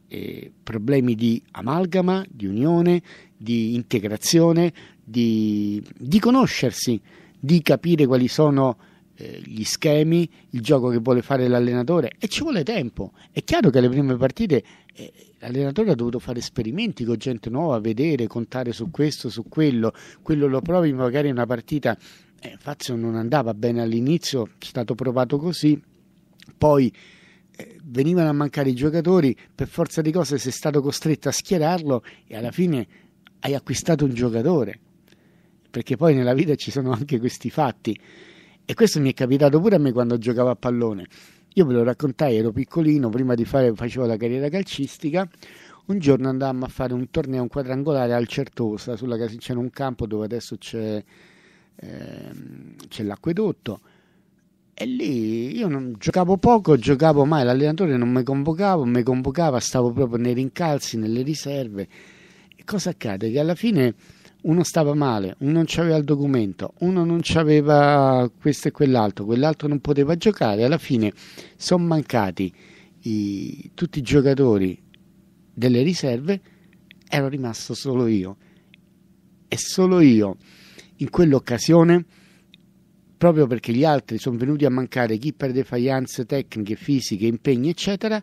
eh, problemi di amalgama, di unione, di integrazione, di, di conoscersi, di capire quali sono eh, gli schemi, il gioco che vuole fare l'allenatore e ci vuole tempo. È chiaro che alle prime partite eh, l'allenatore ha dovuto fare esperimenti con gente nuova, vedere, contare su questo, su quello, quello lo provi magari in una partita. Eh, Fazio non andava bene all'inizio, è stato provato così, poi venivano a mancare i giocatori, per forza di cose sei stato costretto a schierarlo e alla fine hai acquistato un giocatore, perché poi nella vita ci sono anche questi fatti. E questo mi è capitato pure a me quando giocavo a pallone. Io ve lo raccontai, ero piccolino, prima di fare facevo la carriera calcistica, un giorno andammo a fare un torneo, un quadrangolare al Certosa, sulla, c'era un campo dove adesso c'è, eh, c'è l'acquedotto e lì io non, giocavo poco, giocavo mai, l'allenatore non mi convocava, mi convocava, stavo proprio nei rincalzi, nelle riserve. E cosa accade? Che alla fine uno stava male, uno non aveva il documento, uno non aveva questo e quell'altro, quell'altro non poteva giocare, alla fine sono mancati i, tutti i giocatori delle riserve, ero rimasto solo io. E solo io in quell'occasione proprio perché gli altri sono venuti a mancare, chi per defianze tecniche, fisiche, impegni, eccetera,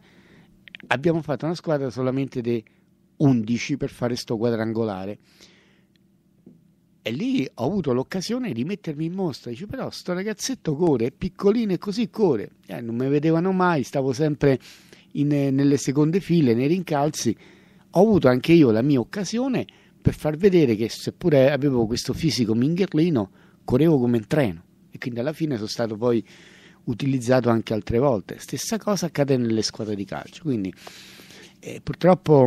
abbiamo fatto una squadra solamente di 11 per fare sto quadrangolare. E lì ho avuto l'occasione di mettermi in mostra, dice però sto ragazzetto core, piccolino e così core, eh, non mi vedevano mai, stavo sempre in, nelle seconde file, nei rincalzi, ho avuto anche io la mia occasione per far vedere che seppure avevo questo fisico mingherlino, correvo come un treno e quindi alla fine sono stato poi utilizzato anche altre volte. Stessa cosa accade nelle squadre di calcio, quindi eh, purtroppo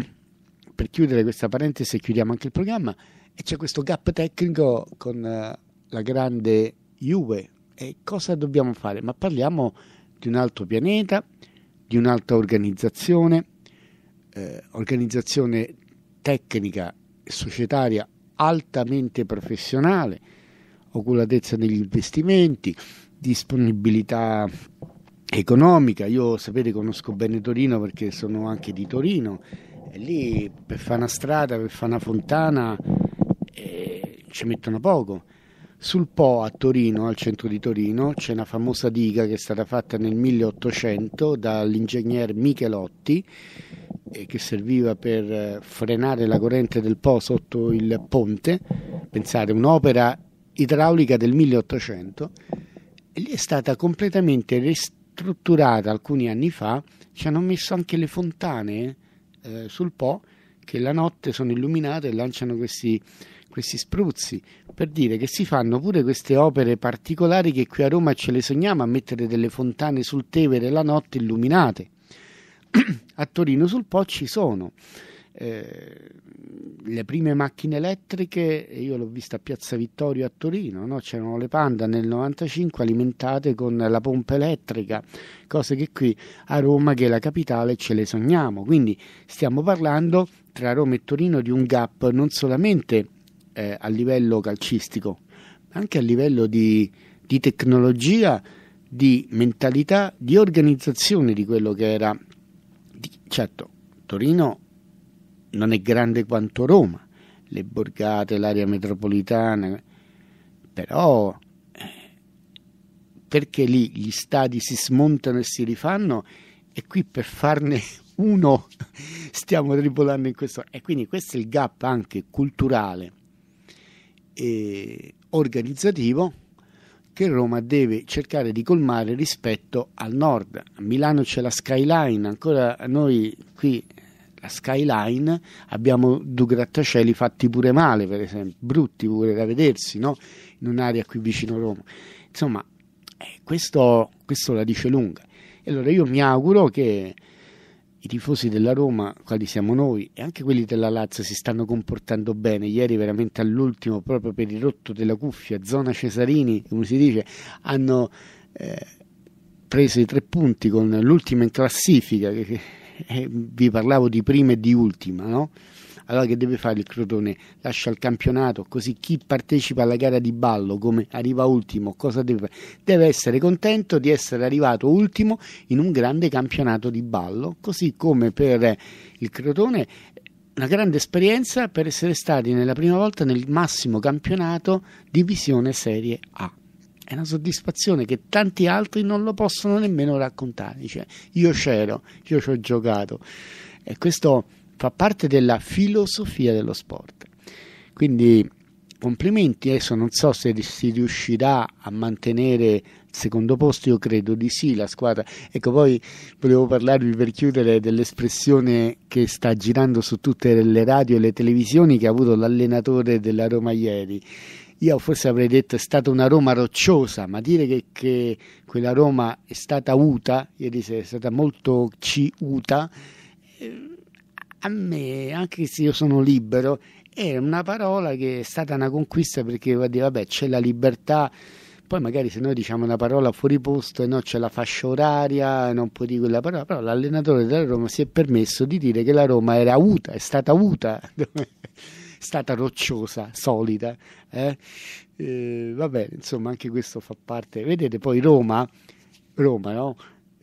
per chiudere questa parentesi e chiudiamo anche il programma, c'è questo gap tecnico con eh, la grande Juve e cosa dobbiamo fare? Ma parliamo di un altro pianeta, di un'altra organizzazione, eh, organizzazione tecnica e societaria altamente professionale, oculatezza degli investimenti, disponibilità economica. Io sapete conosco bene Torino perché sono anche di Torino e lì per fare una strada, per fare una fontana eh, ci mettono poco. Sul Po a Torino, al centro di Torino, c'è una famosa diga che è stata fatta nel 1800 dall'ingegner Michelotti eh, che serviva per eh, frenare la corrente del Po sotto il ponte. Pensate, un'opera idraulica del 1800 lì è stata completamente ristrutturata alcuni anni fa, ci hanno messo anche le fontane eh, sul Po che la notte sono illuminate e lanciano questi, questi spruzzi, per dire che si fanno pure queste opere particolari che qui a Roma ce le sogniamo a mettere delle fontane sul Tevere la notte illuminate. <clears throat> a Torino sul Po ci sono. Eh, le prime macchine elettriche, io l'ho vista a Piazza Vittorio a Torino, no? c'erano le Panda nel 95 alimentate con la pompa elettrica, cose che qui a Roma, che è la capitale, ce le sogniamo. Quindi stiamo parlando tra Roma e Torino di un gap non solamente eh, a livello calcistico, ma anche a livello di, di tecnologia, di mentalità, di organizzazione di quello che era. Di, certo, Torino non è grande quanto Roma, le borgate, l'area metropolitana, però eh, perché lì gli stadi si smontano e si rifanno e qui per farne <laughs> uno stiamo tripolando in questo e quindi questo è il gap anche culturale e organizzativo che Roma deve cercare di colmare rispetto al nord. A Milano c'è la skyline, ancora noi qui a Skyline abbiamo due grattacieli fatti pure male, per esempio, brutti pure da vedersi, no? in un'area qui vicino a Roma. Insomma, eh, questo, questo la dice lunga. E allora io mi auguro che i tifosi della Roma, quali siamo noi, e anche quelli della Lazio si stanno comportando bene. Ieri veramente all'ultimo, proprio per il rotto della cuffia, zona Cesarini, come si dice, hanno eh, preso i tre punti con l'ultima in classifica, che, eh, vi parlavo di prima e di ultima, no? Allora che deve fare il Crotone? Lascia il campionato, così chi partecipa alla gara di ballo, come arriva ultimo, cosa deve fare? Deve essere contento di essere arrivato ultimo in un grande campionato di ballo, così come per il Crotone una grande esperienza per essere stati nella prima volta nel massimo campionato divisione Serie A è una soddisfazione che tanti altri non lo possono nemmeno raccontare. Cioè, io c'ero, io ci ho giocato. E questo fa parte della filosofia dello sport. Quindi complimenti, adesso non so se si riuscirà a mantenere il secondo posto, io credo di sì la squadra. Ecco, poi volevo parlarvi per chiudere dell'espressione che sta girando su tutte le radio e le televisioni che ha avuto l'allenatore della Roma ieri io forse avrei detto è stata una Roma rocciosa, ma dire che, che quella Roma è stata uta, ieri sera è stata molto ciuta, eh, a me, anche se io sono libero, è una parola che è stata una conquista perché vabbè, c'è la libertà, poi magari se noi diciamo una parola fuori posto e no, c'è la fascia oraria, non puoi dire quella parola, però l'allenatore della Roma si è permesso di dire che la Roma era uta, è stata uta stata rocciosa, solida. Eh? Eh, vabbè, insomma, anche questo fa parte. Vedete, poi Roma, Roma no?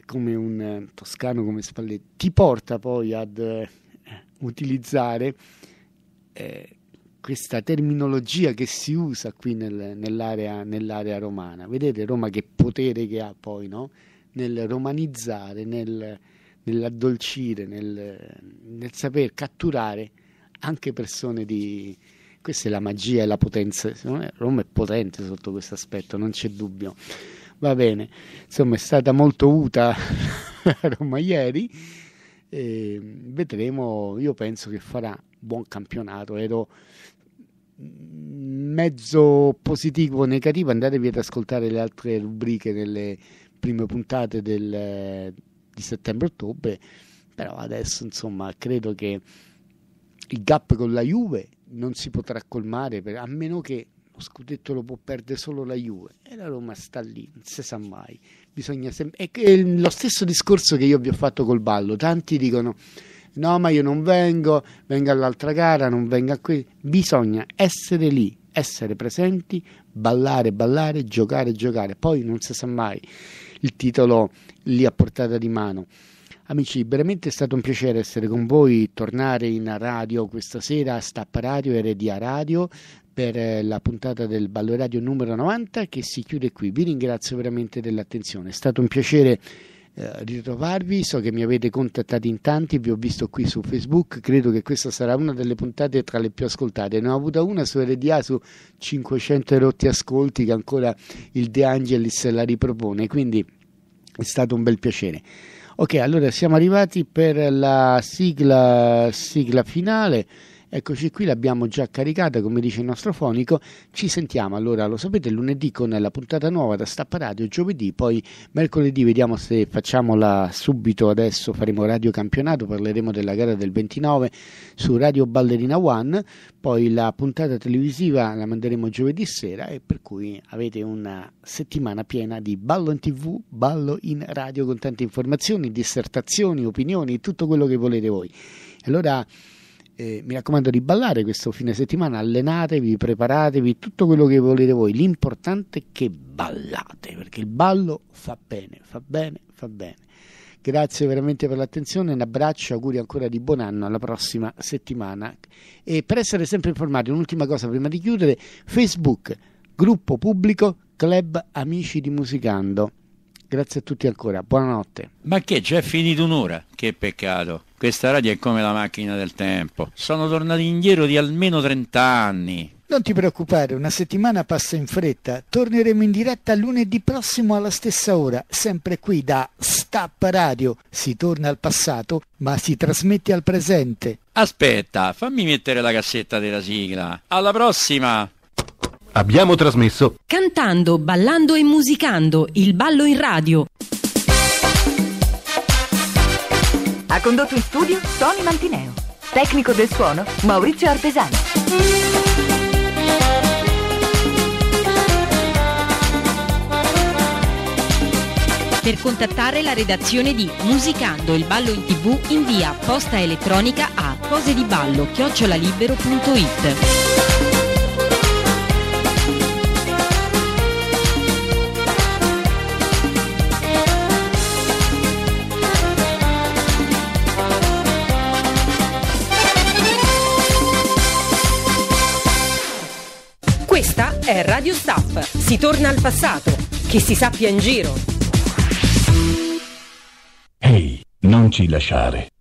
come un eh, toscano come Spalletti, ti porta poi ad eh, utilizzare eh, questa terminologia che si usa qui nel, nell'area, nell'area, romana. Vedete Roma che potere che ha poi no? nel romanizzare, nel, nell'addolcire, nel, nel saper catturare anche persone di... Questa è la magia e la potenza, Roma è potente sotto questo aspetto, non c'è dubbio. Va bene, insomma è stata molto uta <laughs> Roma ieri, e ehm, vedremo, io penso che farà buon campionato, ero mezzo positivo o negativo, andatevi ad ascoltare le altre rubriche delle prime puntate del, di settembre-ottobre, però adesso insomma credo che il gap con la Juve non si potrà colmare per, a meno che lo scudetto lo può perdere solo la Juve e la Roma sta lì, non si sa mai. Bisogna sem- è, è lo stesso discorso che io vi ho fatto col ballo. Tanti dicono: No, ma io non vengo, vengo all'altra gara, non vengo a qui. Bisogna essere lì, essere presenti, ballare, ballare, giocare, giocare. Poi non si sa mai il titolo lì a portata di mano. Amici, veramente è stato un piacere essere con voi, tornare in radio questa sera a Stappa Radio e Redia Radio per eh, la puntata del Ballo Radio numero 90 che si chiude qui. Vi ringrazio veramente dell'attenzione, è stato un piacere eh, ritrovarvi, so che mi avete contattato in tanti, vi ho visto qui su Facebook, credo che questa sarà una delle puntate tra le più ascoltate, ne ho avuta una su RDA su 500 erotti ascolti che ancora il De Angelis la ripropone, quindi è stato un bel piacere. Ok, allora siamo arrivati per la sigla, sigla finale. Eccoci qui, l'abbiamo già caricata, come dice il nostro fonico. Ci sentiamo allora, lo sapete, lunedì con la puntata nuova da Stappa Radio, giovedì, poi mercoledì vediamo se facciamola subito adesso, faremo radio campionato, parleremo della gara del 29 su Radio Ballerina One, poi la puntata televisiva la manderemo giovedì sera e per cui avete una settimana piena di ballo in tv, ballo in radio con tante informazioni, dissertazioni, opinioni, tutto quello che volete voi. Allora eh, mi raccomando di ballare questo fine settimana, allenatevi, preparatevi, tutto quello che volete voi, l'importante è che ballate, perché il ballo fa bene, fa bene, fa bene. Grazie veramente per l'attenzione, un abbraccio, auguri ancora di buon anno, alla prossima settimana. E per essere sempre informati, un'ultima cosa prima di chiudere, Facebook, gruppo pubblico, club Amici di Musicando Grazie a tutti ancora, buonanotte. Ma che, già è finito un'ora? Che peccato. Questa radio è come la macchina del tempo. Sono tornati indietro di almeno 30 anni. Non ti preoccupare, una settimana passa in fretta. Torneremo in diretta lunedì prossimo alla stessa ora, sempre qui da Stap Radio. Si torna al passato, ma si trasmette al presente. Aspetta, fammi mettere la cassetta della sigla. Alla prossima! Abbiamo trasmesso Cantando, ballando e musicando, il ballo in radio. Ha condotto in studio Tony Mantineo, tecnico del suono Maurizio Artesani. Per contattare la redazione di Musicando il ballo in tv invia posta elettronica a chiocciolalibero.it è Radio Staff. Si torna al passato. Che si sappia in giro. Ehi, hey, non ci lasciare.